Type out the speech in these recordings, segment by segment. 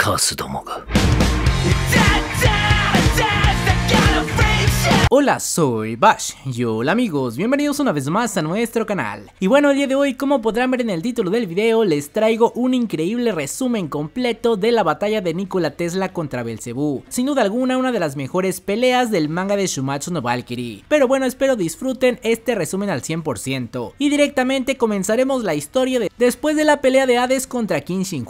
カスどもが。Hola, soy Bash y hola amigos, bienvenidos una vez más a nuestro canal. Y bueno, el día de hoy, como podrán ver en el título del video, les traigo un increíble resumen completo de la batalla de Nikola Tesla contra Belcebú. Sin duda alguna, una de las mejores peleas del manga de Shumatsu no Valkyrie. Pero bueno, espero disfruten este resumen al 100%. Y directamente comenzaremos la historia de después de la pelea de Hades contra King Shin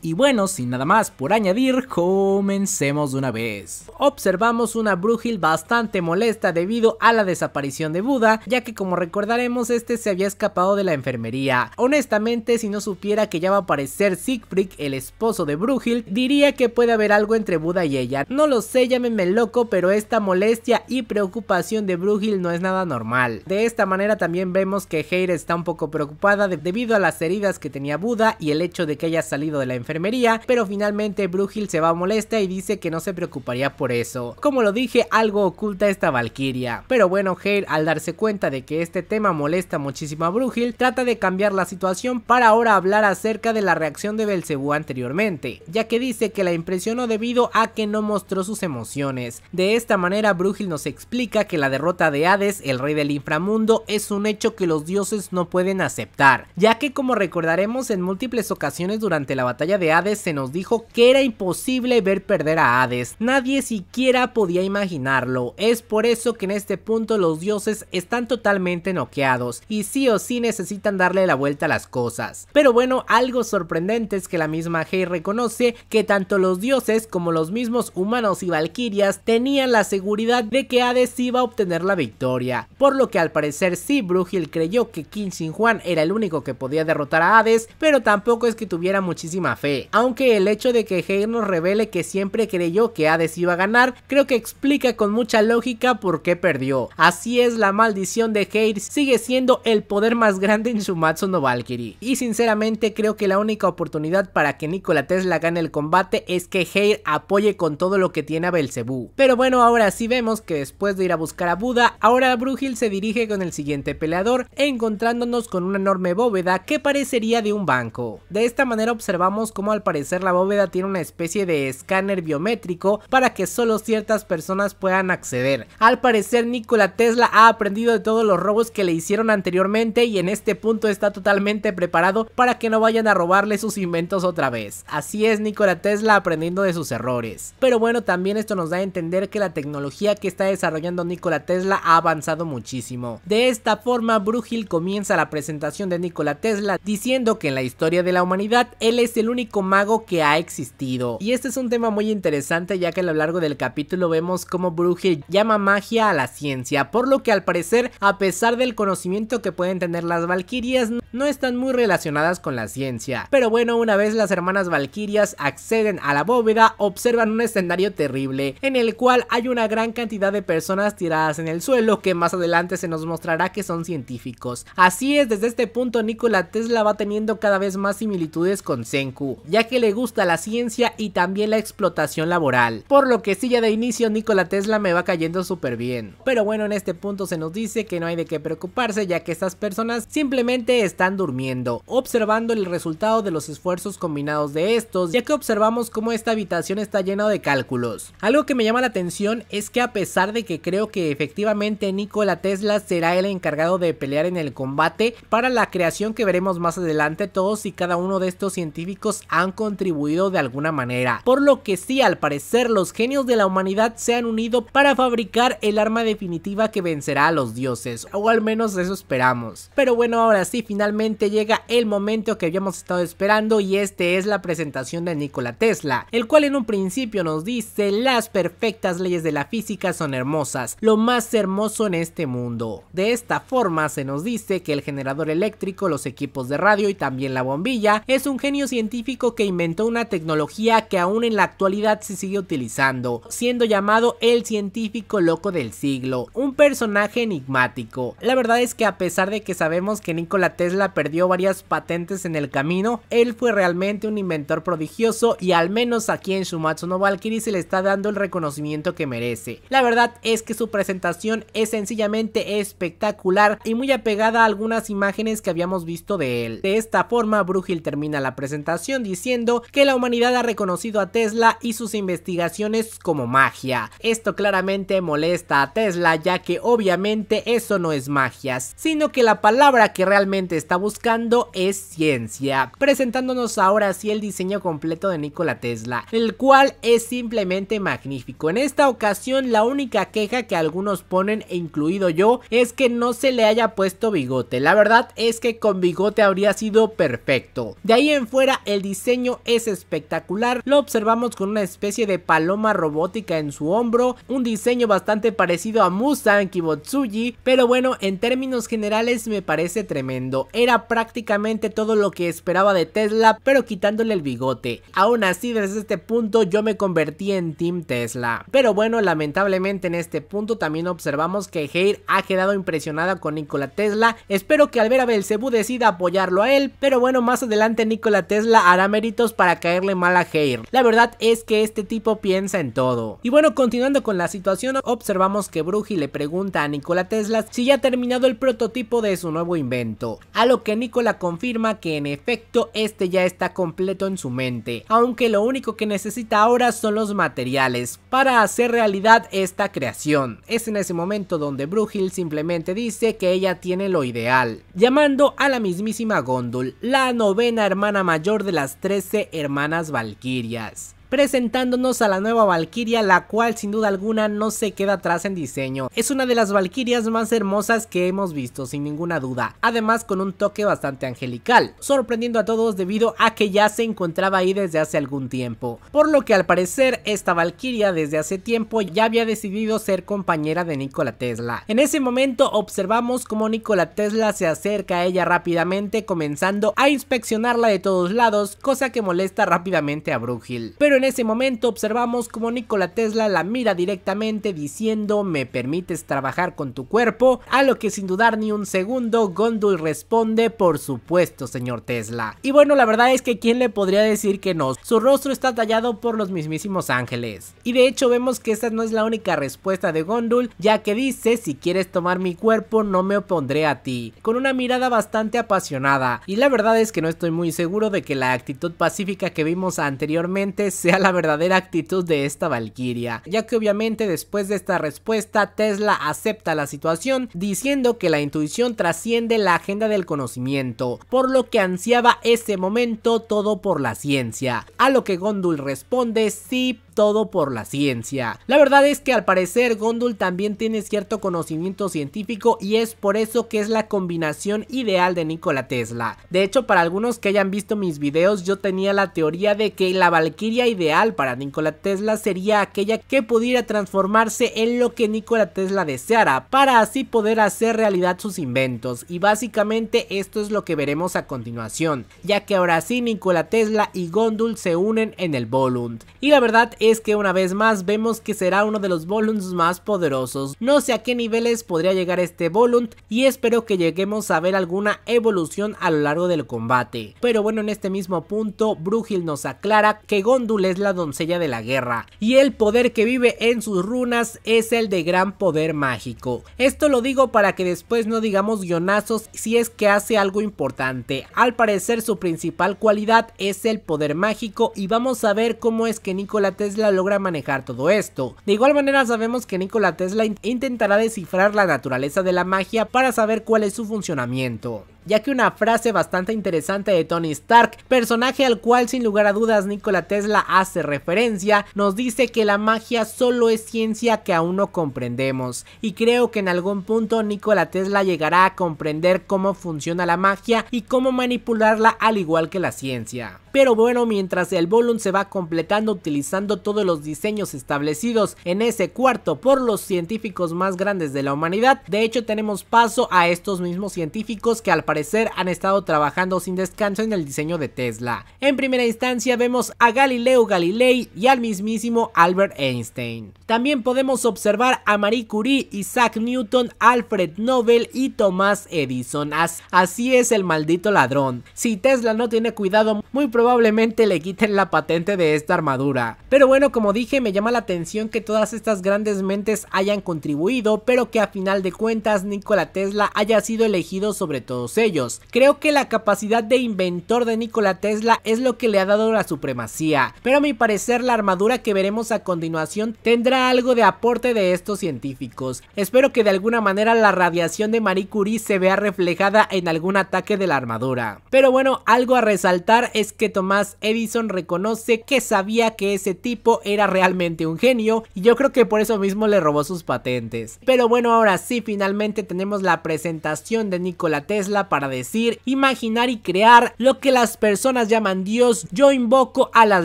Y bueno, sin nada más por añadir, comencemos de una vez. Observamos una Brujil bastante molesta debido a la desaparición de Buda, ya que como recordaremos este se había escapado de la enfermería. Honestamente, si no supiera que ya va a aparecer Siegfried, el esposo de Brugil, diría que puede haber algo entre Buda y ella. No lo sé, llámenme loco, pero esta molestia y preocupación de Brugil no es nada normal. De esta manera también vemos que Heir está un poco preocupada debido a las heridas que tenía Buda y el hecho de que haya salido de la enfermería, pero finalmente Brugil se va molesta y dice que no se preocuparía por eso. Como lo dije, algo oculta esta Valquiria, Valkyria. Pero bueno, Hale al darse cuenta de que este tema molesta muchísimo a Brujil, trata de cambiar la situación para ahora hablar acerca de la reacción de Belcebú anteriormente, ya que dice que la impresionó debido a que no mostró sus emociones. De esta manera Brugil nos explica que la derrota de Hades, el rey del inframundo, es un hecho que los dioses no pueden aceptar, ya que como recordaremos en múltiples ocasiones durante la batalla de Hades se nos dijo que era imposible ver perder a Hades, nadie siquiera podía imaginarlo, es por por eso que en este punto los dioses están totalmente noqueados y sí o sí necesitan darle la vuelta a las cosas. Pero bueno, algo sorprendente es que la misma Hei reconoce que tanto los dioses como los mismos humanos y valquirias tenían la seguridad de que Hades iba a obtener la victoria, por lo que al parecer sí Brugil creyó que King Shin Juan era el único que podía derrotar a Hades, pero tampoco es que tuviera muchísima fe, aunque el hecho de que Hei nos revele que siempre creyó que Hades iba a ganar, creo que explica con mucha lógica porque perdió. Así es, la maldición de Heir sigue siendo el poder más grande en Shumatsu no Valkyrie. Y sinceramente creo que la única oportunidad para que Nikola Tesla gane el combate es que Heir apoye con todo lo que tiene a Belcebú. Pero bueno, ahora sí vemos que después de ir a buscar a Buda, ahora Brugil se dirige con el siguiente peleador, encontrándonos con una enorme bóveda que parecería de un banco. De esta manera observamos cómo al parecer la bóveda tiene una especie de escáner biométrico para que solo ciertas personas puedan acceder, al parecer Nikola Tesla ha aprendido de todos los robos que le hicieron anteriormente y en este punto está totalmente preparado para que no vayan a robarle sus inventos otra vez. Así es Nikola Tesla aprendiendo de sus errores. Pero bueno, también esto nos da a entender que la tecnología que está desarrollando Nikola Tesla ha avanzado muchísimo. De esta forma, Brugil comienza la presentación de Nikola Tesla diciendo que en la historia de la humanidad él es el único mago que ha existido. Y este es un tema muy interesante ya que a lo largo del capítulo vemos cómo Brugil llama magia a la ciencia, por lo que al parecer, a pesar del conocimiento que pueden tener las valquirias, no están muy relacionadas con la ciencia. Pero bueno, una vez las hermanas valquirias acceden a la bóveda, observan un escenario terrible, en el cual hay una gran cantidad de personas tiradas en el suelo, que más adelante se nos mostrará que son científicos. Así es, desde este punto Nikola Tesla va teniendo cada vez más similitudes con Senku, ya que le gusta la ciencia y también la explotación laboral. Por lo que si ya de inicio Nikola Tesla me va cayendo súper bien. Pero bueno, en este punto se nos dice que no hay de qué preocuparse ya que estas personas simplemente están durmiendo, observando el resultado de los esfuerzos combinados de estos, ya que observamos cómo esta habitación está llena de cálculos. Algo que me llama la atención es que a pesar de que creo que efectivamente Nikola Tesla será el encargado de pelear en el combate, para la creación que veremos más adelante todos y cada uno de estos científicos han contribuido de alguna manera, por lo que sí al parecer los genios de la humanidad se han unido para fabricar el arma definitiva que vencerá a los dioses, o al menos eso esperamos. Pero bueno, ahora sí, finalmente llega el momento que habíamos estado esperando y este es la presentación de Nikola Tesla, el cual en un principio nos dice las perfectas leyes de la física son hermosas, lo más hermoso en este mundo. De esta forma se nos dice que el generador eléctrico, los equipos de radio y también la bombilla es un genio científico que inventó una tecnología que aún en la actualidad se sigue utilizando, siendo llamado el científico loco del siglo, un personaje enigmático. La verdad es que a pesar de que sabemos que Nikola Tesla perdió varias patentes en el camino, él fue realmente un inventor prodigioso y al menos aquí en Shumatsu no Valkyrie se le está dando el reconocimiento que merece. La verdad es que su presentación es sencillamente espectacular y muy apegada a algunas imágenes que habíamos visto de él. De esta forma, Brugil termina la presentación diciendo que la humanidad ha reconocido a Tesla y sus investigaciones como magia. Esto claramente molesta esta a Tesla ya que obviamente eso no es magias, sino que la palabra que realmente está buscando es ciencia, presentándonos ahora sí el diseño completo de Nikola Tesla, el cual es simplemente magnífico. En esta ocasión la única queja que algunos ponen, e incluido yo, es que no se le haya puesto bigote, la verdad es que con bigote habría sido perfecto. De ahí en fuera el diseño es espectacular, lo observamos con una especie de paloma robótica en su hombro, un diseño bastante parecido a Musa en Kibotsuji, pero bueno, en términos generales me parece tremendo. Era prácticamente todo lo que esperaba de Tesla, pero quitándole el bigote. Aún así, desde este punto yo me convertí en Team Tesla. Pero bueno, lamentablemente en este punto también observamos que Heir ha quedado impresionada con Nikola Tesla. Espero que al ver a Belcebú decida apoyarlo a él, pero bueno, más adelante Nikola Tesla hará méritos para caerle mal a Heir. La verdad es que este tipo piensa en todo. Y bueno, continuando con la situación, observamos que Bruji le pregunta a Nikola Tesla si ya ha terminado el prototipo de su nuevo invento, a lo que Nikola confirma que en efecto este ya está completo en su mente, aunque lo único que necesita ahora son los materiales para hacer realidad esta creación. Es en ese momento donde Brugil simplemente dice que ella tiene lo ideal, llamando a la mismísima Gondul, la novena hermana mayor de las 13 hermanas valquirias presentándonos a la nueva Valkyria, la cual sin duda alguna no se queda atrás en diseño. Es una de las Valkyrias más hermosas que hemos visto, sin ninguna duda, además con un toque bastante angelical, sorprendiendo a todos debido a que ya se encontraba ahí desde hace algún tiempo, por lo que al parecer esta Valkyria desde hace tiempo ya había decidido ser compañera de Nikola Tesla. En ese momento observamos cómo Nikola Tesla se acerca a ella rápidamente comenzando a inspeccionarla de todos lados, cosa que molesta rápidamente a Brugil. Pero en ese momento observamos como Nikola Tesla la mira directamente diciendo me permites trabajar con tu cuerpo, a lo que sin dudar ni un segundo Gondul responde por supuesto señor Tesla. Y bueno la verdad es que quién le podría decir que no, su rostro está tallado por los mismísimos ángeles. Y de hecho vemos que esa no es la única respuesta de Gondul ya que dice si quieres tomar mi cuerpo no me opondré a ti, con una mirada bastante apasionada y la verdad es que no estoy muy seguro de que la actitud pacífica que vimos anteriormente se la verdadera actitud de esta valquiria, ya que obviamente después de esta respuesta Tesla acepta la situación diciendo que la intuición trasciende la agenda del conocimiento, por lo que ansiaba ese momento todo por la ciencia, a lo que Gondul responde sí todo por la ciencia. La verdad es que al parecer Gondul también tiene cierto conocimiento científico y es por eso que es la combinación ideal de Nikola Tesla. De hecho, para algunos que hayan visto mis videos, yo tenía la teoría de que la Valquiria ideal para Nikola Tesla sería aquella que pudiera transformarse en lo que Nikola Tesla deseara, para así poder hacer realidad sus inventos. Y básicamente esto es lo que veremos a continuación, ya que ahora sí Nikola Tesla y Gondul se unen en el Volund. Y la verdad es que una vez más vemos que será uno de los Volunts más poderosos. No sé a qué niveles podría llegar este Volunt y espero que lleguemos a ver alguna evolución a lo largo del combate. Pero bueno, en este mismo punto, Brugil nos aclara que Gondul es la doncella de la guerra y el poder que vive en sus runas es el de gran poder mágico. Esto lo digo para que después no digamos guionazos si es que hace algo importante. Al parecer su principal cualidad es el poder mágico y vamos a ver cómo es que Nicolás Tesla logra manejar todo esto. De igual manera sabemos que Nikola Tesla intentará descifrar la naturaleza de la magia para saber cuál es su funcionamiento ya que una frase bastante interesante de Tony Stark, personaje al cual sin lugar a dudas Nikola Tesla hace referencia, nos dice que la magia solo es ciencia que aún no comprendemos, y creo que en algún punto Nikola Tesla llegará a comprender cómo funciona la magia y cómo manipularla al igual que la ciencia pero bueno mientras el volumen se va completando utilizando todos los diseños establecidos en ese cuarto por los científicos más grandes de la humanidad, de hecho tenemos paso a estos mismos científicos que al parecer han estado trabajando sin descanso en el diseño de Tesla. En primera instancia vemos a Galileo Galilei y al mismísimo Albert Einstein. También podemos observar a Marie Curie, Isaac Newton, Alfred Nobel y Thomas Edison. Así es el maldito ladrón. Si Tesla no tiene cuidado, muy probablemente le quiten la patente de esta armadura. Pero bueno, como dije, me llama la atención que todas estas grandes mentes hayan contribuido, pero que a final de cuentas Nikola Tesla haya sido elegido sobre todos ellos. Creo que la capacidad de inventor de Nikola Tesla es lo que le ha dado la supremacía, pero a mi parecer la armadura que veremos a continuación tendrá algo de aporte de estos científicos. Espero que de alguna manera la radiación de Marie Curie se vea reflejada en algún ataque de la armadura. Pero bueno, algo a resaltar es que Tomás Edison reconoce que sabía que ese tipo era realmente un genio y yo creo que por eso mismo le robó sus patentes. Pero bueno, ahora sí, finalmente tenemos la presentación de Nikola Tesla para decir, imaginar y crear lo que las personas llaman Dios, yo invoco a las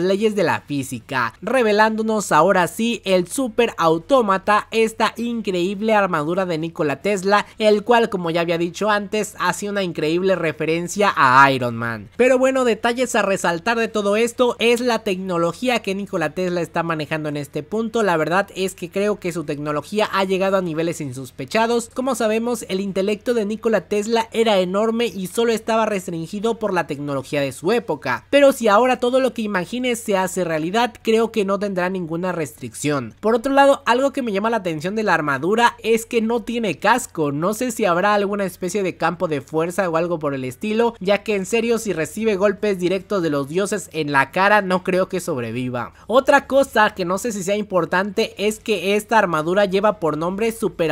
leyes de la física, revelándonos ahora sí el super esta increíble armadura de Nikola Tesla, el cual como ya había dicho antes, hace una increíble referencia a Iron Man. Pero bueno, detalles a resaltar de todo esto es la tecnología que Nikola Tesla está manejando en este punto. La verdad es que creo que su tecnología ha llegado a niveles insospechados. Como sabemos, el intelecto de Nikola Tesla era enorme y solo estaba restringido por la tecnología de su época. Pero si ahora todo lo que imagines se hace realidad, creo que no tendrá ninguna restricción. Por otro lado, algo que me llama la atención de la armadura es que no tiene casco. No sé si habrá alguna especie de campo de fuerza o algo por el estilo, ya que en serio si recibe golpes directos los dioses en la cara, no creo que sobreviva. Otra cosa que no sé si sea importante es que esta armadura lleva por nombre Super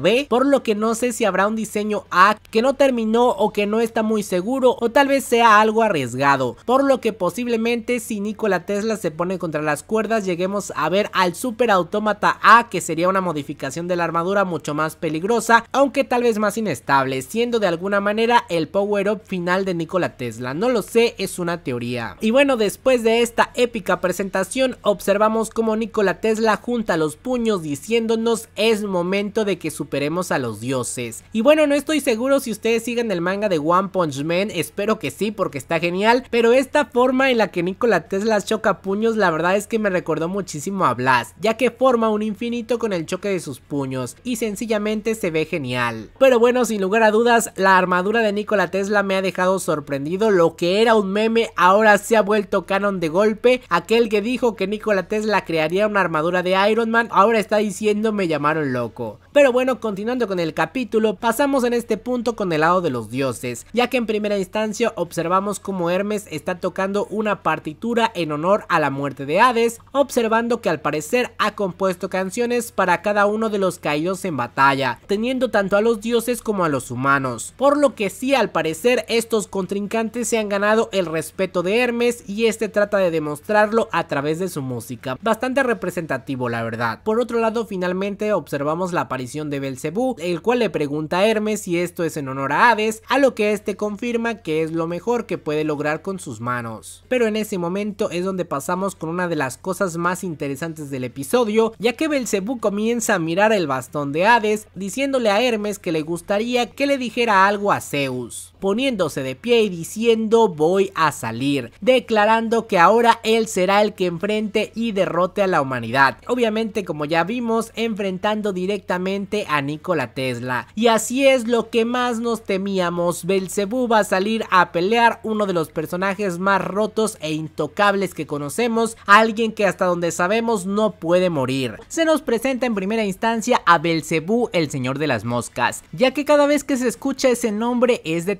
B, por lo que no sé si habrá un diseño A que no terminó o que no está muy seguro o tal vez sea algo arriesgado, por lo que posiblemente si Nikola Tesla se pone contra las cuerdas lleguemos a ver al Super Automata A que sería una modificación de la armadura mucho más peligrosa, aunque tal vez más inestable, siendo de alguna manera el power up final de Nikola Tesla, no lo sé, es una teoría. Y bueno, después de esta épica presentación, observamos cómo Nikola Tesla junta los puños diciéndonos es momento de que superemos a los dioses. Y bueno, no estoy seguro si ustedes siguen el manga de One Punch Man, espero que sí porque está genial, pero esta forma en la que Nikola Tesla choca puños la verdad es que me recordó muchísimo a Blast, ya que forma un infinito con el choque de sus puños y sencillamente se ve genial. Pero bueno, sin lugar a dudas, la armadura de Nikola Tesla me ha dejado sorprendido lo que era un meme ahora se ha vuelto canon de golpe. Aquel que dijo que Nikola Tesla crearía una armadura de Iron Man ahora está diciendo me llamaron loco. Pero bueno, continuando con el capítulo, pasamos en este punto con el lado de los dioses, ya que en primera instancia observamos como Hermes está tocando una partitura en honor a la muerte de Hades, observando que al parecer ha compuesto canciones para cada uno de los caídos en batalla, teniendo tanto a los dioses como a los humanos, por lo que sí al parecer estos contrincantes se han ganado el resultado respeto de Hermes y este trata de demostrarlo a través de su música, bastante representativo la verdad. Por otro lado finalmente observamos la aparición de Belcebú, el cual le pregunta a Hermes si esto es en honor a Hades, a lo que este confirma que es lo mejor que puede lograr con sus manos. Pero en ese momento es donde pasamos con una de las cosas más interesantes del episodio, ya que Belcebú comienza a mirar el bastón de Hades, diciéndole a Hermes que le gustaría que le dijera algo a Zeus poniéndose de pie y diciendo voy a salir, declarando que ahora él será el que enfrente y derrote a la humanidad. Obviamente como ya vimos enfrentando directamente a Nikola Tesla. Y así es lo que más nos temíamos, Belcebú va a salir a pelear uno de los personajes más rotos e intocables que conocemos, alguien que hasta donde sabemos no puede morir. Se nos presenta en primera instancia a Belcebú, el señor de las moscas, ya que cada vez que se escucha ese nombre es de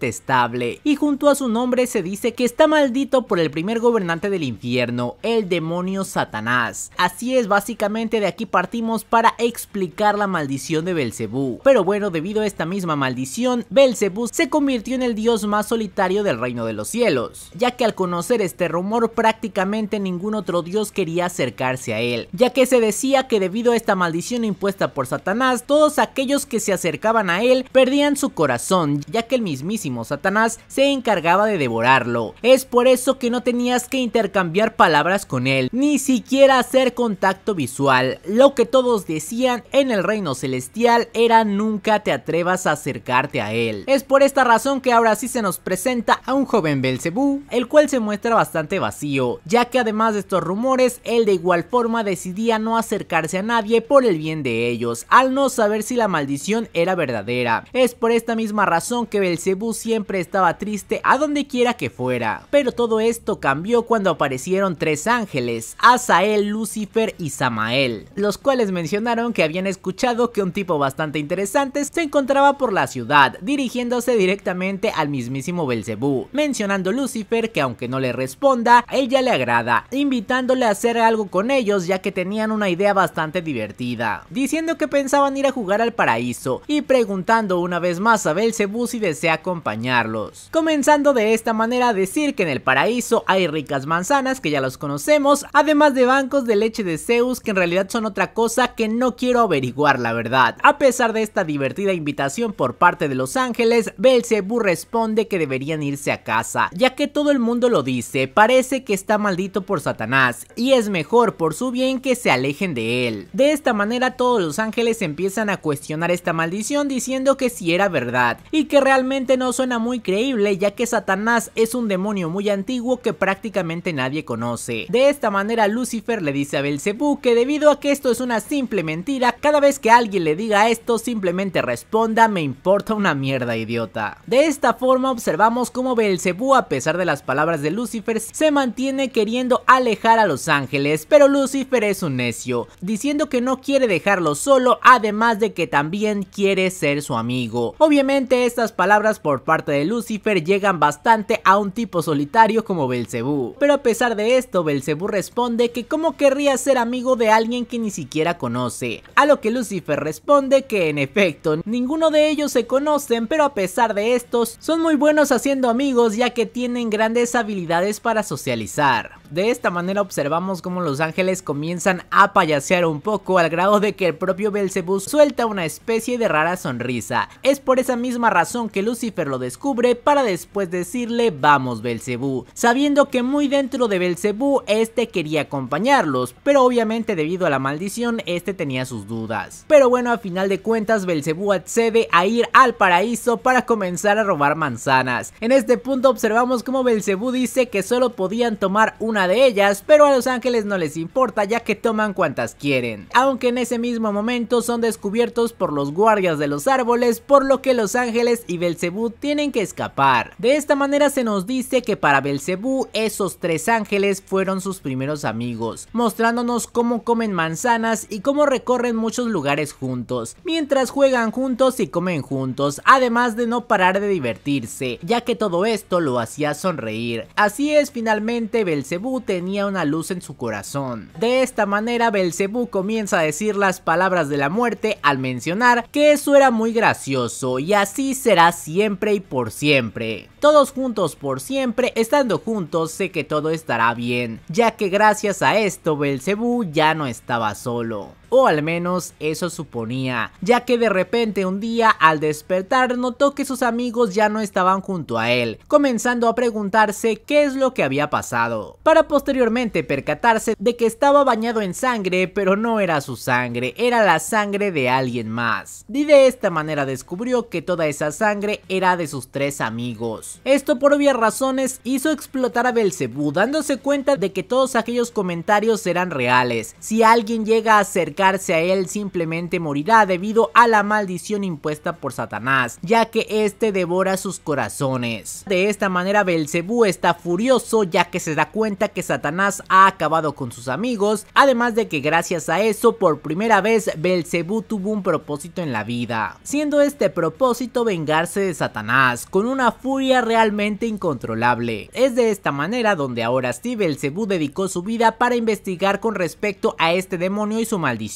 y junto a su nombre se dice que está maldito por el primer gobernante del infierno, el demonio Satanás. Así es, básicamente de aquí partimos para explicar la maldición de Belcebú. Pero bueno, debido a esta misma maldición, Belcebú se convirtió en el dios más solitario del reino de los cielos, ya que al conocer este rumor prácticamente ningún otro dios quería acercarse a él, ya que se decía que debido a esta maldición impuesta por Satanás, todos aquellos que se acercaban a él perdían su corazón, ya que el mismísimo Satanás se encargaba de devorarlo. Es por eso que no tenías que intercambiar palabras con él, ni siquiera hacer contacto visual. Lo que todos decían en el reino celestial era nunca te atrevas a acercarte a él. Es por esta razón que ahora sí se nos presenta a un joven Belcebú, el cual se muestra bastante vacío, ya que además de estos rumores, él de igual forma decidía no acercarse a nadie por el bien de ellos, al no saber si la maldición era verdadera. Es por esta misma razón que Belcebú siempre siempre estaba triste a donde quiera que fuera. Pero todo esto cambió cuando aparecieron tres ángeles, Asael, Lucifer y Samael, los cuales mencionaron que habían escuchado que un tipo bastante interesante se encontraba por la ciudad, dirigiéndose directamente al mismísimo Belcebú, mencionando Lucifer que aunque no le responda, ella le agrada, invitándole a hacer algo con ellos ya que tenían una idea bastante divertida, diciendo que pensaban ir a jugar al paraíso y preguntando una vez más a Belcebú si desea acompañar Comenzando de esta manera a decir que en el paraíso hay ricas manzanas que ya los conocemos, además de bancos de leche de Zeus que en realidad son otra cosa que no quiero averiguar la verdad. A pesar de esta divertida invitación por parte de Los Ángeles, Belzebú responde que deberían irse a casa, ya que todo el mundo lo dice, parece que está maldito por Satanás y es mejor por su bien que se alejen de él. De esta manera todos los ángeles empiezan a cuestionar esta maldición diciendo que si era verdad y que realmente no son muy creíble ya que Satanás es un demonio muy antiguo que prácticamente nadie conoce. De esta manera Lucifer le dice a Belcebú que debido a que esto es una simple mentira, cada vez que alguien le diga esto simplemente responda me importa una mierda idiota. De esta forma observamos cómo Belcebú a pesar de las palabras de Lucifer se mantiene queriendo alejar a los ángeles, pero Lucifer es un necio, diciendo que no quiere dejarlo solo además de que también quiere ser su amigo. Obviamente estas palabras por parte de Lucifer llegan bastante a un tipo solitario como Belcebú. Pero a pesar de esto, Belcebú responde que como querría ser amigo de alguien que ni siquiera conoce. A lo que Lucifer responde que en efecto, ninguno de ellos se conocen, pero a pesar de estos, son muy buenos haciendo amigos ya que tienen grandes habilidades para socializar. De esta manera observamos cómo los ángeles comienzan a payasear un poco al grado de que el propio Belcebú suelta una especie de rara sonrisa. Es por esa misma razón que Lucifer lo descubre para después decirle vamos Belcebú, sabiendo que muy dentro de Belcebú este quería acompañarlos, pero obviamente debido a la maldición este tenía sus dudas. Pero bueno, a final de cuentas Belcebú accede a ir al paraíso para comenzar a robar manzanas. En este punto observamos como Belcebú dice que solo podían tomar una de ellas, pero a los ángeles no les importa ya que toman cuantas quieren. Aunque en ese mismo momento son descubiertos por los guardias de los árboles, por lo que los ángeles y Belcebú tienen tienen que escapar. De esta manera se nos dice que para Belcebú esos tres ángeles fueron sus primeros amigos, mostrándonos cómo comen manzanas y cómo recorren muchos lugares juntos, mientras juegan juntos y comen juntos, además de no parar de divertirse, ya que todo esto lo hacía sonreír. Así es, finalmente Belcebú tenía una luz en su corazón. De esta manera Belcebú comienza a decir las palabras de la muerte al mencionar que eso era muy gracioso y así será siempre por siempre. Todos juntos por siempre, estando juntos sé que todo estará bien, ya que gracias a esto Belcebú ya no estaba solo o al menos eso suponía, ya que de repente un día al despertar notó que sus amigos ya no estaban junto a él, comenzando a preguntarse qué es lo que había pasado, para posteriormente percatarse de que estaba bañado en sangre, pero no era su sangre, era la sangre de alguien más. Y de esta manera descubrió que toda esa sangre era de sus tres amigos. Esto por obvias razones hizo explotar a Belcebú, dándose cuenta de que todos aquellos comentarios eran reales. Si alguien llega a acercar se a él simplemente morirá debido a la maldición impuesta por Satanás, ya que este devora sus corazones. De esta manera Belcebú está furioso ya que se da cuenta que Satanás ha acabado con sus amigos, además de que gracias a eso por primera vez Belcebú tuvo un propósito en la vida, siendo este propósito vengarse de Satanás con una furia realmente incontrolable. Es de esta manera donde ahora sí Belcebú dedicó su vida para investigar con respecto a este demonio y su maldición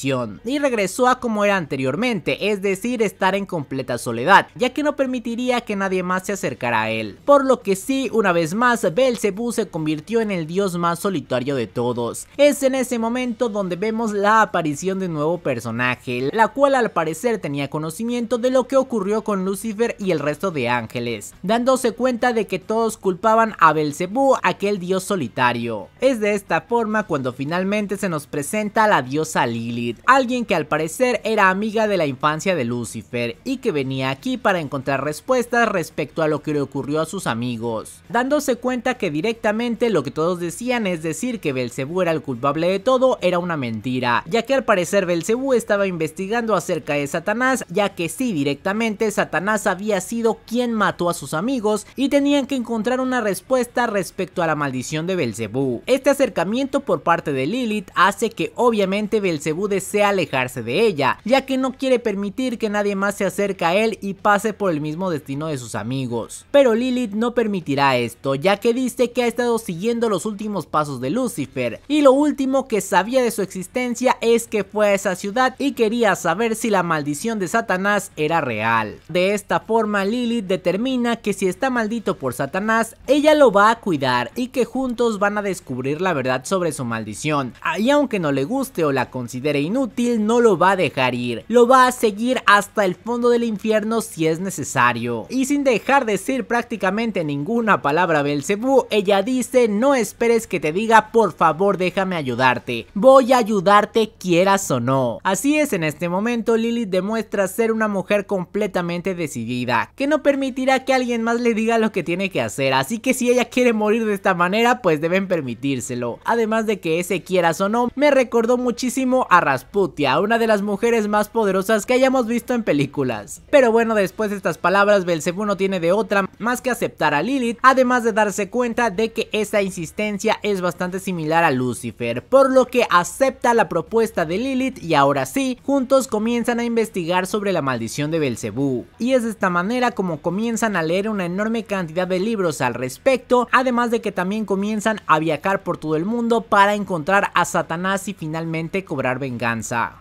y regresó a como era anteriormente, es decir, estar en completa soledad, ya que no permitiría que nadie más se acercara a él. Por lo que sí, una vez más, Belzebú se convirtió en el dios más solitario de todos. Es en ese momento donde vemos la aparición de un nuevo personaje, la cual al parecer tenía conocimiento de lo que ocurrió con Lucifer y el resto de ángeles, dándose cuenta de que todos culpaban a Belzebú, aquel dios solitario. Es de esta forma cuando finalmente se nos presenta la diosa Lily alguien que al parecer era amiga de la infancia de Lucifer y que venía aquí para encontrar respuestas respecto a lo que le ocurrió a sus amigos, dándose cuenta que directamente lo que todos decían es decir que Belcebú era el culpable de todo era una mentira, ya que al parecer Belcebú estaba investigando acerca de Satanás, ya que sí directamente Satanás había sido quien mató a sus amigos y tenían que encontrar una respuesta respecto a la maldición de Belcebú. Este acercamiento por parte de Lilith hace que obviamente Belcebú desea alejarse de ella, ya que no quiere permitir que nadie más se acerque a él y pase por el mismo destino de sus amigos. Pero Lilith no permitirá esto, ya que dice que ha estado siguiendo los últimos pasos de Lucifer, y lo último que sabía de su existencia es que fue a esa ciudad y quería saber si la maldición de Satanás era real. De esta forma Lilith determina que si está maldito por Satanás, ella lo va a cuidar y que juntos van a descubrir la verdad sobre su maldición, y aunque no le guste o la considere inútil no lo va a dejar ir, lo va a seguir hasta el fondo del infierno si es necesario. Y sin dejar de decir prácticamente ninguna palabra Belcebú, ella dice no esperes que te diga por favor déjame ayudarte, voy a ayudarte quieras o no. Así es, en este momento Lilith demuestra ser una mujer completamente decidida, que no permitirá que alguien más le diga lo que tiene que hacer, así que si ella quiere morir de esta manera pues deben permitírselo. Además de que ese quieras o no me recordó muchísimo a Rasputia, una de las mujeres más poderosas que hayamos visto en películas. Pero bueno, después de estas palabras, Belcebú no tiene de otra más que aceptar a Lilith, además de darse cuenta de que esa insistencia es bastante similar a Lucifer, por lo que acepta la propuesta de Lilith y ahora sí, juntos comienzan a investigar sobre la maldición de Belcebú. Y es de esta manera como comienzan a leer una enorme cantidad de libros al respecto, además de que también comienzan a viajar por todo el mundo para encontrar a Satanás y finalmente cobrar venganza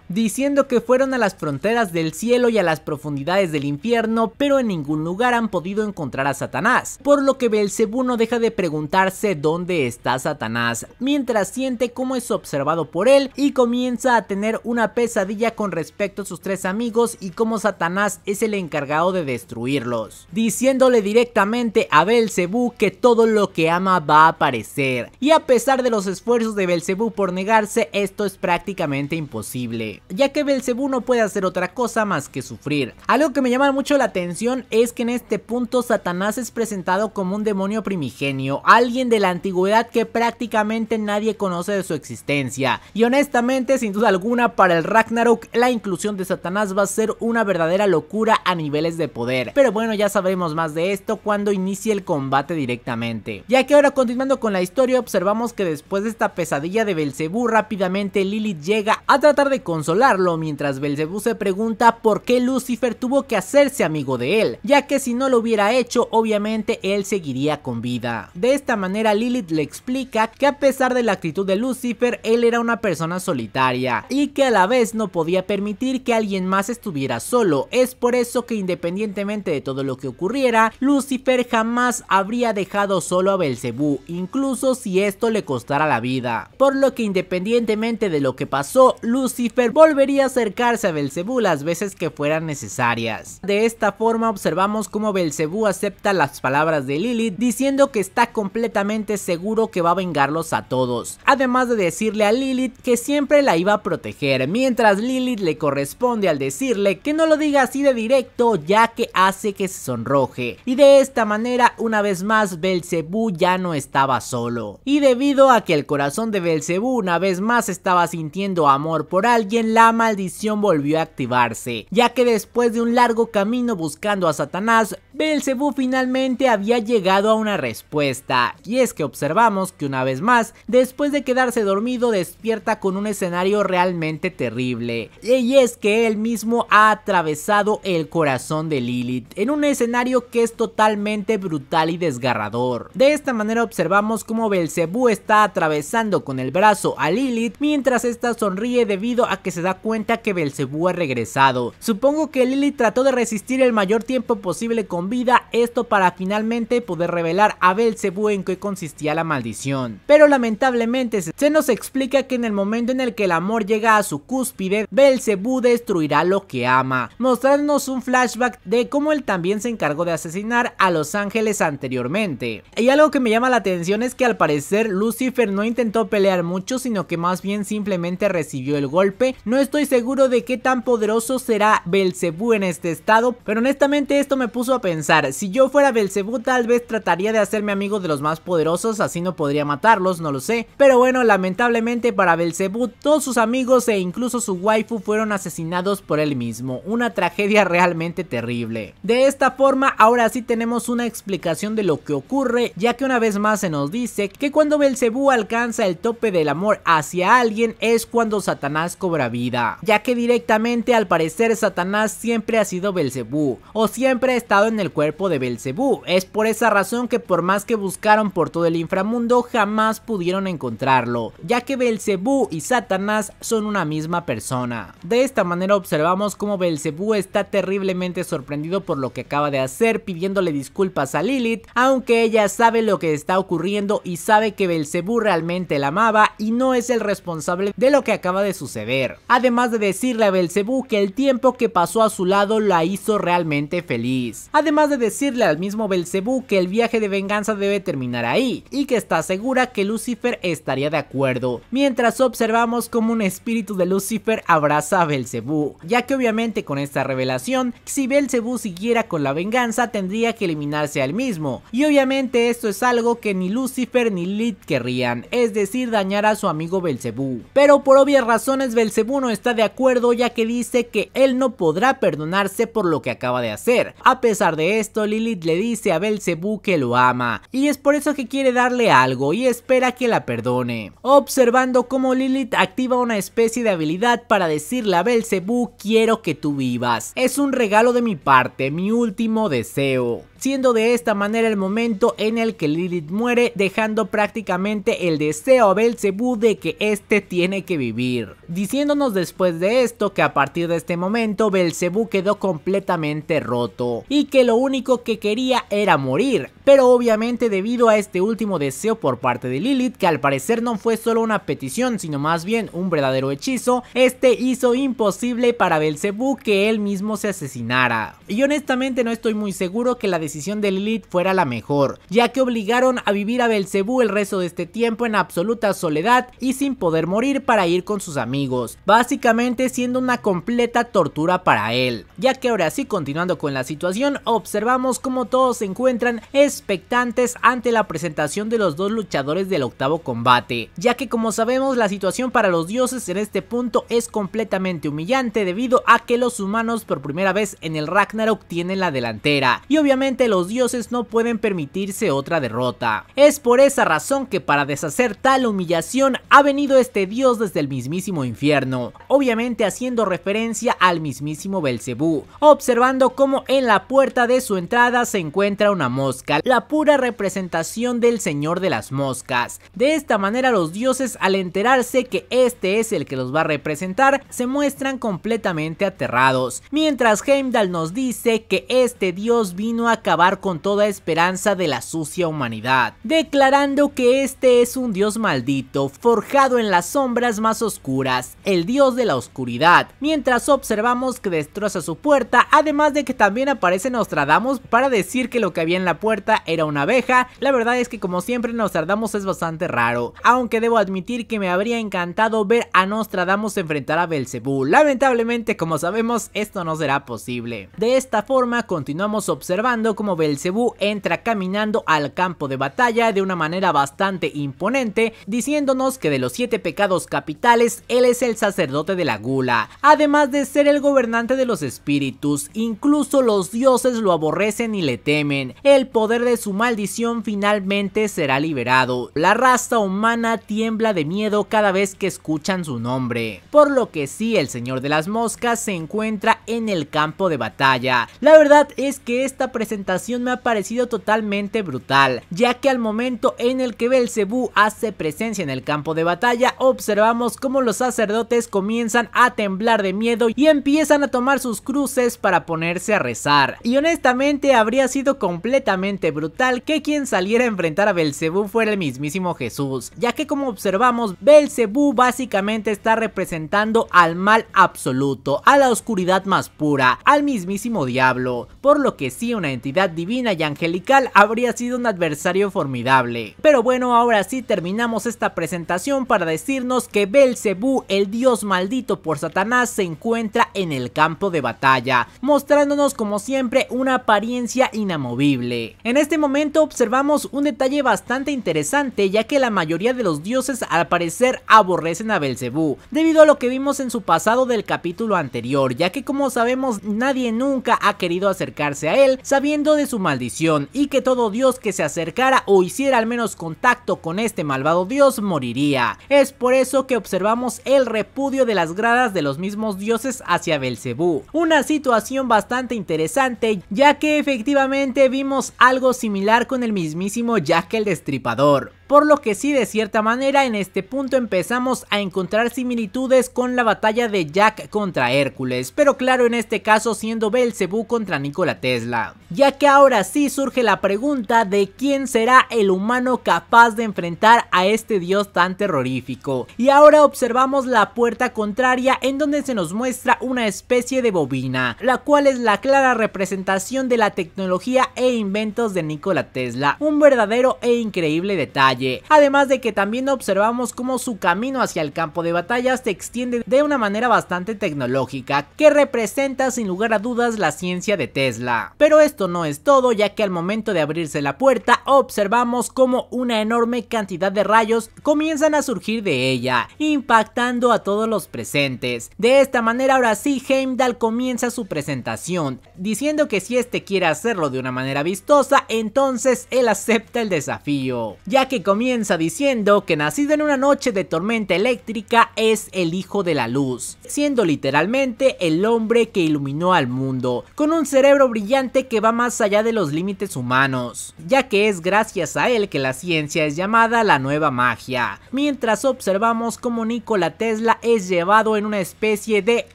diciendo que fueron a las fronteras del cielo y a las profundidades del infierno, pero en ningún lugar han podido encontrar a Satanás, por lo que Belcebú no deja de preguntarse dónde está Satanás, mientras siente cómo es observado por él y comienza a tener una pesadilla con respecto a sus tres amigos y cómo Satanás es el encargado de destruirlos, diciéndole directamente a Belcebú que todo lo que ama va a aparecer, y a pesar de los esfuerzos de Belcebú por negarse, esto es prácticamente imposible imposible, ya que Belcebú no puede hacer otra cosa más que sufrir. Algo que me llama mucho la atención es que en este punto Satanás es presentado como un demonio primigenio, alguien de la antigüedad que prácticamente nadie conoce de su existencia, y honestamente sin duda alguna para el Ragnarok la inclusión de Satanás va a ser una verdadera locura a niveles de poder, pero bueno ya sabremos más de esto cuando inicie el combate directamente. Ya que ahora continuando con la historia observamos que después de esta pesadilla de Belcebú rápidamente Lilith llega a a tratar de consolarlo mientras Belzebú se pregunta por qué Lucifer tuvo que hacerse amigo de él, ya que si no lo hubiera hecho obviamente él seguiría con vida. De esta manera Lilith le explica que a pesar de la actitud de Lucifer él era una persona solitaria y que a la vez no podía permitir que alguien más estuviera solo, es por eso que independientemente de todo lo que ocurriera, Lucifer jamás habría dejado solo a Belzebú, incluso si esto le costara la vida. Por lo que independientemente de lo que pasó, Lucifer volvería a acercarse a Belcebú las veces que fueran necesarias. De esta forma observamos cómo Belcebú acepta las palabras de Lilith diciendo que está completamente seguro que va a vengarlos a todos, además de decirle a Lilith que siempre la iba a proteger, mientras Lilith le corresponde al decirle que no lo diga así de directo ya que hace que se sonroje, y de esta manera una vez más Belcebú ya no estaba solo. Y debido a que el corazón de Belcebú una vez más estaba sintiendo amor por alguien, la maldición volvió a activarse, ya que después de un largo camino buscando a Satanás, Belcebú finalmente había llegado a una respuesta, y es que observamos que una vez más, después de quedarse dormido, despierta con un escenario realmente terrible, y es que él mismo ha atravesado el corazón de Lilith, en un escenario que es totalmente brutal y desgarrador. De esta manera observamos cómo Belcebú está atravesando con el brazo a Lilith, mientras esta sonríe debido a que se da cuenta que Belcebú ha regresado. Supongo que Lily trató de resistir el mayor tiempo posible con vida, esto para finalmente poder revelar a Belcebú en qué consistía la maldición. Pero lamentablemente se nos explica que en el momento en el que el amor llega a su cúspide, Belcebú destruirá lo que ama, mostrándonos un flashback de cómo él también se encargó de asesinar a Los Ángeles anteriormente. Y algo que me llama la atención es que al parecer Lucifer no intentó pelear mucho, sino que más bien simplemente recibió el golpe. No estoy seguro de qué tan poderoso será Belcebú en este estado, pero honestamente esto me puso a pensar. Si yo fuera Belcebú tal vez trataría de hacerme amigo de los más poderosos, así no podría matarlos, no lo sé. Pero bueno, lamentablemente para Belcebú todos sus amigos e incluso su waifu fueron asesinados por él mismo. Una tragedia realmente terrible. De esta forma, ahora sí tenemos una explicación de lo que ocurre, ya que una vez más se nos dice que cuando Belcebú alcanza el tope del amor hacia alguien es cuando se Satanás cobra vida, ya que directamente al parecer Satanás siempre ha sido Belcebú, o siempre ha estado en el cuerpo de Belcebú, es por esa razón que por más que buscaron por todo el inframundo jamás pudieron encontrarlo, ya que Belcebú y Satanás son una misma persona. De esta manera observamos cómo Belcebú está terriblemente sorprendido por lo que acaba de hacer pidiéndole disculpas a Lilith, aunque ella sabe lo que está ocurriendo y sabe que Belcebú realmente la amaba y no es el responsable de lo que acaba de suceder. Además de decirle a Belcebú que el tiempo que pasó a su lado la hizo realmente feliz. Además de decirle al mismo Belcebú que el viaje de venganza debe terminar ahí y que está segura que Lucifer estaría de acuerdo. Mientras observamos como un espíritu de Lucifer abraza a Belcebú, ya que obviamente con esta revelación, si Belcebú siguiera con la venganza tendría que eliminarse al mismo. Y obviamente esto es algo que ni Lucifer ni Lid querrían, es decir, dañar a su amigo Belcebú. Pero por obvias razones Belcebú no está de acuerdo ya que dice que él no podrá perdonarse por lo que acaba de hacer. A pesar de esto, Lilith le dice a Belcebú que lo ama y es por eso que quiere darle algo y espera que la perdone. Observando cómo Lilith activa una especie de habilidad para decirle a Belcebú quiero que tú vivas. Es un regalo de mi parte, mi último deseo siendo de esta manera el momento en el que Lilith muere dejando prácticamente el deseo a Belzebú de que este tiene que vivir, diciéndonos después de esto que a partir de este momento Belzebú quedó completamente roto y que lo único que quería era morir, pero obviamente debido a este último deseo por parte de Lilith que al parecer no fue solo una petición sino más bien un verdadero hechizo, este hizo imposible para Belzebú que él mismo se asesinara. Y honestamente no estoy muy seguro que la decisión decisión de Lilith fuera la mejor, ya que obligaron a vivir a Belcebú el resto de este tiempo en absoluta soledad y sin poder morir para ir con sus amigos, básicamente siendo una completa tortura para él. Ya que ahora sí, continuando con la situación, observamos cómo todos se encuentran expectantes ante la presentación de los dos luchadores del octavo combate, ya que como sabemos la situación para los dioses en este punto es completamente humillante debido a que los humanos por primera vez en el Ragnarok tienen la delantera, y obviamente los dioses no pueden permitirse otra derrota. Es por esa razón que para deshacer tal humillación ha venido este dios desde el mismísimo infierno, obviamente haciendo referencia al mismísimo Belcebú, observando cómo en la puerta de su entrada se encuentra una mosca, la pura representación del señor de las moscas. De esta manera los dioses al enterarse que este es el que los va a representar, se muestran completamente aterrados, mientras Heimdall nos dice que este dios vino a con toda esperanza de la sucia humanidad, declarando que este es un dios maldito, forjado en las sombras más oscuras, el dios de la oscuridad, mientras observamos que destroza su puerta, además de que también aparece Nostradamus para decir que lo que había en la puerta era una abeja, la verdad es que como siempre Nostradamus es bastante raro, aunque debo admitir que me habría encantado ver a Nostradamus enfrentar a Belcebú, lamentablemente como sabemos esto no será posible. De esta forma continuamos observando como Belcebú entra caminando al campo de batalla de una manera bastante imponente, diciéndonos que de los siete pecados capitales, él es el sacerdote de la gula, además de ser el gobernante de los espíritus, incluso los dioses lo aborrecen y le temen, el poder de su maldición finalmente será liberado, la raza humana tiembla de miedo cada vez que escuchan su nombre, por lo que sí, el señor de las moscas se encuentra en el campo de batalla, la verdad es que esta presentación me ha parecido totalmente brutal, ya que al momento en el que Belcebú hace presencia en el campo de batalla, observamos cómo los sacerdotes comienzan a temblar de miedo y empiezan a tomar sus cruces para ponerse a rezar. Y honestamente habría sido completamente brutal que quien saliera a enfrentar a Belcebú fuera el mismísimo Jesús, ya que como observamos, Belcebú básicamente está representando al mal absoluto, a la oscuridad más pura, al mismísimo diablo, por lo que sí una entidad divina y angelical habría sido un adversario formidable. Pero bueno, ahora sí terminamos esta presentación para decirnos que Belcebú, el dios maldito por Satanás, se encuentra en el campo de batalla, mostrándonos como siempre una apariencia inamovible. En este momento observamos un detalle bastante interesante ya que la mayoría de los dioses al parecer aborrecen a Belcebú, debido a lo que vimos en su pasado del capítulo anterior, ya que como sabemos nadie nunca ha querido acercarse a él, sabiendo de su maldición y que todo dios que se acercara o hiciera al menos contacto con este malvado dios moriría. Es por eso que observamos el repudio de las gradas de los mismos dioses hacia Belcebú. Una situación bastante interesante ya que efectivamente vimos algo similar con el mismísimo Jack el Destripador por lo que sí de cierta manera en este punto empezamos a encontrar similitudes con la batalla de Jack contra Hércules, pero claro en este caso siendo Belcebú contra Nikola Tesla, ya que ahora sí surge la pregunta de quién será el humano capaz de enfrentar a este dios tan terrorífico. Y ahora observamos la puerta contraria en donde se nos muestra una especie de bobina, la cual es la clara representación de la tecnología e inventos de Nikola Tesla, un verdadero e increíble detalle además de que también observamos cómo su camino hacia el campo de batalla se extiende de una manera bastante tecnológica, que representa sin lugar a dudas la ciencia de Tesla. Pero esto no es todo, ya que al momento de abrirse la puerta observamos cómo una enorme cantidad de rayos comienzan a surgir de ella, impactando a todos los presentes. De esta manera ahora sí Heimdall comienza su presentación, diciendo que si este quiere hacerlo de una manera vistosa, entonces él acepta el desafío, ya que comienza diciendo que nacido en una noche de tormenta eléctrica es el hijo de la luz, siendo literalmente el hombre que iluminó al mundo, con un cerebro brillante que va más allá de los límites humanos, ya que es gracias a él que la ciencia es llamada la nueva magia, mientras observamos cómo Nikola Tesla es llevado en una especie de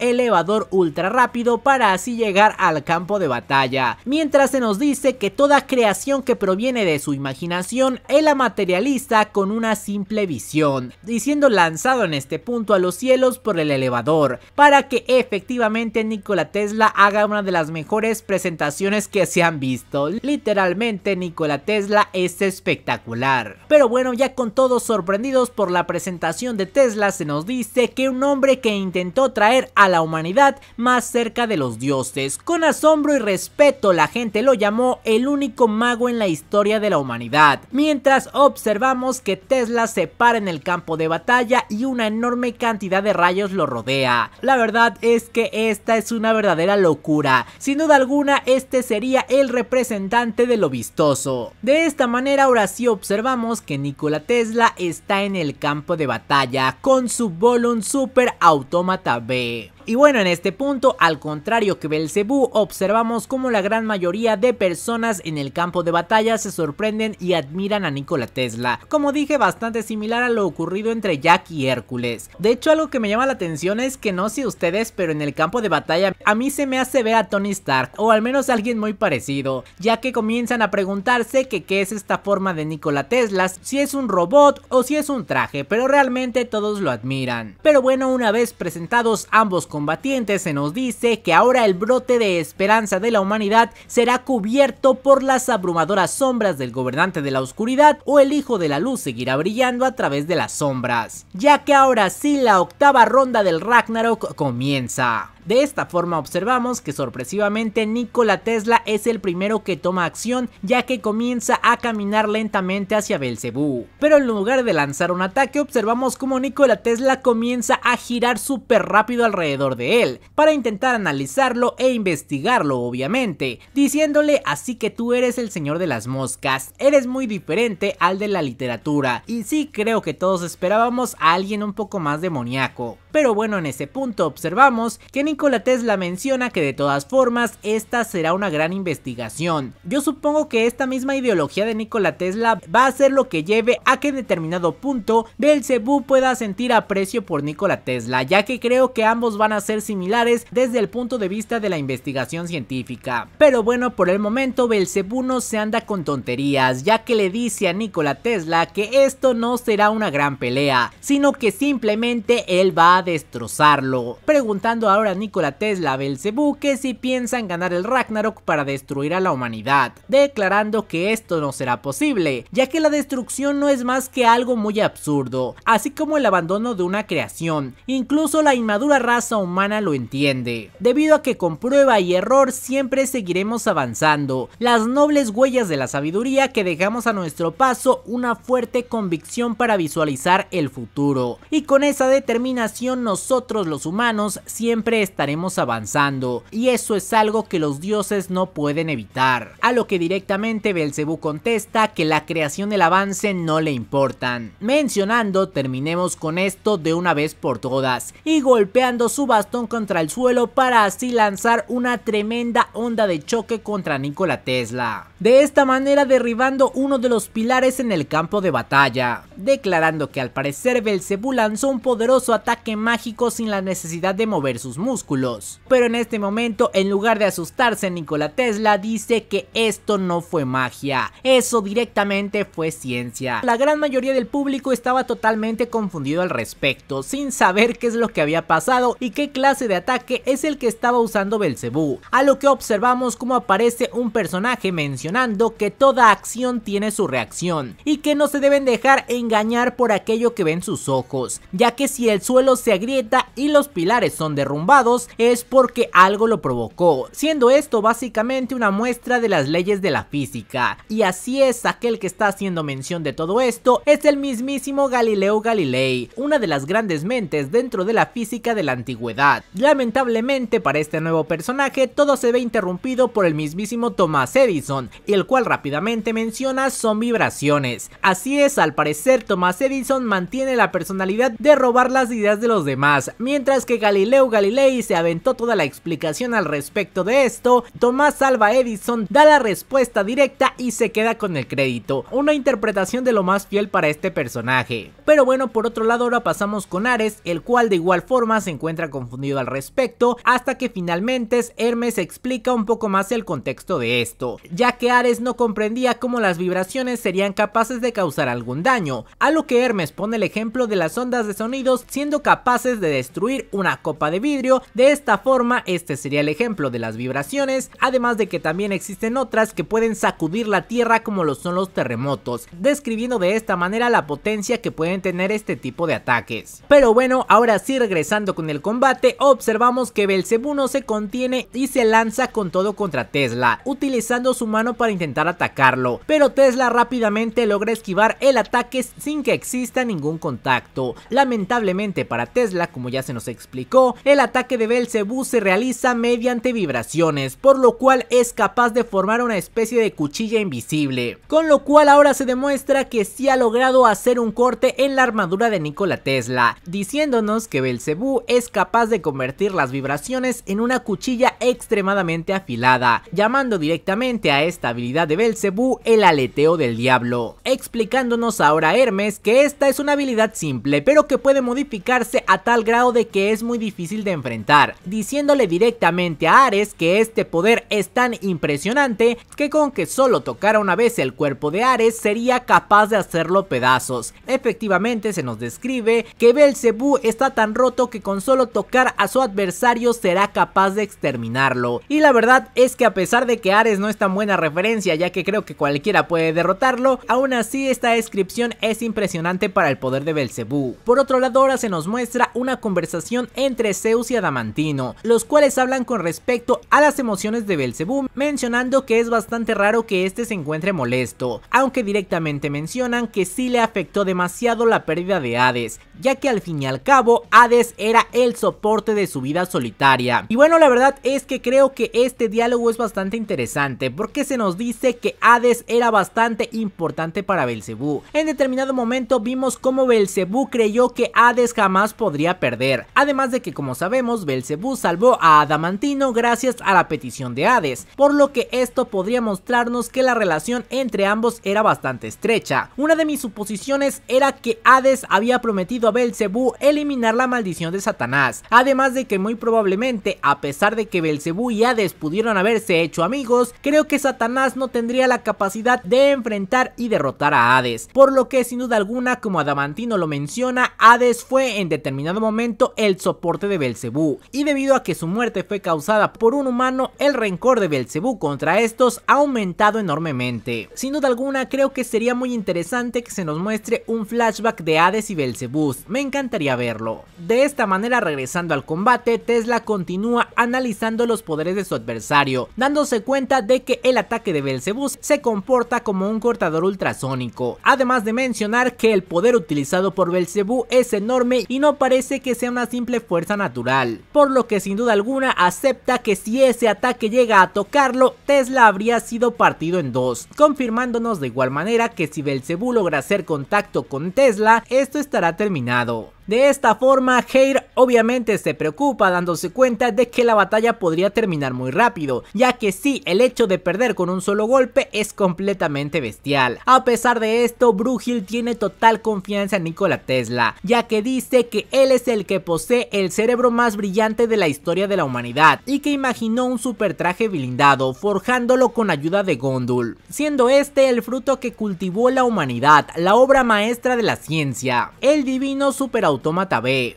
elevador ultra rápido para así llegar al campo de batalla, mientras se nos dice que toda creación que proviene de su imaginación es la material lista con una simple visión, diciendo lanzado en este punto a los cielos por el elevador, para que efectivamente Nikola Tesla haga una de las mejores presentaciones que se han visto. Literalmente Nikola Tesla es espectacular. Pero bueno, ya con todos sorprendidos por la presentación de Tesla, se nos dice que un hombre que intentó traer a la humanidad más cerca de los dioses. Con asombro y respeto la gente lo llamó el único mago en la historia de la humanidad. Mientras observamos observamos que Tesla se para en el campo de batalla y una enorme cantidad de rayos lo rodea. La verdad es que esta es una verdadera locura, sin duda alguna este sería el representante de lo vistoso. De esta manera ahora sí observamos que Nikola Tesla está en el campo de batalla con su Volun Super Automata B. Y bueno, en este punto, al contrario que Belcebú, observamos cómo la gran mayoría de personas en el campo de batalla se sorprenden y admiran a Nikola Tesla. Como dije, bastante similar a lo ocurrido entre Jack y Hércules. De hecho, algo que me llama la atención es que no sé ustedes, pero en el campo de batalla a mí se me hace ver a Tony Stark, o al menos alguien muy parecido, ya que comienzan a preguntarse que qué es esta forma de Nikola Tesla, si es un robot o si es un traje, pero realmente todos lo admiran. Pero bueno, una vez presentados ambos combatientes se nos dice que ahora el brote de esperanza de la humanidad será cubierto por las abrumadoras sombras del gobernante de la oscuridad o el hijo de la luz seguirá brillando a través de las sombras, ya que ahora sí la octava ronda del Ragnarok comienza. De esta forma observamos que sorpresivamente Nikola Tesla es el primero que toma acción ya que comienza a caminar lentamente hacia Belcebú. Pero en lugar de lanzar un ataque observamos como Nikola Tesla comienza a girar súper rápido alrededor de él para intentar analizarlo e investigarlo obviamente, diciéndole así que tú eres el señor de las moscas, eres muy diferente al de la literatura y sí creo que todos esperábamos a alguien un poco más demoníaco. Pero bueno, en ese punto observamos que Nikola Tesla menciona que de todas formas esta será una gran investigación. Yo supongo que esta misma ideología de Nikola Tesla va a ser lo que lleve a que en determinado punto Belzebú pueda sentir aprecio por Nikola Tesla, ya que creo que ambos van a ser similares desde el punto de vista de la investigación científica. Pero bueno, por el momento Belzebú no se anda con tonterías, ya que le dice a Nikola Tesla que esto no será una gran pelea, sino que simplemente él va a destrozarlo. Preguntando ahora a Nikola Tesla a Belcebú que si piensan ganar el Ragnarok para destruir a la humanidad, declarando que esto no será posible, ya que la destrucción no es más que algo muy absurdo, así como el abandono de una creación, incluso la inmadura raza humana lo entiende. Debido a que con prueba y error siempre seguiremos avanzando, las nobles huellas de la sabiduría que dejamos a nuestro paso una fuerte convicción para visualizar el futuro, y con esa determinación nosotros los humanos siempre estaremos avanzando y eso es algo que los dioses no pueden evitar. A lo que directamente Belcebú contesta que la creación del avance no le importan. Mencionando terminemos con esto de una vez por todas y golpeando su bastón contra el suelo para así lanzar una tremenda onda de choque contra Nikola Tesla. De esta manera derribando uno de los pilares en el campo de batalla, declarando que al parecer Belcebú lanzó un poderoso ataque mágico sin la necesidad de mover sus músculos. Pero en este momento, en lugar de asustarse, Nikola Tesla dice que esto no fue magia, eso directamente fue ciencia. La gran mayoría del público estaba totalmente confundido al respecto, sin saber qué es lo que había pasado y qué clase de ataque es el que estaba usando Belcebú, a lo que observamos cómo aparece un personaje mencionando que toda acción tiene su reacción y que no se deben dejar engañar por aquello que ven sus ojos, ya que si el suelo se se agrieta y los pilares son derrumbados es porque algo lo provocó, siendo esto básicamente una muestra de las leyes de la física. Y así es, aquel que está haciendo mención de todo esto es el mismísimo Galileo Galilei, una de las grandes mentes dentro de la física de la antigüedad. Lamentablemente para este nuevo personaje todo se ve interrumpido por el mismísimo Thomas Edison, el cual rápidamente menciona son vibraciones. Así es, al parecer Thomas Edison mantiene la personalidad de robar las ideas de los demás, mientras que Galileo Galilei se aventó toda la explicación al respecto de esto, Tomás salva Edison da la respuesta directa y se queda con el crédito, una interpretación de lo más fiel para este personaje. Pero bueno, por otro lado ahora pasamos con Ares, el cual de igual forma se encuentra confundido al respecto, hasta que finalmente Hermes explica un poco más el contexto de esto, ya que Ares no comprendía cómo las vibraciones serían capaces de causar algún daño, a lo que Hermes pone el ejemplo de las ondas de sonidos siendo capaces de destruir una copa de vidrio, de esta forma este sería el ejemplo de las vibraciones, además de que también existen otras que pueden sacudir la tierra como lo son los terremotos, describiendo de esta manera la potencia que pueden tener este tipo de ataques. Pero bueno, ahora sí regresando con el combate, observamos que belzebú no se contiene y se lanza con todo contra Tesla, utilizando su mano para intentar atacarlo, pero Tesla rápidamente logra esquivar el ataque sin que exista ningún contacto. Lamentablemente para Tesla, como ya se nos explicó, el ataque de Belzebú se realiza mediante vibraciones, por lo cual es capaz de formar una especie de cuchilla invisible, con lo cual ahora se demuestra que sí ha logrado hacer un corte en la armadura de Nikola Tesla, diciéndonos que Belzebú es capaz de convertir las vibraciones en una cuchilla extremadamente afilada, llamando directamente a esta habilidad de Belzebú el aleteo del diablo, explicándonos ahora Hermes que esta es una habilidad simple pero que puede modificarse a tal grado de que es muy difícil de enfrentar, diciéndole directamente a Ares que este poder es tan impresionante que con que solo tocara una vez el cuerpo de Ares sería capaz de hacerlo pedazos. Efectivamente se nos describe que Belcebú está tan roto que con solo tocar a su adversario será capaz de exterminarlo. Y la verdad es que a pesar de que Ares no es tan buena referencia ya que creo que cualquiera puede derrotarlo, aún así esta descripción es impresionante para el poder de Belcebú. Por otro lado ahora se nos muestra una conversación entre Zeus y Adamantino, los cuales hablan con respecto a las emociones de Belzebú, mencionando que es bastante raro que este se encuentre molesto, aunque directamente mencionan que sí le afectó demasiado la pérdida de Hades, ya que al fin y al cabo Hades era el soporte de su vida solitaria. Y bueno, la verdad es que creo que este diálogo es bastante interesante, porque se nos dice que Hades era bastante importante para Belcebú. En determinado momento vimos cómo Belcebú creyó que Hades jamás podría perder, además de que como sabemos Belcebú salvó a Adamantino gracias a la petición de Hades, por lo que esto podría mostrarnos que la relación entre ambos era bastante estrecha. Una de mis suposiciones era que Hades había prometido a Belcebú eliminar la maldición de Satanás, además de que muy probablemente a pesar de que Belcebú y Hades pudieron haberse hecho amigos, creo que Satanás no tendría la capacidad de enfrentar y derrotar a Hades, por lo que sin duda alguna como Adamantino lo menciona, Hades fue en determinación determinado momento el soporte de Belcebú, y debido a que su muerte fue causada por un humano, el rencor de Belcebú contra estos ha aumentado enormemente. Sin duda alguna, creo que sería muy interesante que se nos muestre un flashback de Hades y Belcebú, me encantaría verlo. De esta manera, regresando al combate, Tesla continúa analizando los poderes de su adversario, dándose cuenta de que el ataque de Belcebú se comporta como un cortador ultrasónico, además de mencionar que el poder utilizado por Belcebú es enorme y no parece que sea una simple fuerza natural, por lo que sin duda alguna acepta que si ese ataque llega a tocarlo, Tesla habría sido partido en dos, confirmándonos de igual manera que si Belcebú logra hacer contacto con Tesla, esto estará terminado. De esta forma, Heir obviamente se preocupa dándose cuenta de que la batalla podría terminar muy rápido, ya que sí, el hecho de perder con un solo golpe es completamente bestial. A pesar de esto, Brugil tiene total confianza en Nikola Tesla, ya que dice que él es el que posee el cerebro más brillante de la historia de la humanidad y que imaginó un super traje blindado, forjándolo con ayuda de Gondul, siendo este el fruto que cultivó la humanidad, la obra maestra de la ciencia, el divino superautor.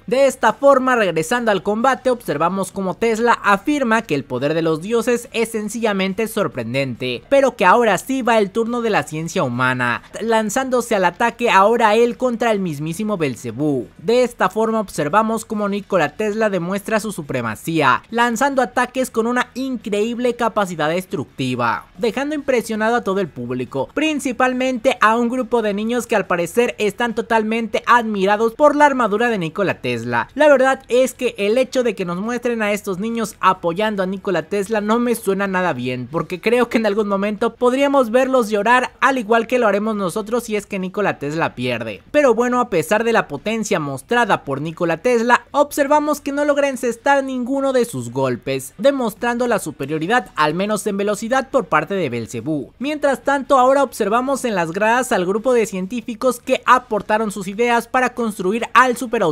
De esta forma, regresando al combate, observamos como Tesla afirma que el poder de los dioses es sencillamente sorprendente, pero que ahora sí va el turno de la ciencia humana, lanzándose al ataque ahora él contra el mismísimo Belcebú. De esta forma observamos como Nikola Tesla demuestra su supremacía, lanzando ataques con una increíble capacidad destructiva, dejando impresionado a todo el público, principalmente a un grupo de niños que al parecer están totalmente admirados por la armadura de Nikola Tesla. La verdad es que el hecho de que nos muestren a estos niños apoyando a Nikola Tesla no me suena nada bien, porque creo que en algún momento podríamos verlos llorar al igual que lo haremos nosotros si es que Nikola Tesla pierde. Pero bueno, a pesar de la potencia mostrada por Nikola Tesla, observamos que no logra encestar ninguno de sus golpes, demostrando la superioridad al menos en velocidad por parte de Belcebú. Mientras tanto, ahora observamos en las gradas al grupo de científicos que aportaron sus ideas para construir al el Super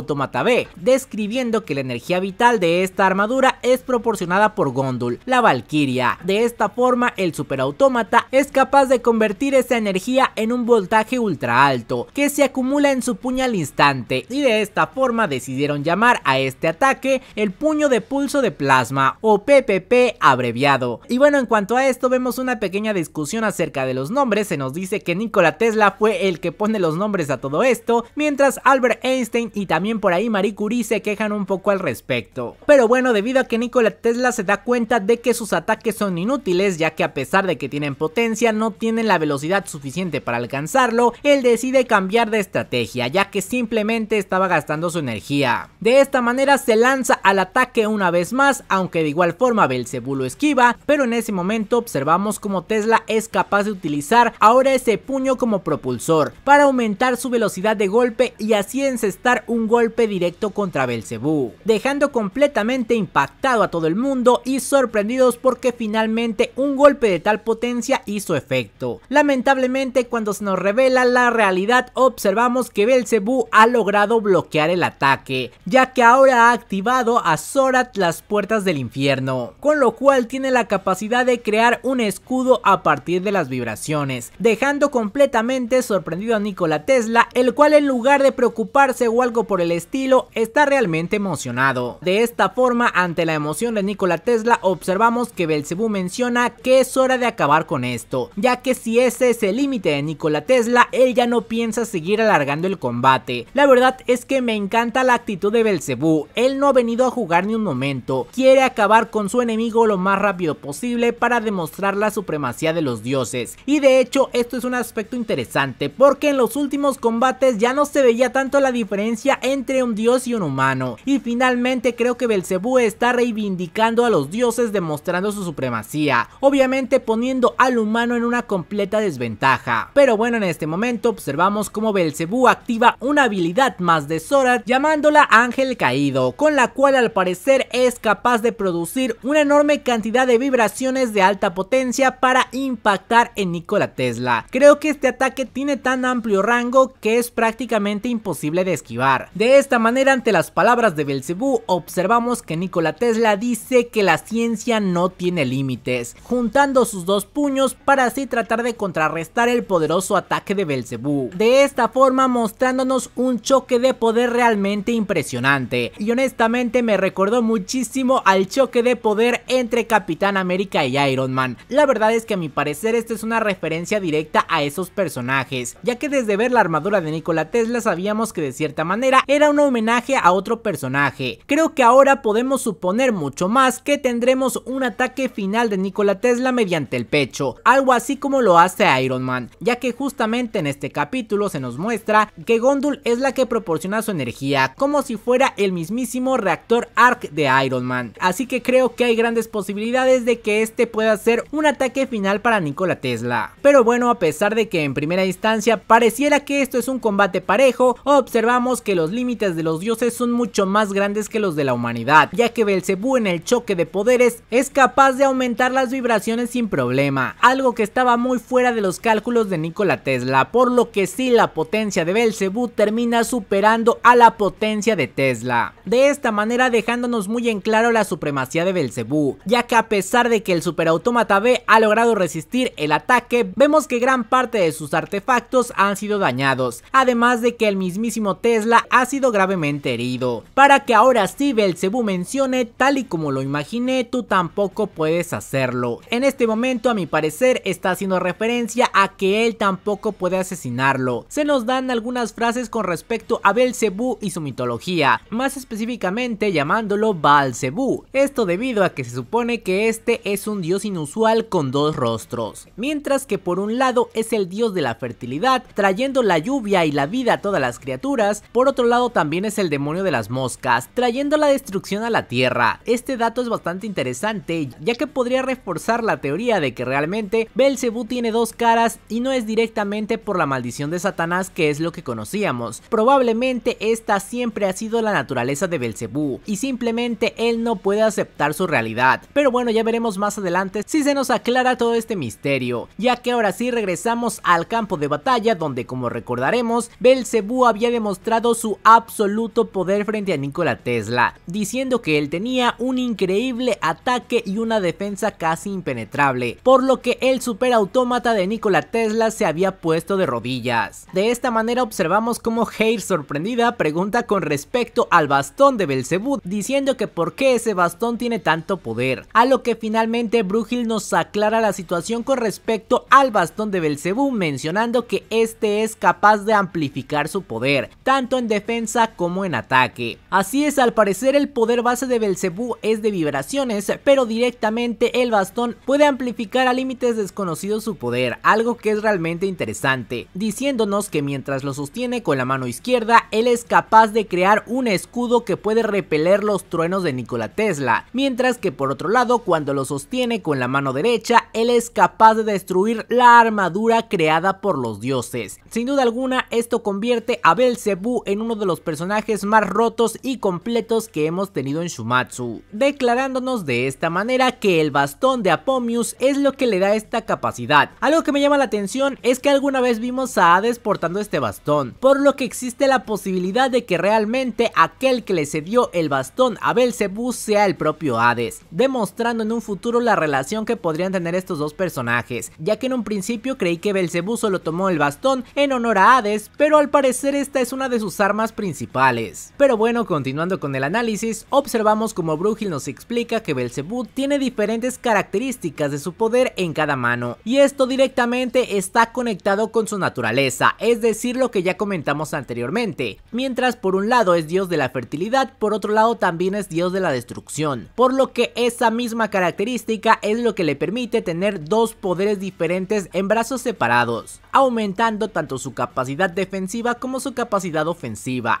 B, describiendo que la energía vital de esta armadura es proporcionada por Gondul, la Valkyria. De esta forma, el superautómata es capaz de convertir esa energía en un voltaje ultra alto, que se acumula en su puño al instante, y de esta forma decidieron llamar a este ataque el puño de pulso de plasma, o PPP abreviado. Y bueno, en cuanto a esto, vemos una pequeña discusión acerca de los nombres, se nos dice que Nikola Tesla fue el que pone los nombres a todo esto, mientras Albert Einstein y también por ahí Marie Curie se quejan un poco al respecto. Pero bueno, debido a que Nikola Tesla se da cuenta de que sus ataques son inútiles ya que a pesar de que tienen potencia no tienen la velocidad suficiente para alcanzarlo, él decide cambiar de estrategia ya que simplemente estaba gastando su energía. De esta manera se lanza al ataque una vez más, aunque de igual forma Belzebulo esquiva, pero en ese momento observamos como Tesla es capaz de utilizar ahora ese puño como propulsor para aumentar su velocidad de golpe y así encestar un golpe directo contra Belcebú, dejando completamente impactado a todo el mundo y sorprendidos porque finalmente un golpe de tal potencia hizo efecto. Lamentablemente cuando se nos revela la realidad observamos que Belcebú ha logrado bloquear el ataque, ya que ahora ha activado a Zorat las puertas del infierno, con lo cual tiene la capacidad de crear un escudo a partir de las vibraciones, dejando completamente sorprendido a Nikola Tesla, el cual en lugar de preocuparse o al por el estilo, está realmente emocionado. De esta forma, ante la emoción de Nikola Tesla, observamos que Belcebú menciona que es hora de acabar con esto, ya que si ese es el límite de Nikola Tesla, él ya no piensa seguir alargando el combate. La verdad es que me encanta la actitud de Belcebú, él no ha venido a jugar ni un momento, quiere acabar con su enemigo lo más rápido posible para demostrar la supremacía de los dioses. Y de hecho, esto es un aspecto interesante, porque en los últimos combates ya no se veía tanto la diferencia entre un dios y un humano. Y finalmente creo que Belcebú está reivindicando a los dioses demostrando su supremacía, obviamente poniendo al humano en una completa desventaja. Pero bueno, en este momento observamos cómo Belcebú activa una habilidad más de Zorat llamándola Ángel Caído, con la cual al parecer es capaz de producir una enorme cantidad de vibraciones de alta potencia para impactar en Nikola Tesla. Creo que este ataque tiene tan amplio rango que es prácticamente imposible de esquivar de esta manera, ante las palabras de Belcebú, observamos que Nikola Tesla dice que la ciencia no tiene límites, juntando sus dos puños para así tratar de contrarrestar el poderoso ataque de Belcebú. De esta forma, mostrándonos un choque de poder realmente impresionante. Y honestamente, me recordó muchísimo al choque de poder entre Capitán América y Iron Man. La verdad es que a mi parecer esta es una referencia directa a esos personajes, ya que desde ver la armadura de Nikola Tesla sabíamos que de cierta manera era un homenaje a otro personaje. Creo que ahora podemos suponer mucho más que tendremos un ataque final de Nikola Tesla mediante el pecho, algo así como lo hace Iron Man, ya que justamente en este capítulo se nos muestra que Gondul es la que proporciona su energía, como si fuera el mismísimo reactor ARC de Iron Man, así que creo que hay grandes posibilidades de que este pueda ser un ataque final para Nikola Tesla. Pero bueno, a pesar de que en primera instancia pareciera que esto es un combate parejo, observamos que que los límites de los dioses son mucho más grandes que los de la humanidad, ya que Belcebú en el choque de poderes es capaz de aumentar las vibraciones sin problema, algo que estaba muy fuera de los cálculos de Nikola Tesla, por lo que sí la potencia de Belcebú termina superando a la potencia de Tesla. De esta manera dejándonos muy en claro la supremacía de Belcebú, ya que a pesar de que el superautómata B ha logrado resistir el ataque, vemos que gran parte de sus artefactos han sido dañados, además de que el mismísimo Tesla ha sido gravemente herido. Para que ahora sí Belzebú mencione, tal y como lo imaginé, tú tampoco puedes hacerlo. En este momento, a mi parecer, está haciendo referencia a que él tampoco puede asesinarlo. Se nos dan algunas frases con respecto a Belzebú y su mitología, más específicamente llamándolo Balcebú. Esto debido a que se supone que este es un dios inusual con dos rostros. Mientras que por un lado es el dios de la fertilidad, trayendo la lluvia y la vida a todas las criaturas, por otro lado también es el demonio de las moscas, trayendo la destrucción a la Tierra. Este dato es bastante interesante, ya que podría reforzar la teoría de que realmente Belcebú tiene dos caras y no es directamente por la maldición de Satanás que es lo que conocíamos. Probablemente esta siempre ha sido la naturaleza de Belcebú y simplemente él no puede aceptar su realidad. Pero bueno, ya veremos más adelante si se nos aclara todo este misterio, ya que ahora sí regresamos al campo de batalla donde como recordaremos, Belcebú había demostrado su absoluto poder frente a Nikola Tesla, diciendo que él tenía un increíble ataque y una defensa casi impenetrable, por lo que el superautómata de Nikola Tesla se había puesto de rodillas. De esta manera observamos cómo Hale sorprendida pregunta con respecto al bastón de belzebú diciendo que por qué ese bastón tiene tanto poder, a lo que finalmente Brugil nos aclara la situación con respecto al bastón de Belzebú mencionando que este es capaz de amplificar su poder, tanto en defensa como en ataque. Así es, al parecer el poder base de Belcebú es de vibraciones, pero directamente el bastón puede amplificar a límites desconocidos su poder, algo que es realmente interesante, diciéndonos que mientras lo sostiene con la mano izquierda, él es capaz de crear un escudo que puede repeler los truenos de Nikola Tesla, mientras que por otro lado, cuando lo sostiene con la mano derecha, él es capaz de destruir la armadura creada por los dioses. Sin duda alguna, esto convierte a Belcebú en uno de los personajes más rotos y completos que hemos tenido en Shumatsu, declarándonos de esta manera que el bastón de Apomius es lo que le da esta capacidad. Algo que me llama la atención es que alguna vez vimos a Hades portando este bastón, por lo que existe la posibilidad de que realmente aquel que le cedió el bastón a Belzebú sea el propio Hades, demostrando en un futuro la relación que podrían tener estos dos personajes, ya que en un principio creí que Belzebú solo tomó el bastón en honor a Hades, pero al parecer esta es una de sus armas principales. Pero bueno, continuando con el análisis, observamos como Brugil nos explica que Belzebú tiene diferentes características de su poder en cada mano, y esto directamente está conectado con su naturaleza, es decir, lo que ya comentamos anteriormente. Mientras por un lado es dios de la fertilidad, por otro lado también es dios de la destrucción, por lo que esa misma característica es lo que le permite tener dos poderes diferentes en brazos separados, aumentando tanto su capacidad defensiva como su capacidad ofensiva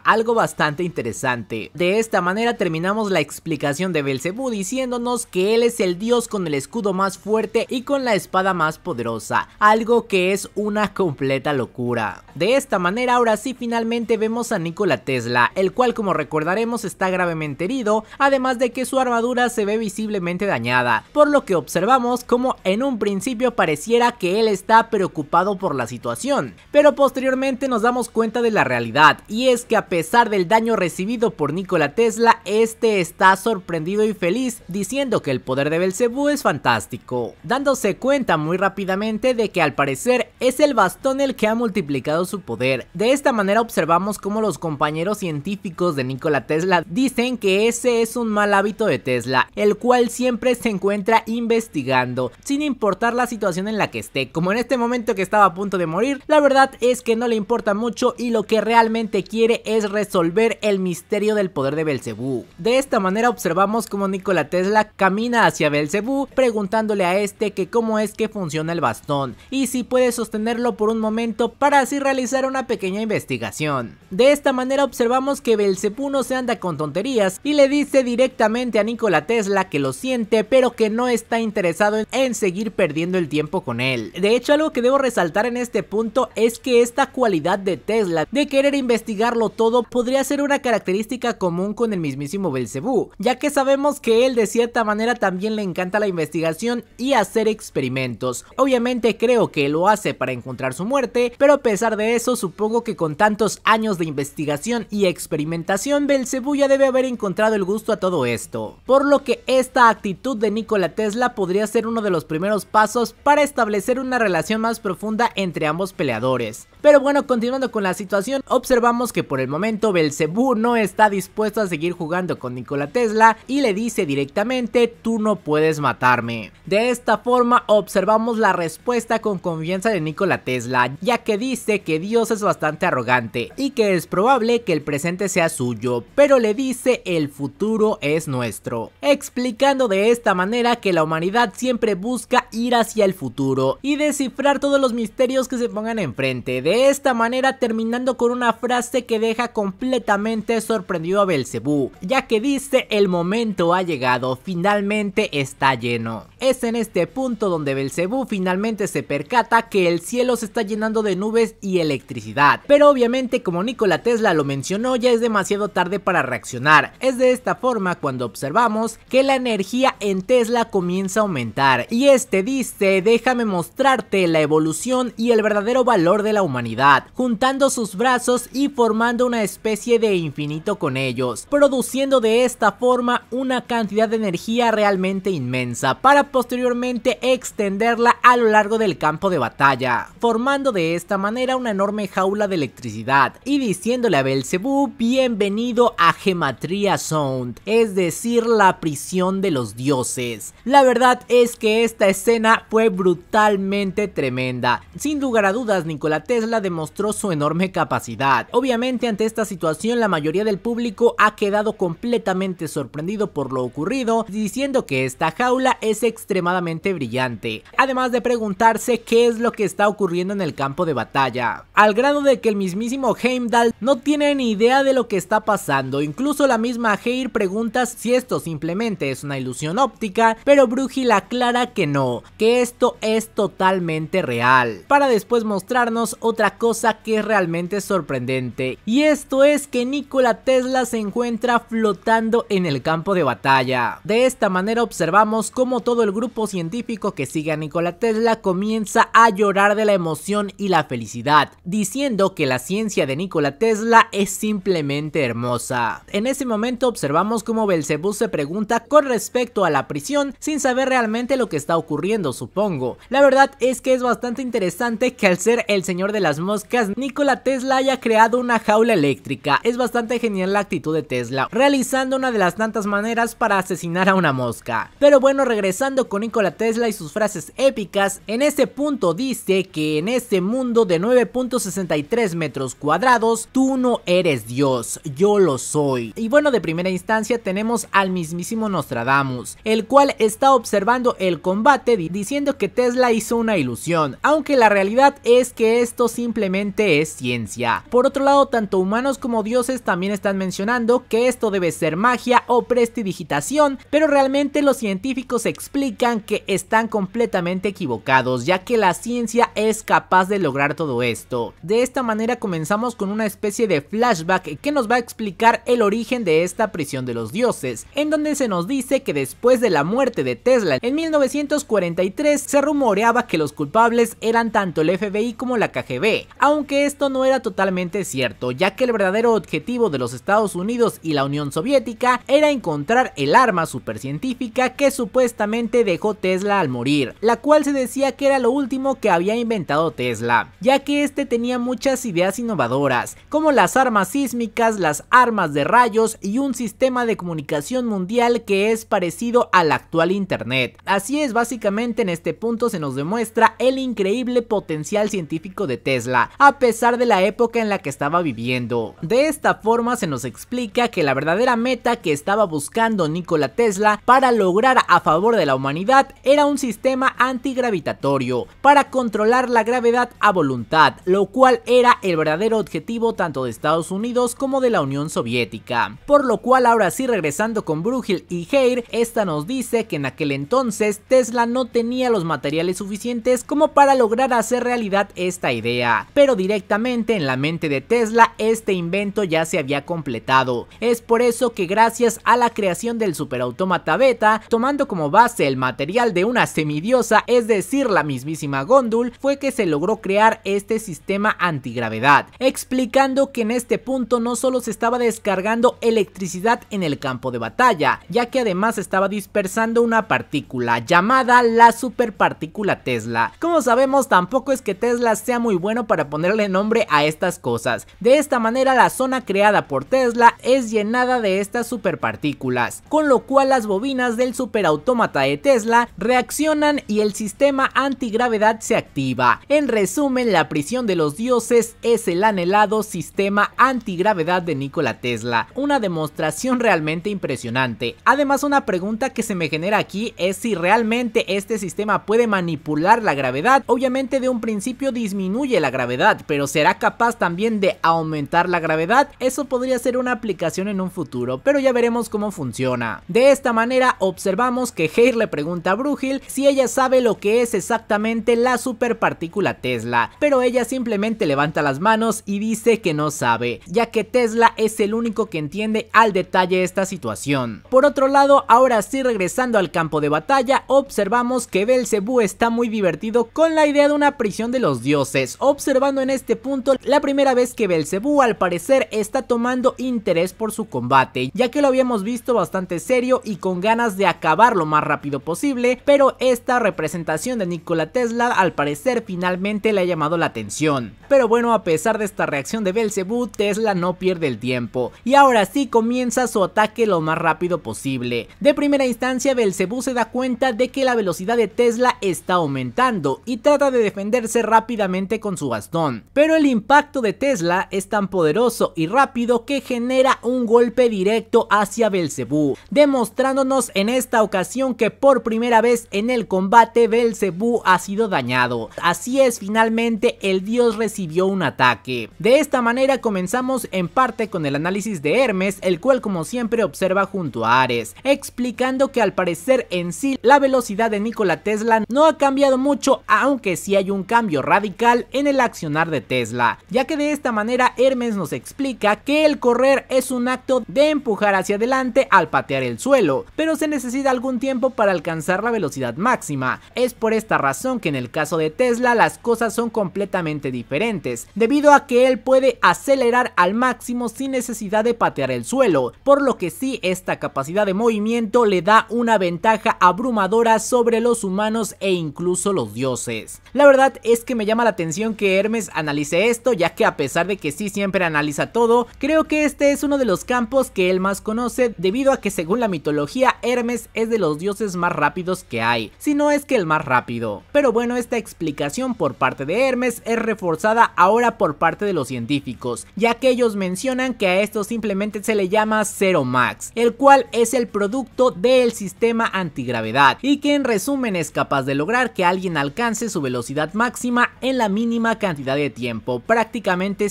algo bastante interesante. De esta manera terminamos la explicación de Belcebú diciéndonos que él es el dios con el escudo más fuerte y con la espada más poderosa, algo que es una completa locura. De esta manera ahora sí finalmente vemos a Nikola Tesla, el cual como recordaremos está gravemente herido, además de que su armadura se ve visiblemente dañada, por lo que observamos como en un principio pareciera que él está preocupado por la situación, pero posteriormente nos damos cuenta de la realidad y y es que a pesar del daño recibido por Nikola Tesla, este está sorprendido y feliz diciendo que el poder de Belcebú es fantástico, dándose cuenta muy rápidamente de que al parecer es el bastón el que ha multiplicado su poder. De esta manera observamos cómo los compañeros científicos de Nikola Tesla dicen que ese es un mal hábito de Tesla, el cual siempre se encuentra investigando, sin importar la situación en la que esté, como en este momento que estaba a punto de morir, la verdad es que no le importa mucho y lo que realmente quiere es resolver el misterio del poder de Belcebú. De esta manera observamos cómo Nikola Tesla camina hacia Belcebú preguntándole a este que cómo es que funciona el bastón y si puede sostenerlo por un momento para así realizar una pequeña investigación. De esta manera observamos que Belcebú no se anda con tonterías y le dice directamente a Nikola Tesla que lo siente pero que no está interesado en seguir perdiendo el tiempo con él. De hecho algo que debo resaltar en este punto es que esta cualidad de Tesla de querer investigar investigarlo todo podría ser una característica común con el mismísimo Belcebú, ya que sabemos que él de cierta manera también le encanta la investigación y hacer experimentos. Obviamente creo que lo hace para encontrar su muerte, pero a pesar de eso supongo que con tantos años de investigación y experimentación Belcebú ya debe haber encontrado el gusto a todo esto. Por lo que esta actitud de Nikola Tesla podría ser uno de los primeros pasos para establecer una relación más profunda entre ambos peleadores. Pero bueno, continuando con la situación, observamos que por el momento Belcebú no está dispuesto a seguir jugando con Nikola Tesla y le dice directamente tú no puedes matarme. De esta forma observamos la respuesta con confianza de Nikola Tesla, ya que dice que Dios es bastante arrogante y que es probable que el presente sea suyo, pero le dice el futuro es nuestro, explicando de esta manera que la humanidad siempre busca ir hacia el futuro y descifrar todos los misterios que se pongan enfrente, de esta manera terminando con una frase que deja completamente sorprendido a Belcebú, ya que dice el momento ha llegado, finalmente está lleno. Es en este punto donde Belcebú finalmente se percata que el cielo se está llenando de nubes y electricidad, pero obviamente como Nikola Tesla lo mencionó ya es demasiado tarde para reaccionar. Es de esta forma cuando observamos que la energía en Tesla comienza a aumentar y este dice déjame mostrarte la evolución y el verdadero valor de la humanidad, juntando sus brazos y formando una especie de infinito con ellos, produciendo de esta forma una cantidad de energía realmente inmensa para posteriormente extenderla a lo largo del campo de batalla, formando de esta manera una enorme jaula de electricidad y diciéndole a Belzebú bienvenido a Gematria Sound, es decir la prisión de los dioses. La verdad es que esta escena fue brutalmente tremenda, sin lugar a dudas Nikola Tesla demostró su enorme capacidad, Obviamente ante esta situación la mayoría del público ha quedado completamente sorprendido por lo ocurrido, diciendo que esta jaula es extremadamente brillante, además de preguntarse qué es lo que está ocurriendo en el campo de batalla, al grado de que el mismísimo Heimdall no tiene ni idea de lo que está pasando, incluso la misma Heir pregunta si esto simplemente es una ilusión óptica, pero Brugil aclara que no, que esto es totalmente real, para después mostrarnos otra cosa que es realmente sorprendente y esto es que Nikola Tesla se encuentra flotando en el campo de batalla. De esta manera observamos cómo todo el grupo científico que sigue a Nikola Tesla comienza a llorar de la emoción y la felicidad, diciendo que la ciencia de Nikola Tesla es simplemente hermosa. En ese momento observamos cómo Belcebú se pregunta con respecto a la prisión sin saber realmente lo que está ocurriendo, supongo. La verdad es que es bastante interesante que al ser el señor de las moscas, Nikola Tesla haya creado un jaula eléctrica. Es bastante genial la actitud de Tesla, realizando una de las tantas maneras para asesinar a una mosca. Pero bueno, regresando con Nikola Tesla y sus frases épicas, en este punto dice que en este mundo de 9.63 metros cuadrados, tú no eres Dios, yo lo soy. Y bueno, de primera instancia tenemos al mismísimo Nostradamus, el cual está observando el combate diciendo que Tesla hizo una ilusión, aunque la realidad es que esto simplemente es ciencia. Por otro lado, tanto humanos como dioses también están mencionando que esto debe ser magia o prestidigitación, pero realmente los científicos explican que están completamente equivocados, ya que la ciencia es capaz de lograr todo esto. De esta manera comenzamos con una especie de flashback que nos va a explicar el origen de esta prisión de los dioses, en donde se nos dice que después de la muerte de Tesla en 1943 se rumoreaba que los culpables eran tanto el FBI como la KGB, aunque esto no era totalmente cierto ya que el verdadero objetivo de los Estados Unidos y la Unión Soviética era encontrar el arma supercientífica que supuestamente dejó Tesla al morir, la cual se decía que era lo último que había inventado Tesla, ya que este tenía muchas ideas innovadoras, como las armas sísmicas, las armas de rayos y un sistema de comunicación mundial que es parecido al actual internet. Así es, básicamente en este punto se nos demuestra el increíble potencial científico de Tesla, a pesar de la época en la que estaba viviendo. De esta forma se nos explica que la verdadera meta que estaba buscando Nikola Tesla para lograr a favor de la humanidad era un sistema antigravitatorio para controlar la gravedad a voluntad, lo cual era el verdadero objetivo tanto de Estados Unidos como de la Unión Soviética. Por lo cual ahora sí regresando con Brugil y Heir, esta nos dice que en aquel entonces Tesla no tenía los materiales suficientes como para lograr hacer realidad esta idea, pero directamente en la mente de Tesla Tesla este invento ya se había completado. Es por eso que gracias a la creación del superautómata beta, tomando como base el material de una semidiosa, es decir la mismísima Gondul, fue que se logró crear este sistema antigravedad, explicando que en este punto no solo se estaba descargando electricidad en el campo de batalla, ya que además estaba dispersando una partícula llamada la superpartícula Tesla. Como sabemos tampoco es que Tesla sea muy bueno para ponerle nombre a estas cosas, de esta manera la zona creada por Tesla es llenada de estas superpartículas, con lo cual las bobinas del superautómata de Tesla reaccionan y el sistema antigravedad se activa. En resumen, la prisión de los dioses es el anhelado sistema antigravedad de Nikola Tesla, una demostración realmente impresionante. Además, una pregunta que se me genera aquí es si realmente este sistema puede manipular la gravedad. Obviamente de un principio disminuye la gravedad, pero será capaz también de aumentar la gravedad, eso podría ser una aplicación en un futuro, pero ya veremos cómo funciona. De esta manera observamos que Heir le pregunta a Brugil si ella sabe lo que es exactamente la superpartícula Tesla, pero ella simplemente levanta las manos y dice que no sabe, ya que Tesla es el único que entiende al detalle esta situación. Por otro lado, ahora sí regresando al campo de batalla, observamos que Belzebú está muy divertido con la idea de una prisión de los dioses, observando en este punto la primera vez que Belcebú al parecer está tomando interés por su combate, ya que lo habíamos visto bastante serio y con ganas de acabar lo más rápido posible, pero esta representación de Nikola Tesla al parecer finalmente le ha llamado la atención. Pero bueno, a pesar de esta reacción de Belcebú, Tesla no pierde el tiempo, y ahora sí comienza su ataque lo más rápido posible. De primera instancia, Belcebú se da cuenta de que la velocidad de Tesla está aumentando y trata de defenderse rápidamente con su bastón, pero el impacto de Tesla es tan poderoso y rápido que genera un golpe directo hacia Belcebú, demostrándonos en esta ocasión que por primera vez en el combate Belcebú ha sido dañado. Así es, finalmente el dios recibió un ataque. De esta manera comenzamos en parte con el análisis de Hermes, el cual como siempre observa junto a Ares, explicando que al parecer en sí la velocidad de Nikola Tesla no ha cambiado mucho, aunque sí hay un cambio radical en el accionar de Tesla, ya que de esta manera Hermes nos explica que el correr es un acto de empujar hacia adelante al patear el suelo, pero se necesita algún tiempo para alcanzar la velocidad máxima. Es por esta razón que en el caso de Tesla las cosas son completamente diferentes, debido a que él puede acelerar al máximo sin necesidad de patear el suelo, por lo que sí esta capacidad de movimiento le da una ventaja abrumadora sobre los humanos e incluso los dioses. La verdad es que me llama la atención que Hermes analice esto, ya que a pesar que sí siempre analiza todo, creo que este es uno de los campos que él más conoce debido a que según la mitología Hermes es de los dioses más rápidos que hay, si no es que el más rápido. Pero bueno, esta explicación por parte de Hermes es reforzada ahora por parte de los científicos, ya que ellos mencionan que a esto simplemente se le llama cero Max, el cual es el producto del sistema antigravedad y que en resumen es capaz de lograr que alguien alcance su velocidad máxima en la mínima cantidad de tiempo, prácticamente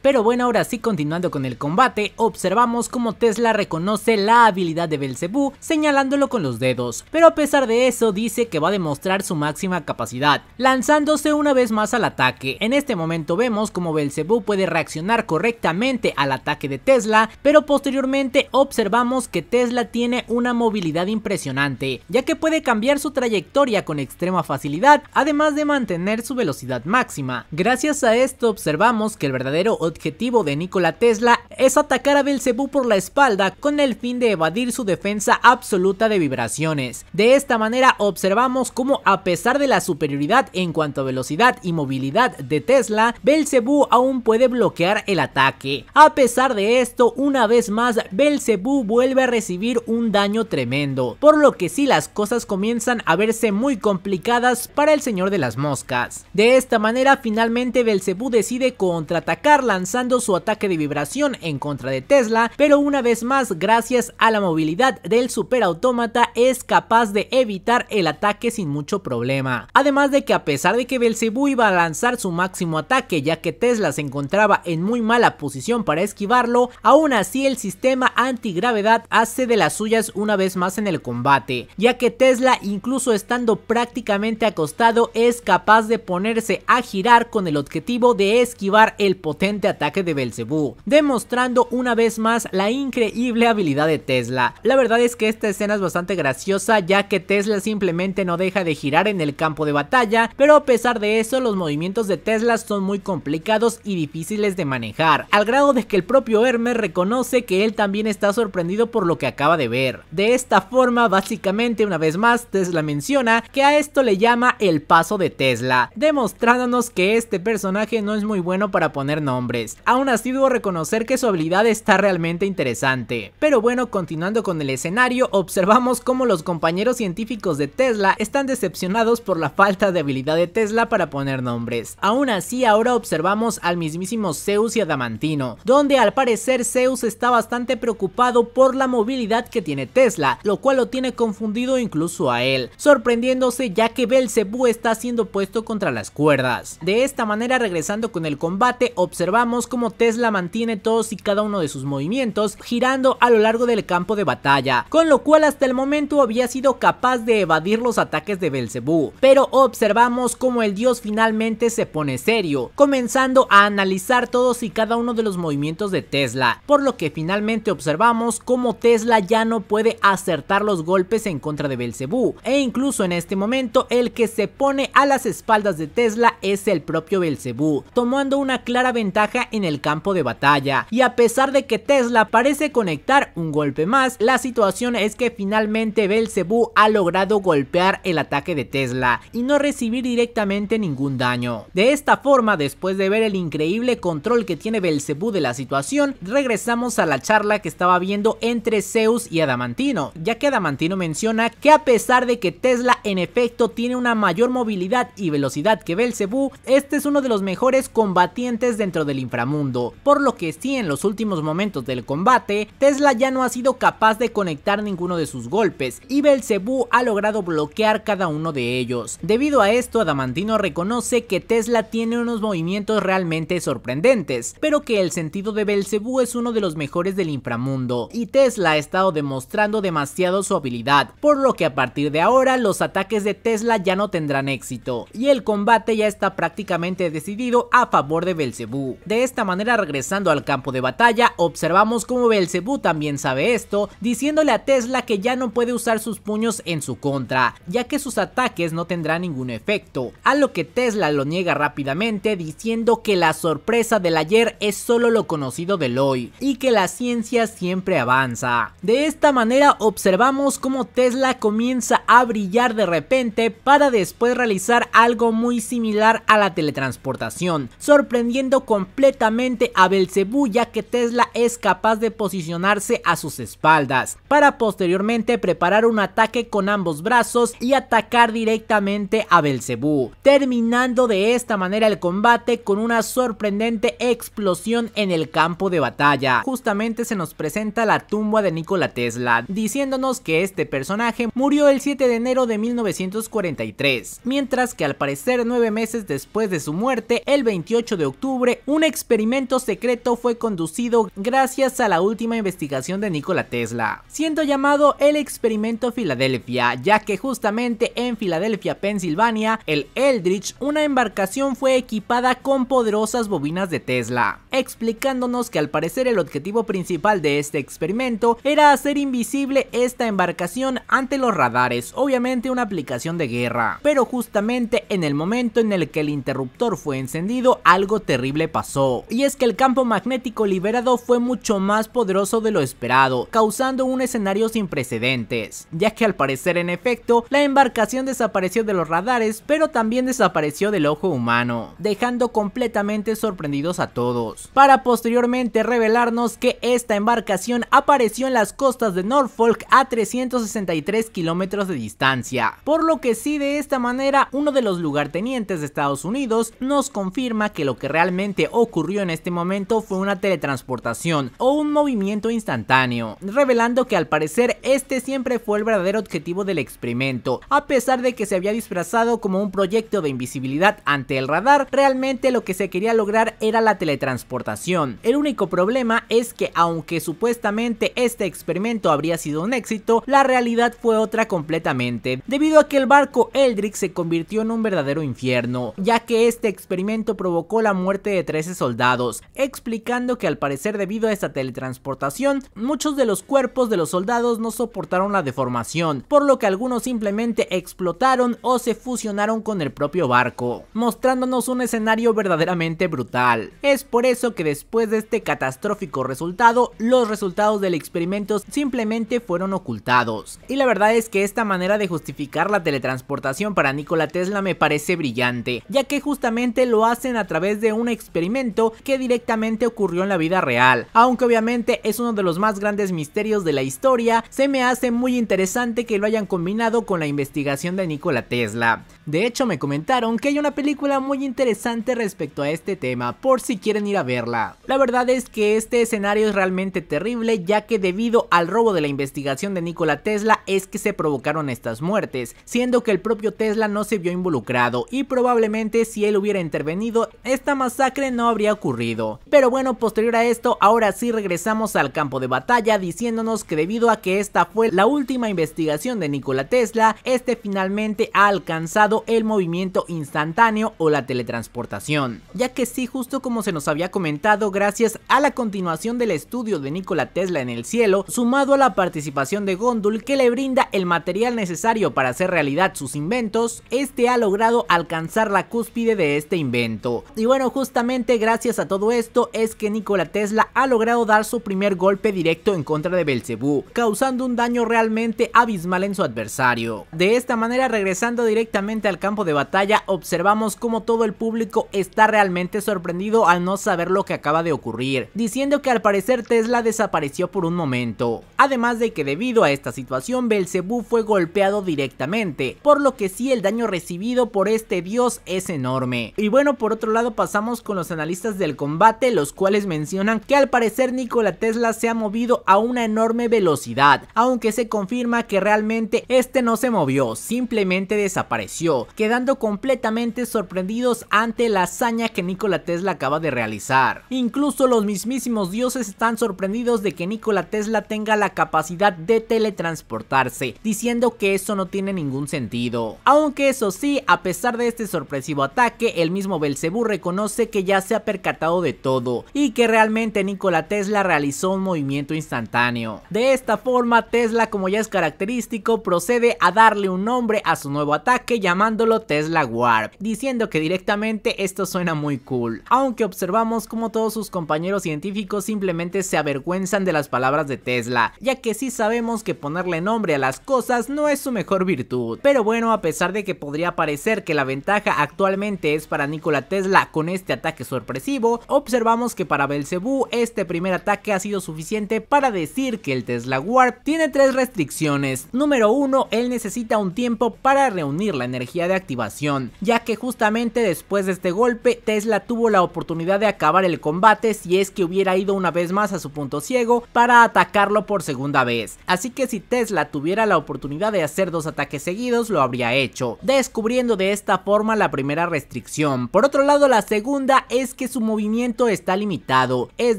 pero bueno, ahora sí, continuando con el combate, observamos cómo Tesla reconoce la habilidad de Belzebú señalándolo con los dedos, pero a pesar de eso dice que va a demostrar su máxima capacidad, lanzándose una vez más al ataque. En este momento vemos cómo Belzebú puede reaccionar correctamente al ataque de Tesla, pero posteriormente observamos que Tesla tiene una movilidad impresionante, ya que puede cambiar su trayectoria con extrema facilidad, además de mantener su velocidad máxima. Gracias a esto observamos que el verdadero objetivo de Nikola Tesla es atacar a Belcebú por la espalda con el fin de evadir su defensa absoluta de vibraciones. De esta manera observamos cómo a pesar de la superioridad en cuanto a velocidad y movilidad de Tesla, Belcebú aún puede bloquear el ataque. A pesar de esto, una vez más Belcebú vuelve a recibir un daño tremendo, por lo que sí las cosas comienzan a verse muy complicadas para el señor de las moscas. De esta manera finalmente Belcebú decide contraatacar lanzando su ataque de vibración en contra de Tesla, pero una vez más gracias a la movilidad del superautómata es capaz de evitar el ataque sin mucho problema. Además de que a pesar de que Belzebú iba a lanzar su máximo ataque ya que Tesla se encontraba en muy mala posición para esquivarlo, aún así el sistema antigravedad hace de las suyas una vez más en el combate, ya que Tesla incluso estando prácticamente acostado es capaz de ponerse a girar con el objetivo de esquivar el potente ataque de Belzebú, demostrando una vez más la increíble habilidad de Tesla. La verdad es que esta escena es bastante graciosa ya que Tesla simplemente no deja de girar en el campo de batalla, pero a pesar de eso los movimientos de Tesla son muy complicados y difíciles de manejar, al grado de que el propio Hermes reconoce que él también está sorprendido por lo que acaba de ver. De esta forma, básicamente una vez más, Tesla menciona que a esto le llama el paso de Tesla, demostrándonos que este personaje no es muy bueno para poner nombres, aún así debo reconocer que su habilidad está realmente interesante. Pero bueno, continuando con el escenario, observamos cómo los compañeros científicos de Tesla están decepcionados por la falta de habilidad de Tesla para poner nombres. Aún así, ahora observamos al mismísimo Zeus y Adamantino, donde al parecer Zeus está bastante preocupado por la movilidad que tiene Tesla, lo cual lo tiene confundido incluso a él, sorprendiéndose ya que Belzebú está siendo puesto contra las cuerdas. De esta manera regresando con el combate observamos como Tesla mantiene todos y cada uno de sus movimientos girando a lo largo del campo de batalla, con lo cual hasta el momento había sido capaz de evadir los ataques de Belcebú, pero observamos como el dios finalmente se pone serio, comenzando a analizar todos y cada uno de los movimientos de Tesla, por lo que finalmente observamos como Tesla ya no puede acertar los golpes en contra de Belcebú, e incluso en este momento el que se pone a las espaldas de Tesla es el propio Belcebú, tomando una clara ventaja en el campo de batalla, y a pesar de que Tesla parece conectar un golpe más, la situación es que finalmente Belzebú ha logrado golpear el ataque de Tesla y no recibir directamente ningún daño. De esta forma, después de ver el increíble control que tiene Belzebú de la situación, regresamos a la charla que estaba viendo entre Zeus y Adamantino, ya que Adamantino menciona que a pesar de que Tesla en efecto tiene una mayor movilidad y velocidad que Belzebú, este es uno de los mejores combatientes dentro del inframundo, por lo que sí en los últimos momentos del combate, Tesla ya no ha sido capaz de conectar ninguno de sus golpes y Belcebú ha logrado bloquear cada uno de ellos. Debido a esto, Adamantino reconoce que Tesla tiene unos movimientos realmente sorprendentes, pero que el sentido de Belcebú es uno de los mejores del inframundo, y Tesla ha estado demostrando demasiado su habilidad, por lo que a partir de ahora los ataques de Tesla ya no tendrán éxito, y el combate ya está prácticamente decidido a favor de Belcebú. De esta manera regresando al campo de batalla observamos cómo Belcebú también sabe esto diciéndole a Tesla que ya no puede usar sus puños en su contra ya que sus ataques no tendrán ningún efecto a lo que Tesla lo niega rápidamente diciendo que la sorpresa del ayer es solo lo conocido del hoy y que la ciencia siempre avanza. De esta manera observamos cómo Tesla comienza a brillar de repente para después realizar algo muy similar a la teletransportación, sorprendiendo completamente a Belcebú ya que Tesla es capaz de posicionarse a sus espaldas para posteriormente preparar un ataque con ambos brazos y atacar directamente a Belcebú, terminando de esta manera el combate con una sorprendente explosión en el campo de batalla. Justamente se nos presenta la tumba de Nikola Tesla, diciéndonos que este personaje murió el 7 de enero de 1943, mientras que al parecer nueve meses después de su muerte, el 28 de de octubre, un experimento secreto fue conducido gracias a la última investigación de Nikola Tesla, siendo llamado el experimento Filadelfia, ya que justamente en Filadelfia, Pensilvania, el Eldridge, una embarcación fue equipada con poderosas bobinas de Tesla, explicándonos que al parecer el objetivo principal de este experimento era hacer invisible esta embarcación ante los radares, obviamente una aplicación de guerra, pero justamente en el momento en el que el interruptor fue encendido, algo terrible pasó, y es que el campo magnético liberado fue mucho más poderoso de lo esperado, causando un escenario sin precedentes, ya que al parecer en efecto, la embarcación desapareció de los radares, pero también desapareció del ojo humano, dejando completamente sorprendidos a todos, para posteriormente revelarnos que esta embarcación apareció en las costas de Norfolk a 363 kilómetros de distancia, por lo que sí de esta manera uno de los lugartenientes de Estados Unidos nos confirma que lo que realmente ocurrió en este momento fue una teletransportación o un movimiento instantáneo, revelando que al parecer este siempre fue el verdadero objetivo del experimento, a pesar de que se había disfrazado como un proyecto de invisibilidad ante el radar, realmente lo que se quería lograr era la teletransportación. El único problema es que aunque supuestamente este experimento habría sido un éxito, la realidad fue otra completamente, debido a que el barco Eldrick se convirtió en un verdadero infierno, ya que este experimento provocó la muerte de 13 soldados, explicando que al parecer debido a esta teletransportación, muchos de los cuerpos de los soldados no soportaron la deformación, por lo que algunos simplemente explotaron o se fusionaron con el propio barco, mostrándonos un escenario verdaderamente brutal. Es por eso que después de este catastrófico resultado, los resultados del experimento simplemente fueron ocultados. Y la verdad es que esta manera de justificar la teletransportación para Nikola Tesla me parece brillante, ya que justamente lo hacen a través de un experimento que directamente ocurrió en la vida real. Aunque obviamente es uno de los más grandes misterios de la historia, se me hace muy interesante que lo hayan combinado con la investigación de Nikola Tesla. De hecho me comentaron que hay una película muy interesante respecto a este tema, por si quieren ir a verla. La verdad es que este escenario es realmente terrible ya que debido al robo de la investigación de Nikola Tesla es que se provocaron estas muertes, siendo que el propio Tesla no se vio involucrado y probablemente si él hubiera intervenido esta masacre no habría ocurrido. Pero bueno, posterior a esto, ahora sí regresamos al campo de batalla diciéndonos que debido a que esta fue la última investigación de Nikola Tesla, este finalmente ha alcanzado el movimiento instantáneo o la teletransportación. Ya que sí, justo como se nos había comentado, gracias a la continuación del estudio de Nikola Tesla en el cielo, sumado a la participación de Gondul que le brinda el material necesario para hacer realidad sus inventos, este ha logrado alcanzar la cúspide de este invento bueno, justamente gracias a todo esto es que Nikola Tesla ha logrado dar su primer golpe directo en contra de Belcebú, causando un daño realmente abismal en su adversario. De esta manera, regresando directamente al campo de batalla, observamos cómo todo el público está realmente sorprendido al no saber lo que acaba de ocurrir, diciendo que al parecer Tesla desapareció por un momento. Además de que debido a esta situación, Belcebú fue golpeado directamente, por lo que sí el daño recibido por este dios es enorme. Y bueno, por otro lado, pasamos con los analistas del combate, los cuales mencionan que al parecer Nikola Tesla se ha movido a una enorme velocidad, aunque se confirma que realmente este no se movió, simplemente desapareció, quedando completamente sorprendidos ante la hazaña que Nikola Tesla acaba de realizar. Incluso los mismísimos dioses están sorprendidos de que Nikola Tesla tenga la capacidad de teletransportarse, diciendo que eso no tiene ningún sentido. Aunque eso sí, a pesar de este sorpresivo ataque, el mismo Belcebú con sé que ya se ha percatado de todo y que realmente Nikola Tesla realizó un movimiento instantáneo. De esta forma, Tesla, como ya es característico, procede a darle un nombre a su nuevo ataque llamándolo Tesla Warp, diciendo que directamente esto suena muy cool, aunque observamos como todos sus compañeros científicos simplemente se avergüenzan de las palabras de Tesla, ya que sí sabemos que ponerle nombre a las cosas no es su mejor virtud. Pero bueno, a pesar de que podría parecer que la ventaja actualmente es para Nikola Tesla este ataque sorpresivo, observamos que para Belcebú este primer ataque ha sido suficiente para decir que el Tesla Warp tiene tres restricciones. Número 1, él necesita un tiempo para reunir la energía de activación, ya que justamente después de este golpe Tesla tuvo la oportunidad de acabar el combate si es que hubiera ido una vez más a su punto ciego para atacarlo por segunda vez. Así que si Tesla tuviera la oportunidad de hacer dos ataques seguidos lo habría hecho, descubriendo de esta forma la primera restricción. Por otro lado, las segunda es que su movimiento está limitado, es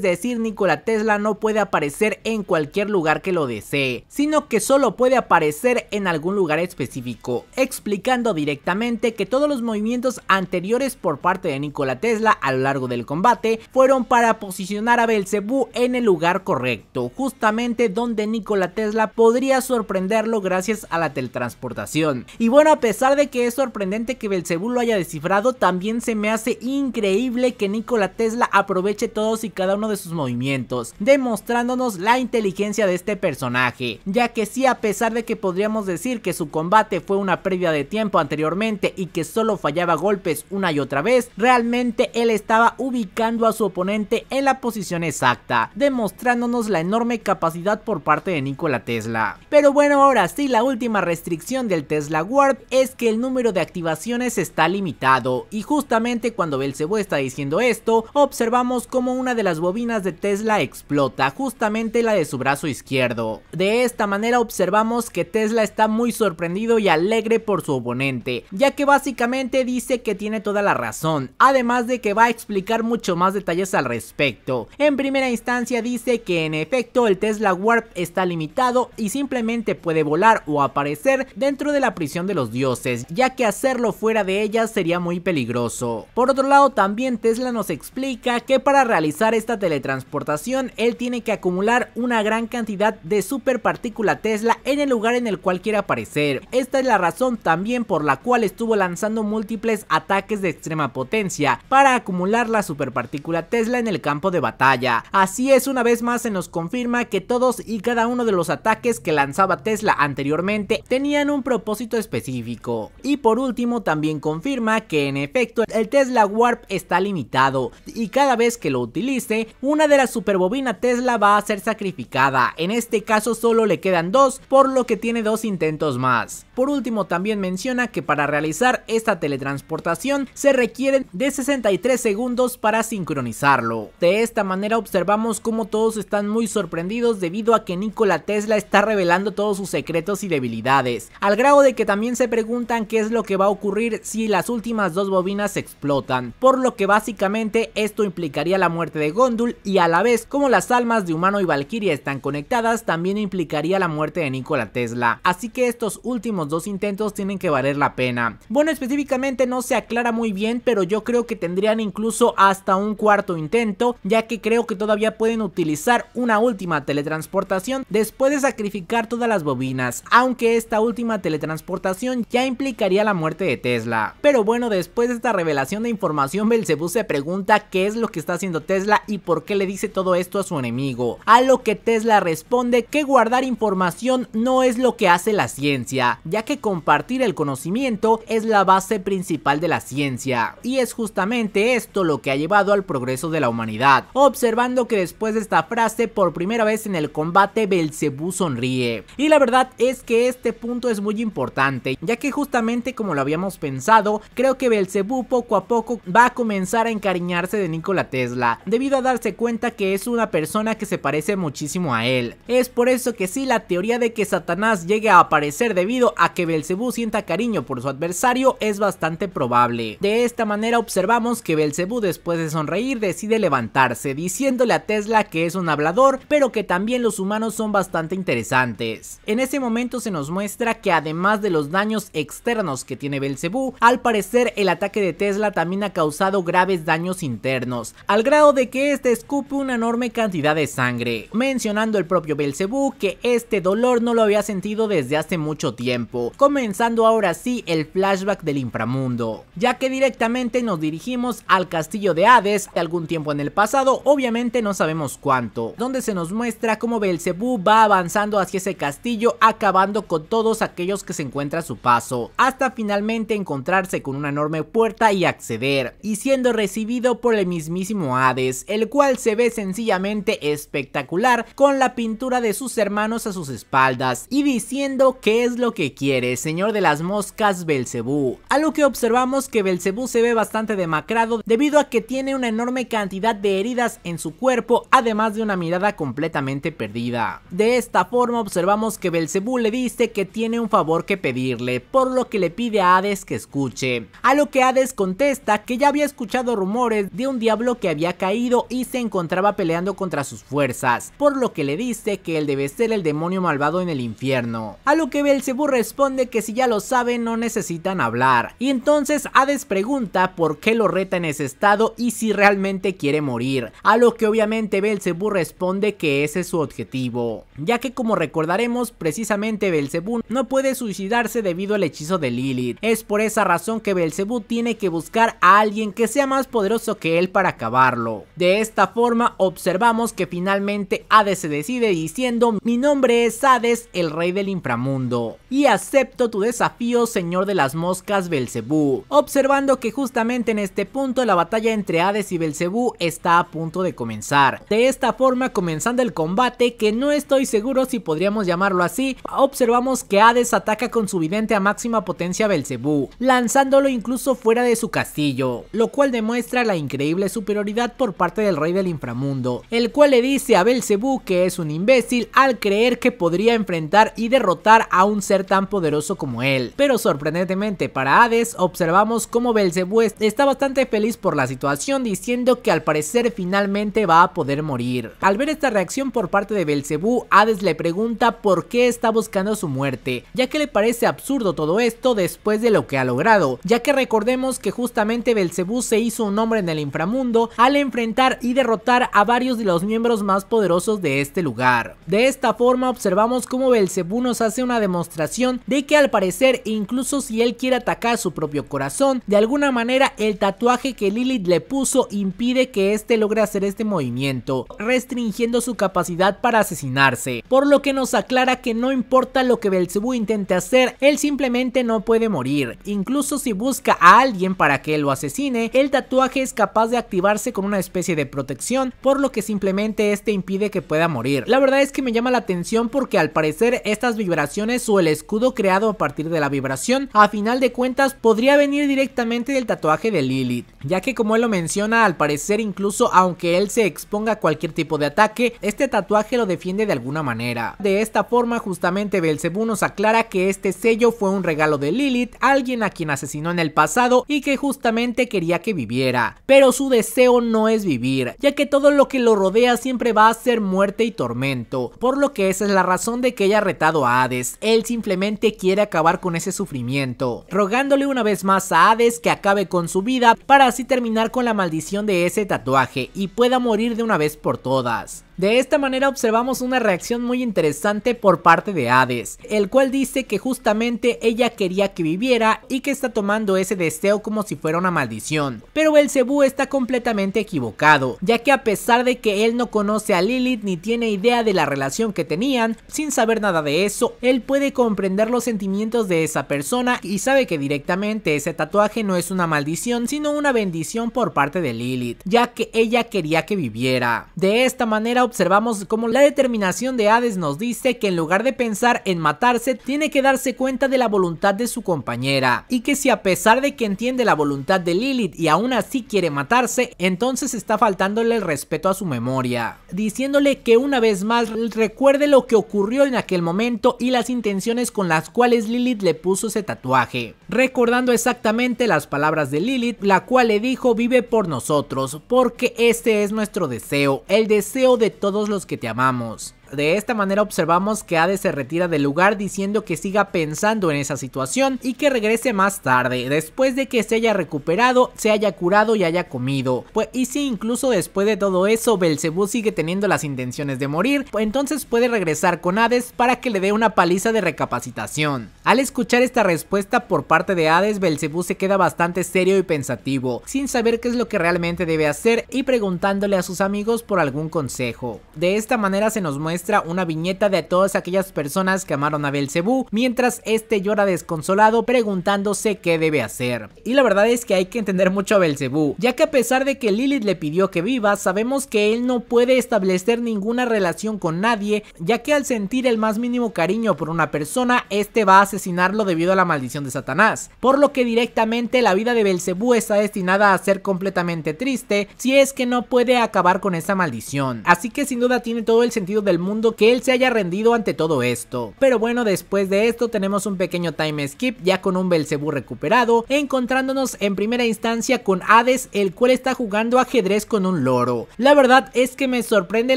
decir, Nikola Tesla no puede aparecer en cualquier lugar que lo desee, sino que solo puede aparecer en algún lugar específico, explicando directamente que todos los movimientos anteriores por parte de Nikola Tesla a lo largo del combate fueron para posicionar a Belcebú en el lugar correcto, justamente donde Nikola Tesla podría sorprenderlo gracias a la teletransportación. Y bueno, a pesar de que es sorprendente que Belcebú lo haya descifrado, también se me hace increíble increíble que Nikola Tesla aproveche todos y cada uno de sus movimientos, demostrándonos la inteligencia de este personaje, ya que si a pesar de que podríamos decir que su combate fue una pérdida de tiempo anteriormente y que solo fallaba golpes una y otra vez, realmente él estaba ubicando a su oponente en la posición exacta, demostrándonos la enorme capacidad por parte de Nikola Tesla. Pero bueno, ahora sí, la última restricción del Tesla Ward es que el número de activaciones está limitado y justamente cuando el el está diciendo esto, observamos como una de las bobinas de Tesla explota, justamente la de su brazo izquierdo. De esta manera observamos que Tesla está muy sorprendido y alegre por su oponente, ya que básicamente dice que tiene toda la razón, además de que va a explicar mucho más detalles al respecto. En primera instancia dice que en efecto el Tesla Warp está limitado y simplemente puede volar o aparecer dentro de la prisión de los dioses, ya que hacerlo fuera de ella sería muy peligroso. Por otro lado también Tesla nos explica que para realizar esta teletransportación él tiene que acumular una gran cantidad de superpartícula Tesla en el lugar en el cual quiere aparecer. Esta es la razón también por la cual estuvo lanzando múltiples ataques de extrema potencia para acumular la superpartícula Tesla en el campo de batalla. Así es, una vez más se nos confirma que todos y cada uno de los ataques que lanzaba Tesla anteriormente tenían un propósito específico. Y por último también confirma que en efecto el Tesla está limitado y cada vez que lo utilice, una de las superbobina Tesla va a ser sacrificada, en este caso solo le quedan dos, por lo que tiene dos intentos más. Por último también menciona que para realizar esta teletransportación se requieren de 63 segundos para sincronizarlo. De esta manera observamos cómo todos están muy sorprendidos debido a que Nikola Tesla está revelando todos sus secretos y debilidades, al grado de que también se preguntan qué es lo que va a ocurrir si las últimas dos bobinas explotan por lo que básicamente esto implicaría la muerte de Gondul y a la vez como las almas de Humano y Valkyria están conectadas también implicaría la muerte de Nikola Tesla, así que estos últimos dos intentos tienen que valer la pena. Bueno específicamente no se aclara muy bien pero yo creo que tendrían incluso hasta un cuarto intento ya que creo que todavía pueden utilizar una última teletransportación después de sacrificar todas las bobinas, aunque esta última teletransportación ya implicaría la muerte de Tesla. Pero bueno después de esta revelación de información belcebú Belzebú se pregunta qué es lo que está haciendo Tesla y por qué le dice todo esto a su enemigo, a lo que Tesla responde que guardar información no es lo que hace la ciencia, ya que compartir el conocimiento es la base principal de la ciencia, y es justamente esto lo que ha llevado al progreso de la humanidad, observando que después de esta frase por primera vez en el combate Belzebú sonríe, y la verdad es que este punto es muy importante, ya que justamente como lo habíamos pensado, creo que Belzebú poco a poco va a comenzar a encariñarse de Nikola Tesla, debido a darse cuenta que es una persona que se parece muchísimo a él. Es por eso que sí la teoría de que Satanás llegue a aparecer debido a que Belcebú sienta cariño por su adversario es bastante probable. De esta manera observamos que Belcebú después de sonreír decide levantarse, diciéndole a Tesla que es un hablador, pero que también los humanos son bastante interesantes. En ese momento se nos muestra que además de los daños externos que tiene Belcebú, al parecer el ataque de Tesla también ha causado causado graves daños internos, al grado de que este escupe una enorme cantidad de sangre, mencionando el propio Belcebú que este dolor no lo había sentido desde hace mucho tiempo, comenzando ahora sí el flashback del inframundo, ya que directamente nos dirigimos al castillo de Hades de algún tiempo en el pasado, obviamente no sabemos cuánto, donde se nos muestra cómo Belcebú va avanzando hacia ese castillo acabando con todos aquellos que se encuentra a su paso, hasta finalmente encontrarse con una enorme puerta y acceder, y siendo recibido por el mismísimo Hades, el cual se ve sencillamente espectacular con la pintura de sus hermanos a sus espaldas y diciendo qué es lo que quiere, señor de las moscas Belcebú. A lo que observamos que Belcebú se ve bastante demacrado debido a que tiene una enorme cantidad de heridas en su cuerpo, además de una mirada completamente perdida. De esta forma observamos que Belcebú le dice que tiene un favor que pedirle, por lo que le pide a Hades que escuche. A lo que Hades contesta que ya había escuchado rumores de un diablo que había caído y se encontraba peleando contra sus fuerzas, por lo que le dice que él debe ser el demonio malvado en el infierno. A lo que Belcebú responde que si ya lo sabe no necesitan hablar, y entonces Hades pregunta por qué lo reta en ese estado y si realmente quiere morir, a lo que obviamente Belcebú responde que ese es su objetivo, ya que como recordaremos precisamente Belcebú no puede suicidarse debido al hechizo de Lilith, es por esa razón que Belcebú tiene que buscar a alguien que sea más poderoso que él para acabarlo. De esta forma observamos que finalmente Hades se decide diciendo mi nombre es Hades, el rey del inframundo y acepto tu desafío señor de las moscas Belcebú, observando que justamente en este punto la batalla entre Hades y Belcebú está a punto de comenzar. De esta forma comenzando el combate que no estoy seguro si podríamos llamarlo así, observamos que Hades ataca con su vidente a máxima potencia Belcebú, lanzándolo incluso fuera de su castillo lo cual demuestra la increíble superioridad por parte del rey del inframundo, el cual le dice a Belcebú que es un imbécil al creer que podría enfrentar y derrotar a un ser tan poderoso como él. Pero sorprendentemente para Hades, observamos cómo Belcebú está bastante feliz por la situación diciendo que al parecer finalmente va a poder morir. Al ver esta reacción por parte de Belcebú, Hades le pregunta por qué está buscando su muerte, ya que le parece absurdo todo esto después de lo que ha logrado, ya que recordemos que justamente Belzebú Belcebú se hizo un nombre en el inframundo al enfrentar y derrotar a varios de los miembros más poderosos de este lugar. De esta forma observamos cómo Belzebú nos hace una demostración de que al parecer incluso si él quiere atacar su propio corazón, de alguna manera el tatuaje que Lilith le puso impide que éste logre hacer este movimiento, restringiendo su capacidad para asesinarse, por lo que nos aclara que no importa lo que Belzebú intente hacer, él simplemente no puede morir, incluso si busca a alguien para que lo asesine el tatuaje es capaz de activarse con una especie de protección, por lo que simplemente este impide que pueda morir. La verdad es que me llama la atención porque al parecer estas vibraciones o el escudo creado a partir de la vibración, a final de cuentas podría venir directamente del tatuaje de Lilith, ya que como él lo menciona, al parecer incluso aunque él se exponga a cualquier tipo de ataque, este tatuaje lo defiende de alguna manera. De esta forma justamente Belzebú nos aclara que este sello fue un regalo de Lilith, alguien a quien asesinó en el pasado y que justamente quería que viviera, pero su deseo no es vivir, ya que todo lo que lo rodea siempre va a ser muerte y tormento, por lo que esa es la razón de que haya retado a Hades, él simplemente quiere acabar con ese sufrimiento, rogándole una vez más a Hades que acabe con su vida para así terminar con la maldición de ese tatuaje y pueda morir de una vez por todas. De esta manera observamos una reacción muy interesante por parte de Hades, el cual dice que justamente ella quería que viviera y que está tomando ese deseo como si fuera una maldición. Pero el Cebú está completamente equivocado, ya que a pesar de que él no conoce a Lilith ni tiene idea de la relación que tenían, sin saber nada de eso, él puede comprender los sentimientos de esa persona y sabe que directamente ese tatuaje no es una maldición, sino una bendición por parte de Lilith, ya que ella quería que viviera. De esta manera observamos cómo la determinación de Hades nos dice que en lugar de pensar en matarse, tiene que darse cuenta de la voluntad de su compañera, y que si a pesar de que entiende la voluntad de Lilith y aún así quiere matarse, entonces está faltándole el respeto a su memoria, diciéndole que una vez más recuerde lo que ocurrió en aquel momento y las intenciones con las cuales Lilith le puso ese tatuaje, recordando exactamente las palabras de Lilith, la cual le dijo vive por nosotros, porque este es nuestro deseo, el deseo de todos los que te amamos. De esta manera observamos que Hades se retira del lugar diciendo que siga pensando en esa situación y que regrese más tarde, después de que se haya recuperado, se haya curado y haya comido. Pues y si incluso después de todo eso Belcebú sigue teniendo las intenciones de morir, pues entonces puede regresar con Hades para que le dé una paliza de recapacitación. Al escuchar esta respuesta por parte de Hades, Belcebú se queda bastante serio y pensativo, sin saber qué es lo que realmente debe hacer y preguntándole a sus amigos por algún consejo. De esta manera se nos muestra una viñeta de todas aquellas personas que amaron a Belcebú, mientras este llora desconsolado preguntándose qué debe hacer. Y la verdad es que hay que entender mucho a Belcebú, ya que a pesar de que Lilith le pidió que viva, sabemos que él no puede establecer ninguna relación con nadie, ya que al sentir el más mínimo cariño por una persona, este va a asesinarlo debido a la maldición de Satanás, por lo que directamente la vida de Belcebú está destinada a ser completamente triste si es que no puede acabar con esa maldición. Así que sin duda tiene todo el sentido del mundo que él se haya rendido ante todo esto. Pero bueno, después de esto tenemos un pequeño time skip ya con un Belcebú recuperado, encontrándonos en primera instancia con Hades, el cual está jugando ajedrez con un loro. La verdad es que me sorprende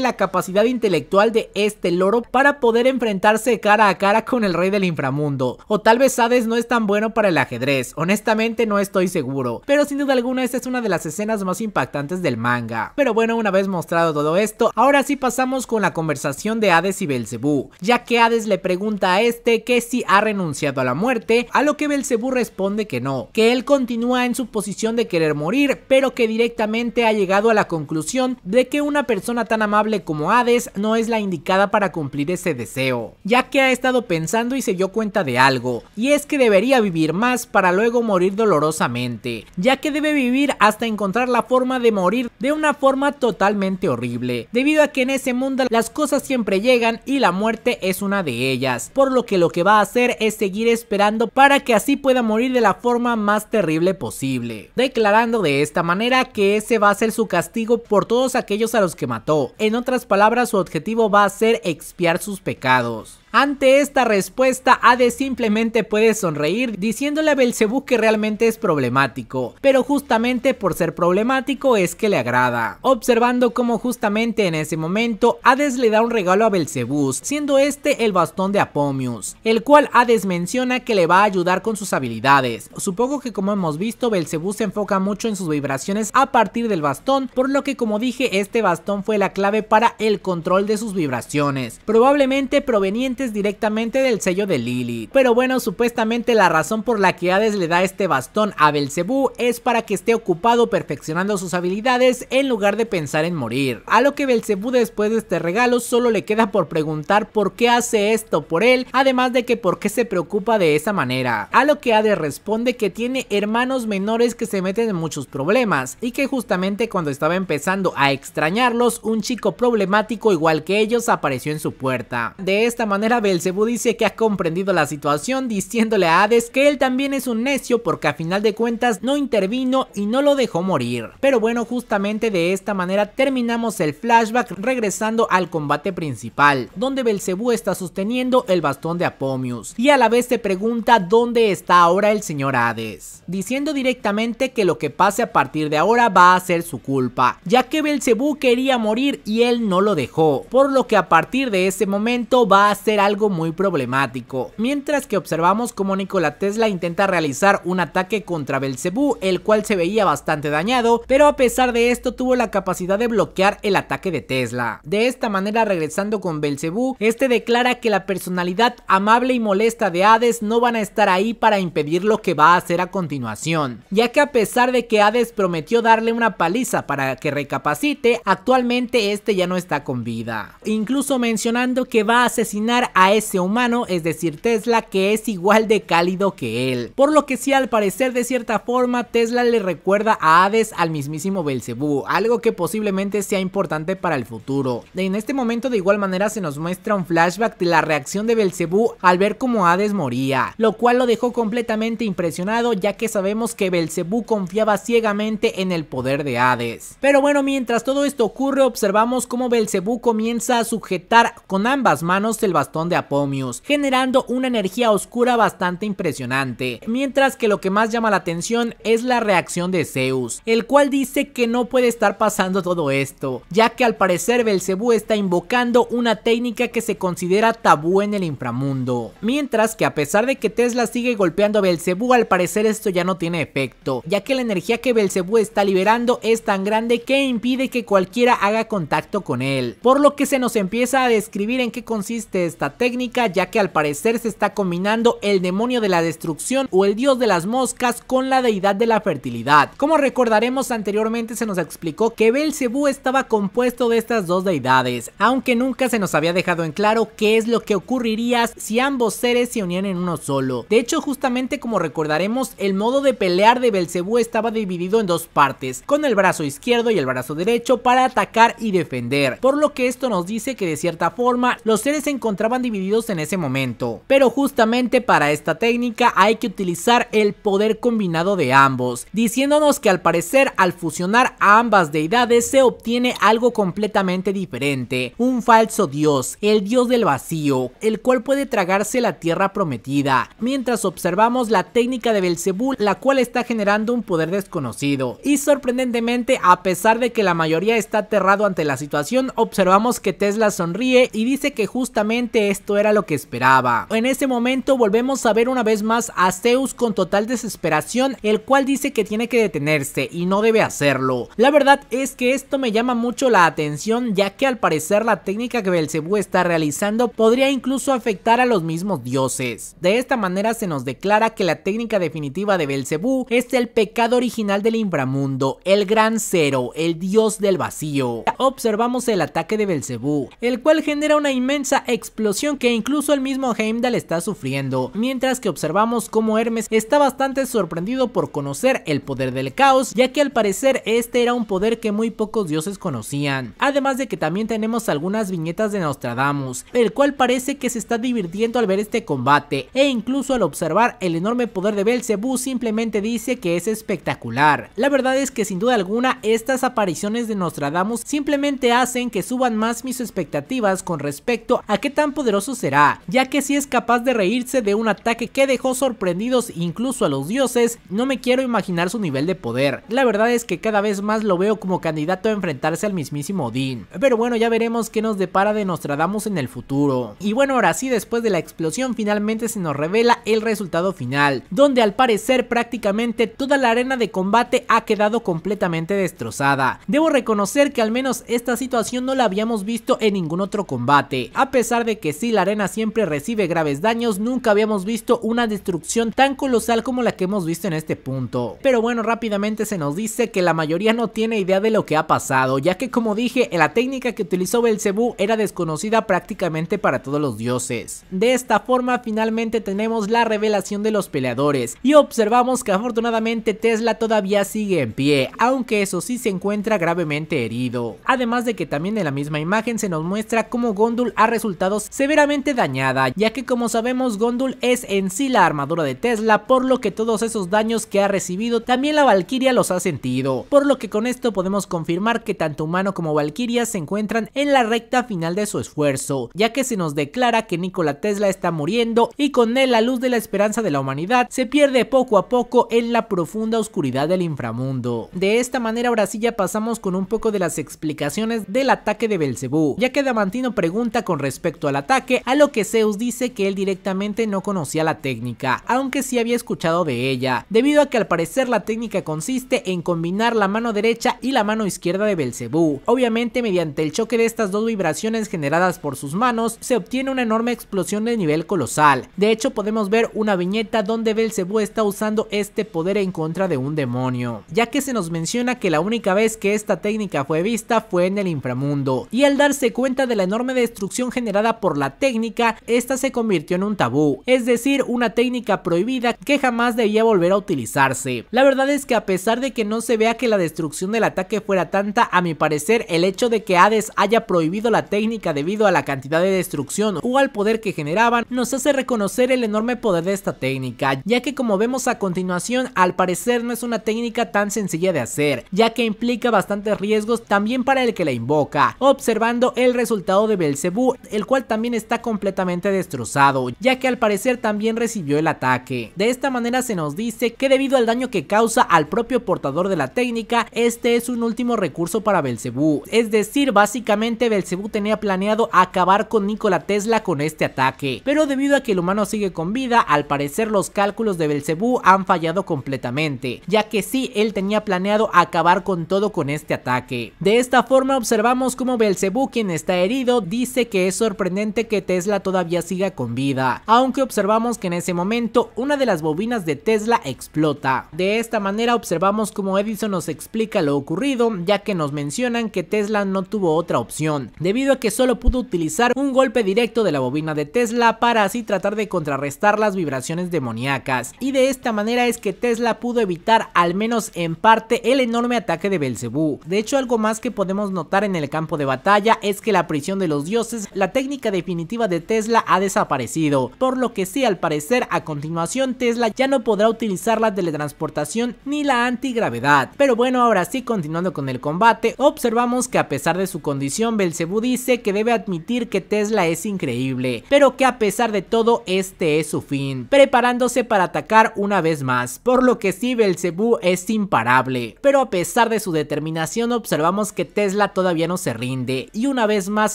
la capacidad intelectual de este loro para poder enfrentarse cara a cara con el rey del inframundo. O tal vez Hades no es tan bueno para el ajedrez, honestamente no estoy seguro, pero sin duda alguna esta es una de las escenas más impactantes del manga. Pero bueno, una vez mostrado todo esto, ahora sí pasamos con la conversación de Hades y Belcebú, ya que Hades le pregunta a este que si ha renunciado a la muerte, a lo que Belcebú responde que no, que él continúa en su posición de querer morir, pero que directamente ha llegado a la conclusión de que una persona tan amable como Hades no es la indicada para cumplir ese deseo, ya que ha estado pensando y se dio cuenta de algo, y es que debería vivir más para luego morir dolorosamente, ya que debe vivir hasta encontrar la forma de morir de una forma totalmente horrible, debido a que en ese mundo las cosas siempre llegan y la muerte es una de ellas, por lo que lo que va a hacer es seguir esperando para que así pueda morir de la forma más terrible posible, declarando de esta manera que ese va a ser su castigo por todos aquellos a los que mató. En otras palabras, su objetivo va a ser expiar sus pecados. Ante esta respuesta, Hades simplemente puede sonreír diciéndole a Belcebú que realmente es problemático, pero justamente por ser problemático es que le agrada. Observando cómo justamente en ese momento Hades le da un regalo a Belcebú, siendo este el bastón de Apomius, el cual Hades menciona que le va a ayudar con sus habilidades. Supongo que como hemos visto, Belcebú se enfoca mucho en sus vibraciones a partir del bastón, por lo que como dije, este bastón fue la clave para el control de sus vibraciones, probablemente provenientes directamente del sello de Lily, Pero bueno, supuestamente la razón por la que Hades le da este bastón a Belcebú es para que esté ocupado perfeccionando sus habilidades en lugar de pensar en morir. A lo que Belcebú después de este regalo solo le queda por preguntar por qué hace esto por él, además de que por qué se preocupa de esa manera. A lo que Hades responde que tiene hermanos menores que se meten en muchos problemas y que justamente cuando estaba empezando a extrañarlos, un chico problemático igual que ellos apareció en su puerta. De esta manera Belcebú dice que ha comprendido la situación diciéndole a Hades que él también es un necio porque a final de cuentas no intervino y no lo dejó morir. Pero bueno, justamente de esta manera terminamos el flashback regresando al combate principal, donde Belcebú está sosteniendo el bastón de Apomius y a la vez se pregunta dónde está ahora el señor Hades, diciendo directamente que lo que pase a partir de ahora va a ser su culpa, ya que Belcebú quería morir y él no lo dejó, por lo que a partir de ese momento va a ser algo muy problemático, mientras que observamos cómo Nikola Tesla intenta realizar un ataque contra Belcebú, el cual se veía bastante dañado, pero a pesar de esto tuvo la capacidad de bloquear el ataque de Tesla. De esta manera regresando con Belcebú, este declara que la personalidad amable y molesta de Hades no van a estar ahí para impedir lo que va a hacer a continuación, ya que a pesar de que Hades prometió darle una paliza para que recapacite, actualmente este ya no está con vida. Incluso mencionando que va a asesinar a ese humano, es decir Tesla, que es igual de cálido que él. Por lo que sí al parecer de cierta forma Tesla le recuerda a Hades al mismísimo Belcebú, algo que posiblemente sea importante para el futuro. En este momento de igual manera se nos muestra un flashback de la reacción de Belcebú al ver cómo Hades moría, lo cual lo dejó completamente impresionado ya que sabemos que Belcebú confiaba ciegamente en el poder de Hades. Pero bueno, mientras todo esto ocurre observamos cómo Belcebú comienza a sujetar con ambas manos el bastón de Apomius, generando una energía oscura bastante impresionante. Mientras que lo que más llama la atención es la reacción de Zeus, el cual dice que no puede estar pasando todo esto, ya que al parecer Belcebú está invocando una técnica que se considera tabú en el inframundo. Mientras que a pesar de que Tesla sigue golpeando a Belcebú, al parecer esto ya no tiene efecto, ya que la energía que Belcebú está liberando es tan grande que impide que cualquiera haga contacto con él, por lo que se nos empieza a describir en qué consiste esta técnica ya que al parecer se está combinando el demonio de la destrucción o el dios de las moscas con la deidad de la fertilidad. Como recordaremos anteriormente se nos explicó que Belcebú estaba compuesto de estas dos deidades, aunque nunca se nos había dejado en claro qué es lo que ocurriría si ambos seres se unían en uno solo. De hecho justamente como recordaremos el modo de pelear de Belcebú estaba dividido en dos partes, con el brazo izquierdo y el brazo derecho para atacar y defender, por lo que esto nos dice que de cierta forma los seres se encontraban divididos en ese momento. Pero justamente para esta técnica hay que utilizar el poder combinado de ambos, diciéndonos que al parecer al fusionar a ambas deidades se obtiene algo completamente diferente, un falso dios, el dios del vacío, el cual puede tragarse la tierra prometida, mientras observamos la técnica de Belzebul la cual está generando un poder desconocido. Y sorprendentemente a pesar de que la mayoría está aterrado ante la situación, observamos que Tesla sonríe y dice que justamente esto era lo que esperaba. En ese momento volvemos a ver una vez más a Zeus con total desesperación, el cual dice que tiene que detenerse y no debe hacerlo. La verdad es que esto me llama mucho la atención ya que al parecer la técnica que Belcebú está realizando podría incluso afectar a los mismos dioses. De esta manera se nos declara que la técnica definitiva de Belcebú es el pecado original del inframundo, el gran cero, el dios del vacío. Observamos el ataque de Belcebú, el cual genera una inmensa explosión que incluso el mismo Heimdall está sufriendo, mientras que observamos cómo Hermes está bastante sorprendido por conocer el poder del caos, ya que al parecer este era un poder que muy pocos dioses conocían, además de que también tenemos algunas viñetas de Nostradamus, el cual parece que se está divirtiendo al ver este combate, e incluso al observar el enorme poder de Belzebú simplemente dice que es espectacular. La verdad es que sin duda alguna estas apariciones de Nostradamus simplemente hacen que suban más mis expectativas con respecto a qué tan poderoso será, ya que si es capaz de reírse de un ataque que dejó sorprendidos incluso a los dioses, no me quiero imaginar su nivel de poder. La verdad es que cada vez más lo veo como candidato a enfrentarse al mismísimo Odín. Pero bueno, ya veremos qué nos depara de Nostradamus en el futuro. Y bueno, ahora sí, después de la explosión finalmente se nos revela el resultado final, donde al parecer prácticamente toda la arena de combate ha quedado completamente destrozada. Debo reconocer que al menos esta situación no la habíamos visto en ningún otro combate, a pesar de que si la arena siempre recibe graves daños, nunca habíamos visto una destrucción tan colosal como la que hemos visto en este punto. Pero bueno, rápidamente se nos dice que la mayoría no tiene idea de lo que ha pasado, ya que como dije, la técnica que utilizó Belcebú era desconocida prácticamente para todos los dioses. De esta forma finalmente tenemos la revelación de los peleadores y observamos que afortunadamente Tesla todavía sigue en pie, aunque eso sí se encuentra gravemente herido. Además de que también en la misma imagen se nos muestra cómo Gondul ha resultado severamente dañada, ya que como sabemos Gondul es en sí la armadura de Tesla, por lo que todos esos daños que ha recibido también la Valkyria los ha sentido, por lo que con esto podemos confirmar que tanto humano como Valkyria se encuentran en la recta final de su esfuerzo, ya que se nos declara que Nikola Tesla está muriendo y con él la luz de la esperanza de la humanidad se pierde poco a poco en la profunda oscuridad del inframundo. De esta manera ahora sí ya pasamos con un poco de las explicaciones del ataque de Belcebú, ya que Damantino pregunta con respecto a la ataque, a lo que Zeus dice que él directamente no conocía la técnica, aunque sí había escuchado de ella, debido a que al parecer la técnica consiste en combinar la mano derecha y la mano izquierda de Belcebú. Obviamente mediante el choque de estas dos vibraciones generadas por sus manos, se obtiene una enorme explosión de nivel colosal. De hecho podemos ver una viñeta donde Belcebú está usando este poder en contra de un demonio, ya que se nos menciona que la única vez que esta técnica fue vista fue en el inframundo, y al darse cuenta de la enorme destrucción generada por la técnica, esta se convirtió en un tabú, es decir, una técnica prohibida que jamás debía volver a utilizarse. La verdad es que a pesar de que no se vea que la destrucción del ataque fuera tanta, a mi parecer el hecho de que Hades haya prohibido la técnica debido a la cantidad de destrucción o al poder que generaban, nos hace reconocer el enorme poder de esta técnica, ya que como vemos a continuación, al parecer no es una técnica tan sencilla de hacer, ya que implica bastantes riesgos también para el que la invoca, observando el resultado de Belcebú, el cual también está completamente destrozado, ya que al parecer también recibió el ataque. De esta manera se nos dice que debido al daño que causa al propio portador de la técnica, este es un último recurso para Belcebú. Es decir, básicamente Belcebú tenía planeado acabar con Nikola Tesla con este ataque, pero debido a que el humano sigue con vida, al parecer los cálculos de Belcebú han fallado completamente, ya que sí, él tenía planeado acabar con todo con este ataque. De esta forma observamos cómo Belcebú, quien está herido, dice que es sorprendente que Tesla todavía siga con vida, aunque observamos que en ese momento una de las bobinas de Tesla explota. De esta manera observamos cómo Edison nos explica lo ocurrido, ya que nos mencionan que Tesla no tuvo otra opción, debido a que solo pudo utilizar un golpe directo de la bobina de Tesla para así tratar de contrarrestar las vibraciones demoníacas, y de esta manera es que Tesla pudo evitar al menos en parte el enorme ataque de Belcebú. De hecho algo más que podemos notar en el campo de batalla es que la prisión de los dioses, la técnica de definitiva de Tesla ha desaparecido, por lo que sí al parecer a continuación Tesla ya no podrá utilizar la teletransportación ni la antigravedad. Pero bueno, ahora sí continuando con el combate, observamos que a pesar de su condición Belcebú dice que debe admitir que Tesla es increíble, pero que a pesar de todo este es su fin, preparándose para atacar una vez más, por lo que sí Belcebú es imparable. Pero a pesar de su determinación observamos que Tesla todavía no se rinde y una vez más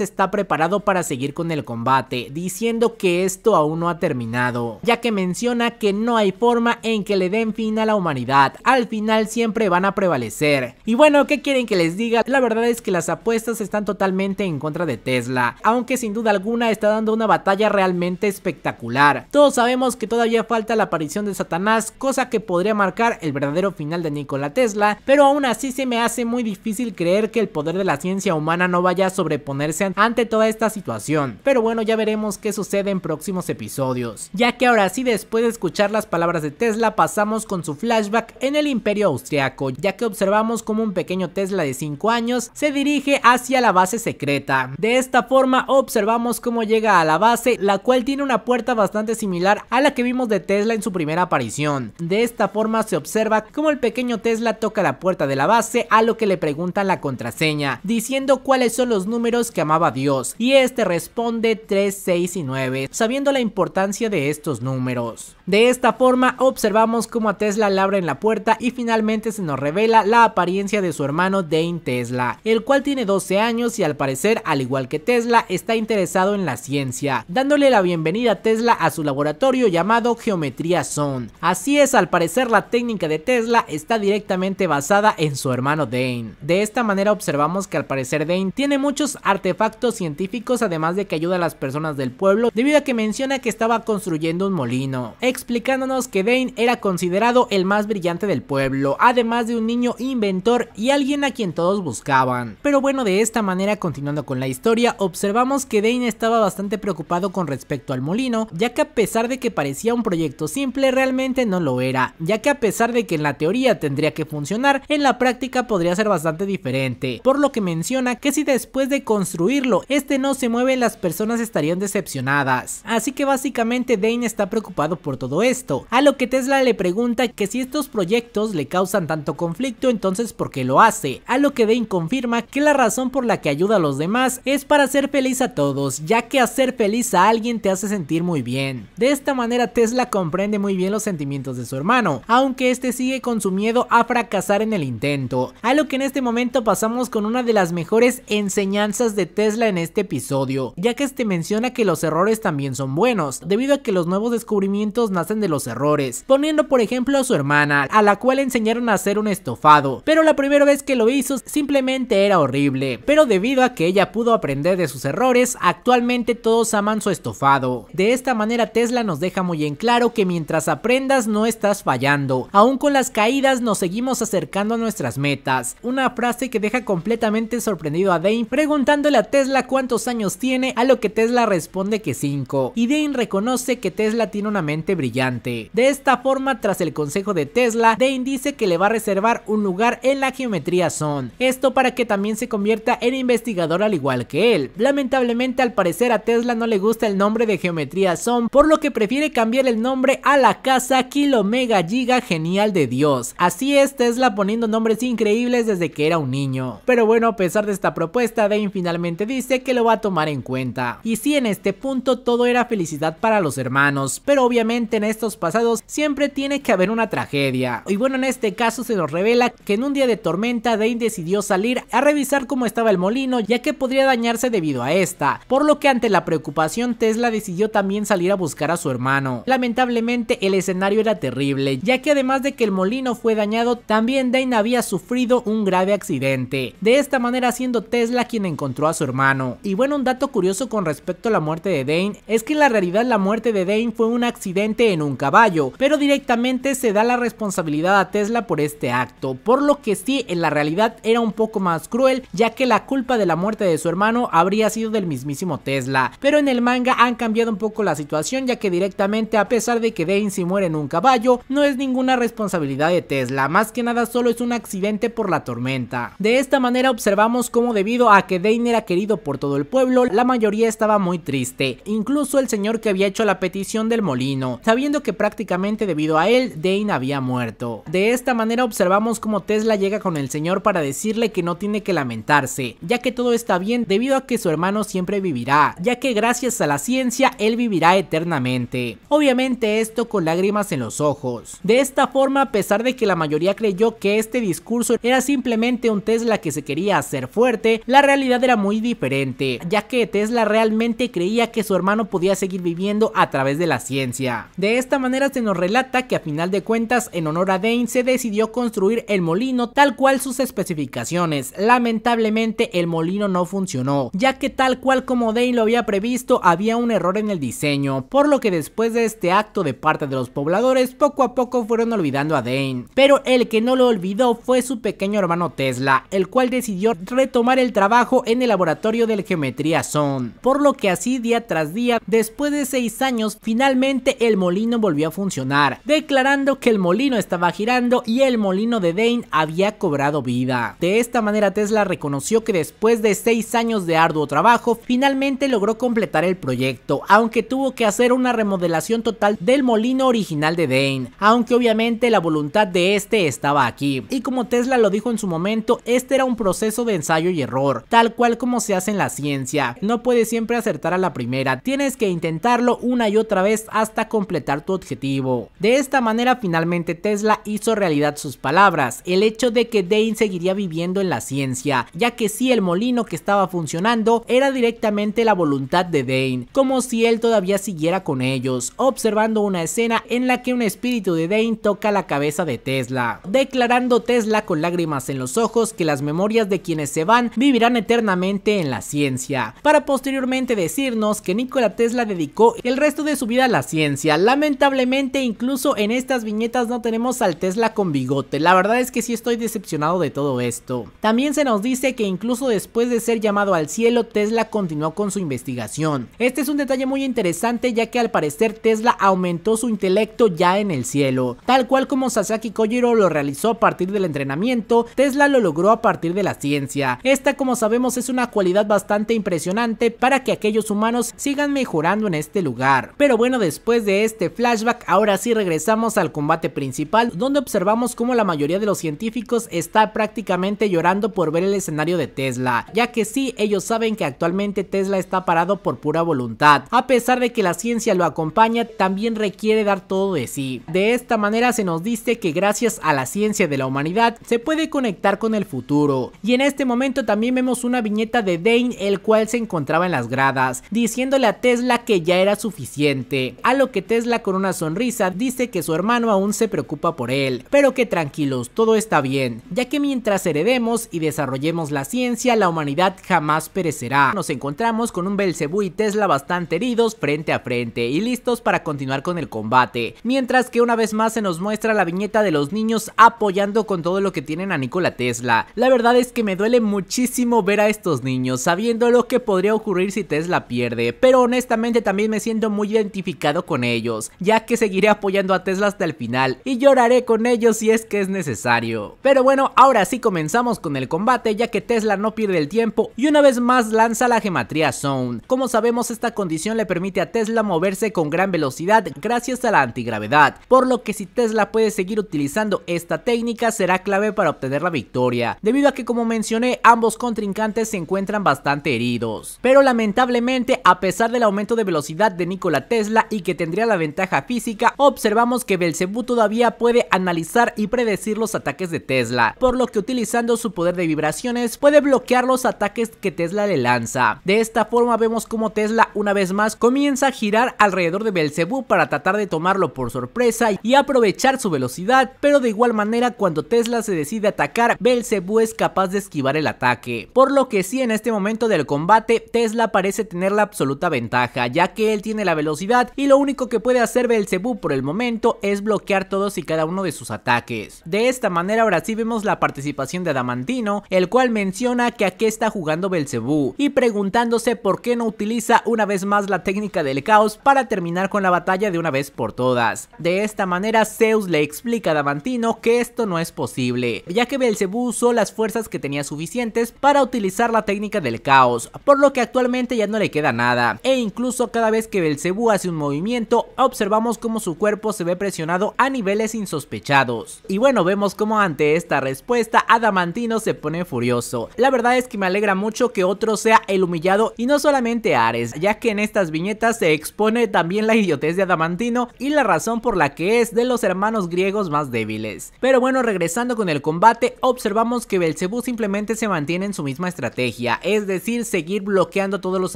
está preparado para seguir con el el combate, diciendo que esto aún no ha terminado, ya que menciona que no hay forma en que le den fin a la humanidad, al final siempre van a prevalecer. Y bueno, ¿qué quieren que les diga? La verdad es que las apuestas están totalmente en contra de Tesla, aunque sin duda alguna está dando una batalla realmente espectacular. Todos sabemos que todavía falta la aparición de Satanás, cosa que podría marcar el verdadero final de Nikola Tesla, pero aún así se me hace muy difícil creer que el poder de la ciencia humana no vaya a sobreponerse ante toda esta situación. Pero bueno, ya veremos qué sucede en próximos episodios. Ya que ahora sí, después de escuchar las palabras de Tesla, pasamos con su flashback en el Imperio Austriaco, ya que observamos cómo un pequeño Tesla de 5 años se dirige hacia la base secreta. De esta forma, observamos cómo llega a la base, la cual tiene una puerta bastante similar a la que vimos de Tesla en su primera aparición. De esta forma se observa cómo el pequeño Tesla toca la puerta de la base a lo que le preguntan la contraseña, diciendo cuáles son los números que amaba Dios, y este responde de 3, 6 y 9, sabiendo la importancia de estos números. De esta forma observamos cómo a Tesla le abren la puerta y finalmente se nos revela la apariencia de su hermano Dane Tesla, el cual tiene 12 años y al parecer al igual que Tesla está interesado en la ciencia, dándole la bienvenida a Tesla a su laboratorio llamado Geometría Zone. Así es, al parecer la técnica de Tesla está directamente basada en su hermano Dane. De esta manera observamos que al parecer Dane tiene muchos artefactos científicos además de que ayuda a las personas del pueblo debido a que menciona que estaba construyendo un molino explicándonos que Dane era considerado el más brillante del pueblo, además de un niño inventor y alguien a quien todos buscaban. Pero bueno, de esta manera, continuando con la historia, observamos que Dane estaba bastante preocupado con respecto al molino, ya que a pesar de que parecía un proyecto simple, realmente no lo era, ya que a pesar de que en la teoría tendría que funcionar, en la práctica podría ser bastante diferente, por lo que menciona que si después de construirlo, este no se mueve, las personas estarían decepcionadas. Así que básicamente Dane está preocupado por todo todo esto, a lo que Tesla le pregunta que si estos proyectos le causan tanto conflicto entonces por qué lo hace, a lo que Dane confirma que la razón por la que ayuda a los demás es para hacer feliz a todos, ya que hacer feliz a alguien te hace sentir muy bien. De esta manera Tesla comprende muy bien los sentimientos de su hermano, aunque este sigue con su miedo a fracasar en el intento, a lo que en este momento pasamos con una de las mejores enseñanzas de Tesla en este episodio, ya que este menciona que los errores también son buenos, debido a que los nuevos descubrimientos nacen de los errores, poniendo por ejemplo a su hermana, a la cual enseñaron a hacer un estofado, pero la primera vez que lo hizo simplemente era horrible, pero debido a que ella pudo aprender de sus errores, actualmente todos aman su estofado. De esta manera Tesla nos deja muy en claro que mientras aprendas no estás fallando, aún con las caídas nos seguimos acercando a nuestras metas, una frase que deja completamente sorprendido a Dane preguntándole a Tesla cuántos años tiene, a lo que Tesla responde que 5, y Dane reconoce que Tesla tiene una mente brillante brillante. De esta forma, tras el consejo de Tesla, Dane dice que le va a reservar un lugar en la geometría Zone, esto para que también se convierta en investigador al igual que él. Lamentablemente al parecer a Tesla no le gusta el nombre de geometría Zone, por lo que prefiere cambiar el nombre a la casa kilo mega Giga Genial de Dios. Así es Tesla poniendo nombres increíbles desde que era un niño. Pero bueno, a pesar de esta propuesta, Dane finalmente dice que lo va a tomar en cuenta. Y sí, en este punto todo era felicidad para los hermanos, pero obviamente en estos pasados siempre tiene que haber una tragedia. Y bueno, en este caso se nos revela que en un día de tormenta Dane decidió salir a revisar cómo estaba el molino ya que podría dañarse debido a esta, por lo que ante la preocupación Tesla decidió también salir a buscar a su hermano. Lamentablemente el escenario era terrible, ya que además de que el molino fue dañado, también Dane había sufrido un grave accidente, de esta manera siendo Tesla quien encontró a su hermano. Y bueno, un dato curioso con respecto a la muerte de Dane es que en la realidad la muerte de Dane fue un accidente en un caballo, pero directamente se da la responsabilidad a Tesla por este acto, por lo que sí en la realidad era un poco más cruel ya que la culpa de la muerte de su hermano habría sido del mismísimo Tesla, pero en el manga han cambiado un poco la situación ya que directamente a pesar de que Dane se muere en un caballo no es ninguna responsabilidad de Tesla, más que nada solo es un accidente por la tormenta. De esta manera observamos cómo debido a que Dane era querido por todo el pueblo, la mayoría estaba muy triste, incluso el señor que había hecho la petición del molino, sabiendo que prácticamente debido a él, Dane había muerto. De esta manera observamos cómo Tesla llega con el señor para decirle que no tiene que lamentarse, ya que todo está bien debido a que su hermano siempre vivirá, ya que gracias a la ciencia él vivirá eternamente. Obviamente esto con lágrimas en los ojos. De esta forma, a pesar de que la mayoría creyó que este discurso era simplemente un Tesla que se quería hacer fuerte, la realidad era muy diferente, ya que Tesla realmente creía que su hermano podía seguir viviendo a través de la ciencia. De esta manera se nos relata que a final de cuentas en honor a Dane se decidió construir el molino tal cual sus especificaciones. Lamentablemente el molino no funcionó, ya que tal cual como Dane lo había previsto había un error en el diseño, por lo que después de este acto de parte de los pobladores poco a poco fueron olvidando a Dane. Pero el que no lo olvidó fue su pequeño hermano Tesla, el cual decidió retomar el trabajo en el laboratorio del Geometría son, por lo que así día tras día, después de seis años, finalmente el molino volvió a funcionar, declarando que el molino estaba girando y el molino de Dane había cobrado vida. De esta manera Tesla reconoció que después de 6 años de arduo trabajo, finalmente logró completar el proyecto, aunque tuvo que hacer una remodelación total del molino original de Dane, aunque obviamente la voluntad de este estaba aquí. Y como Tesla lo dijo en su momento, este era un proceso de ensayo y error, tal cual como se hace en la ciencia. No puedes siempre acertar a la primera, tienes que intentarlo una y otra vez hasta completar tu objetivo. De esta manera finalmente Tesla hizo realidad sus palabras, el hecho de que Dane seguiría viviendo en la ciencia, ya que si el molino que estaba funcionando era directamente la voluntad de Dane, como si él todavía siguiera con ellos, observando una escena en la que un espíritu de Dane toca la cabeza de Tesla, declarando Tesla con lágrimas en los ojos que las memorias de quienes se van vivirán eternamente en la ciencia, para posteriormente decirnos que Nikola Tesla dedicó el resto de su vida a la ciencia, Lamentablemente incluso en estas viñetas no tenemos al Tesla con bigote. La verdad es que sí estoy decepcionado de todo esto. También se nos dice que incluso después de ser llamado al cielo, Tesla continuó con su investigación. Este es un detalle muy interesante ya que al parecer Tesla aumentó su intelecto ya en el cielo. Tal cual como Sasaki Kojiro lo realizó a partir del entrenamiento, Tesla lo logró a partir de la ciencia. Esta como sabemos es una cualidad bastante impresionante para que aquellos humanos sigan mejorando en este lugar. Pero bueno, después de esto este flashback, ahora sí regresamos al combate principal, donde observamos cómo la mayoría de los científicos está prácticamente llorando por ver el escenario de Tesla, ya que sí, ellos saben que actualmente Tesla está parado por pura voluntad, a pesar de que la ciencia lo acompaña, también requiere dar todo de sí. De esta manera se nos dice que gracias a la ciencia de la humanidad, se puede conectar con el futuro. Y en este momento también vemos una viñeta de Dane, el cual se encontraba en las gradas, diciéndole a Tesla que ya era suficiente, a lo que Tesla Tesla con una sonrisa dice que su hermano aún se preocupa por él, pero que tranquilos, todo está bien, ya que mientras heredemos y desarrollemos la ciencia, la humanidad jamás perecerá. Nos encontramos con un Belcebú y Tesla bastante heridos frente a frente y listos para continuar con el combate, mientras que una vez más se nos muestra la viñeta de los niños apoyando con todo lo que tienen a Nikola Tesla. La verdad es que me duele muchísimo ver a estos niños sabiendo lo que podría ocurrir si Tesla pierde, pero honestamente también me siento muy identificado con ellos ya que seguiré apoyando a Tesla hasta el final y lloraré con ellos si es que es necesario. Pero bueno, ahora sí comenzamos con el combate ya que Tesla no pierde el tiempo y una vez más lanza la gematría Zone. Como sabemos esta condición le permite a Tesla moverse con gran velocidad gracias a la antigravedad, por lo que si Tesla puede seguir utilizando esta técnica será clave para obtener la victoria, debido a que como mencioné ambos contrincantes se encuentran bastante heridos. Pero lamentablemente a pesar del aumento de velocidad de Nikola Tesla y que tendría la ventaja física, observamos que Belzebú todavía puede analizar y predecir los ataques de Tesla, por lo que utilizando su poder de vibraciones puede bloquear los ataques que Tesla le lanza. De esta forma vemos como Tesla una vez más comienza a girar alrededor de Belzebú para tratar de tomarlo por sorpresa y aprovechar su velocidad, pero de igual manera cuando Tesla se decide atacar, Belzebú es capaz de esquivar el ataque. Por lo que sí en este momento del combate, Tesla parece tener la absoluta ventaja, ya que él tiene la velocidad y lo único que puede de hacer Belzebú por el momento es bloquear todos y cada uno de sus ataques. De esta manera ahora sí vemos la participación de Adamantino, el cual menciona que a qué está jugando Belcebú y preguntándose por qué no utiliza una vez más la técnica del caos para terminar con la batalla de una vez por todas. De esta manera Zeus le explica a Adamantino que esto no es posible, ya que Belcebú usó las fuerzas que tenía suficientes para utilizar la técnica del caos, por lo que actualmente ya no le queda nada, e incluso cada vez que Belzebú hace un movimiento, observamos cómo su cuerpo se ve presionado a niveles insospechados. Y bueno, vemos cómo ante esta respuesta Adamantino se pone furioso. La verdad es que me alegra mucho que otro sea el humillado y no solamente Ares, ya que en estas viñetas se expone también la idiotez de Adamantino y la razón por la que es de los hermanos griegos más débiles. Pero bueno, regresando con el combate, observamos que Belcebú simplemente se mantiene en su misma estrategia, es decir, seguir bloqueando todos los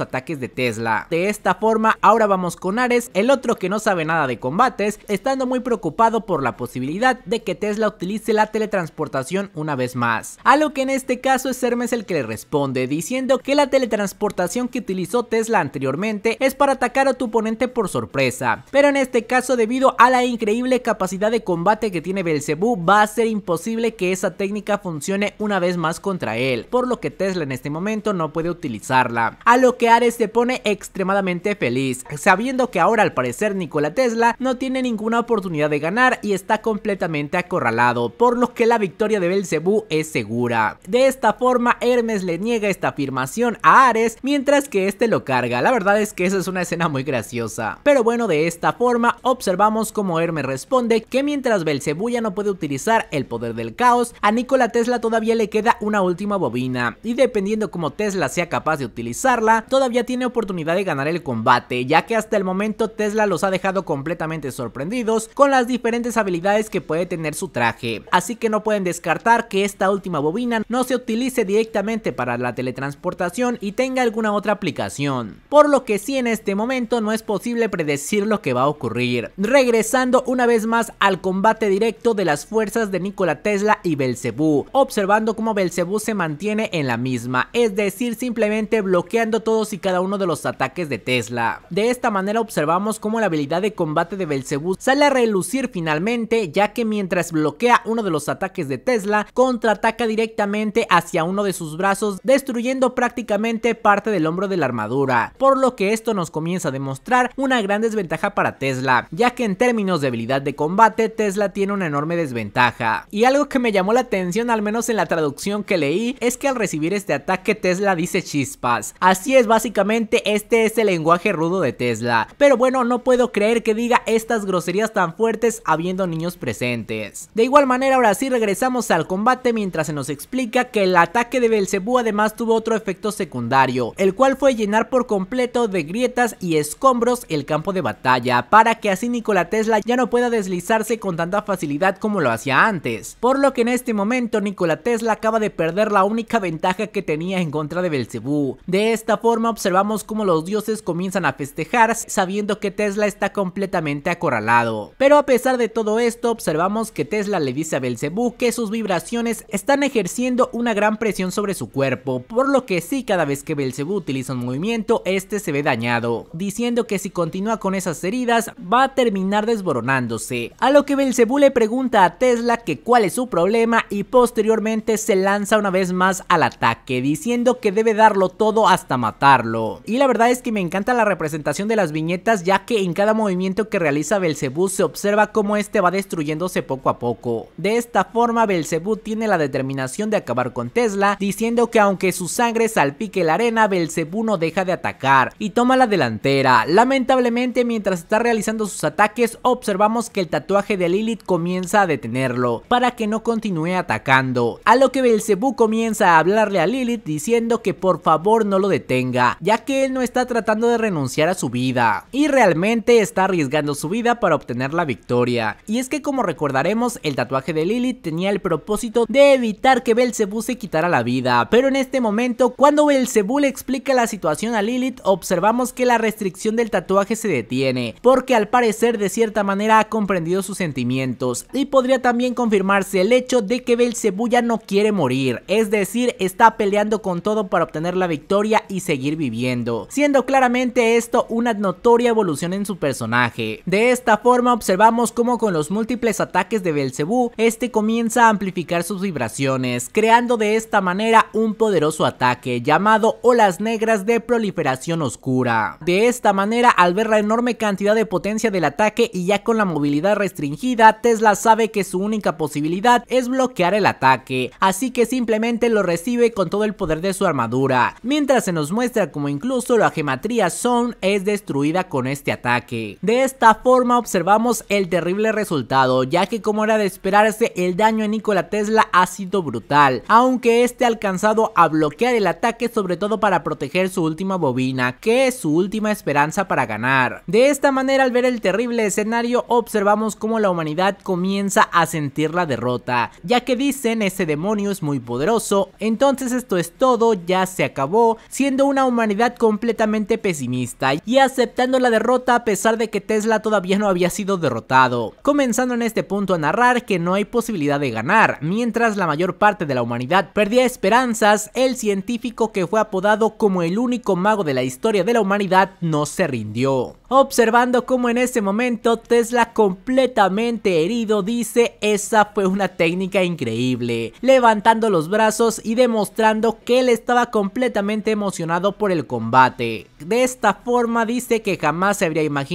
ataques de Tesla. De esta forma, ahora vamos con Ares, el otro que no sabe nada de combates, estando muy preocupado por la posibilidad de que Tesla utilice la teletransportación una vez más. A lo que en este caso es Hermes el que le responde, diciendo que la teletransportación que utilizó Tesla anteriormente es para atacar a tu oponente por sorpresa, pero en este caso debido a la increíble capacidad de combate que tiene Belcebú va a ser imposible que esa técnica funcione una vez más contra él, por lo que Tesla en este momento no puede utilizarla. A lo que Ares se pone extremadamente feliz, sabiendo que ahora al parecer Nikola Tesla no tiene ninguna oportunidad de ganar y está completamente acorralado, por lo que la victoria de Belcebú es segura. De esta forma, Hermes le niega esta afirmación a Ares, mientras que este lo carga. La verdad es que esa es una escena muy graciosa. Pero bueno, de esta forma, observamos cómo Hermes responde que mientras Belcebú ya no puede utilizar el poder del caos, a Nikola Tesla todavía le queda una última bobina, y dependiendo cómo Tesla sea capaz de utilizarla, todavía tiene oportunidad de ganar el combate, ya que hasta el momento Tesla los ha dejado completamente sorprendidos con las diferentes habilidades que puede tener su traje, así que no pueden descartar que esta última bobina no se utilice directamente para la teletransportación y tenga alguna otra aplicación, por lo que sí en este momento no es posible predecir lo que va a ocurrir. Regresando una vez más al combate directo de las fuerzas de Nikola Tesla y Belcebú, observando cómo Belcebú se mantiene en la misma, es decir, simplemente bloqueando todos y cada uno de los ataques de Tesla. De esta manera observamos cómo la de combate de Belzebú sale a relucir finalmente, ya que mientras bloquea uno de los ataques de Tesla, contraataca directamente hacia uno de sus brazos, destruyendo prácticamente parte del hombro de la armadura, por lo que esto nos comienza a demostrar una gran desventaja para Tesla, ya que en términos de habilidad de combate, Tesla tiene una enorme desventaja. Y algo que me llamó la atención, al menos en la traducción que leí, es que al recibir este ataque Tesla dice chispas. Así es, básicamente este es el lenguaje rudo de Tesla. Pero bueno, no puedo creer que diga estas groserías tan fuertes habiendo niños presentes. De igual manera ahora sí regresamos al combate mientras se nos explica que el ataque de Belcebú además tuvo otro efecto secundario, el cual fue llenar por completo de grietas y escombros el campo de batalla, para que así Nikola Tesla ya no pueda deslizarse con tanta facilidad como lo hacía antes, por lo que en este momento Nikola Tesla acaba de perder la única ventaja que tenía en contra de Belcebú. De esta forma observamos cómo los dioses comienzan a festejar sabiendo que Tesla está está completamente acorralado. Pero a pesar de todo esto, observamos que Tesla le dice a Belcebú que sus vibraciones están ejerciendo una gran presión sobre su cuerpo, por lo que sí cada vez que Belcebú utiliza un movimiento, este se ve dañado, diciendo que si continúa con esas heridas, va a terminar desboronándose. A lo que Belcebú le pregunta a Tesla que cuál es su problema y posteriormente se lanza una vez más al ataque, diciendo que debe darlo todo hasta matarlo. Y la verdad es que me encanta la representación de las viñetas ya que en cada movimiento que realiza Belcebú se observa cómo este va destruyéndose poco a poco. De esta forma Belcebú tiene la determinación de acabar con Tesla, diciendo que aunque su sangre salpique la arena, Belcebú no deja de atacar y toma la delantera. Lamentablemente mientras está realizando sus ataques observamos que el tatuaje de Lilith comienza a detenerlo para que no continúe atacando, a lo que Belcebú comienza a hablarle a Lilith diciendo que por favor no lo detenga, ya que él no está tratando de renunciar a su vida. Y realmente está arriesgando su vida para obtener la victoria. Y es que como recordaremos, el tatuaje de Lilith tenía el propósito de evitar que Belzebú se quitara la vida, pero en este momento, cuando Belzebú le explica la situación a Lilith, observamos que la restricción del tatuaje se detiene, porque al parecer de cierta manera ha comprendido sus sentimientos, y podría también confirmarse el hecho de que Belzebú ya no quiere morir, es decir, está peleando con todo para obtener la victoria y seguir viviendo, siendo claramente esto una notoria evolución en su personaje. De esta forma observamos cómo con los múltiples ataques de Belcebú, este comienza a amplificar sus vibraciones, creando de esta manera un poderoso ataque llamado Olas Negras de Proliferación Oscura. De esta manera, al ver la enorme cantidad de potencia del ataque y ya con la movilidad restringida, Tesla sabe que su única posibilidad es bloquear el ataque, así que simplemente lo recibe con todo el poder de su armadura, mientras se nos muestra como incluso la gematría Zone es destruida con este ataque. De esta forma observamos el terrible resultado, ya que como era de esperarse, el daño a Nikola Tesla ha sido brutal, aunque este ha alcanzado a bloquear el ataque sobre todo para proteger su última bobina, que es su última esperanza para ganar. De esta manera al ver el terrible escenario observamos cómo la humanidad comienza a sentir la derrota, ya que dicen ese demonio es muy poderoso, entonces esto es todo, ya se acabó, siendo una humanidad completamente pesimista y aceptando la derrota pesar de que Tesla todavía no había sido derrotado, comenzando en este punto a narrar que no hay posibilidad de ganar, mientras la mayor parte de la humanidad perdía esperanzas, el científico que fue apodado como el único mago de la historia de la humanidad no se rindió. Observando cómo en ese momento Tesla completamente herido dice esa fue una técnica increíble, levantando los brazos y demostrando que él estaba completamente emocionado por el combate. De esta forma dice que jamás se habría imaginado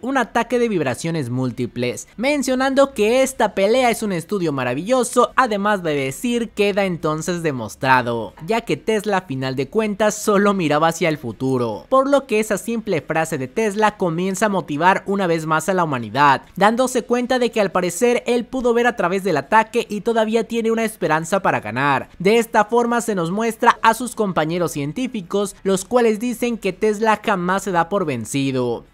un ataque de vibraciones múltiples, mencionando que esta pelea es un estudio maravilloso, además de decir queda entonces demostrado, ya que Tesla a final de cuentas solo miraba hacia el futuro, por lo que esa simple frase de Tesla comienza a motivar una vez más a la humanidad, dándose cuenta de que al parecer él pudo ver a través del ataque y todavía tiene una esperanza para ganar. De esta forma se nos muestra a sus compañeros científicos, los cuales dicen que Tesla jamás se da por vencido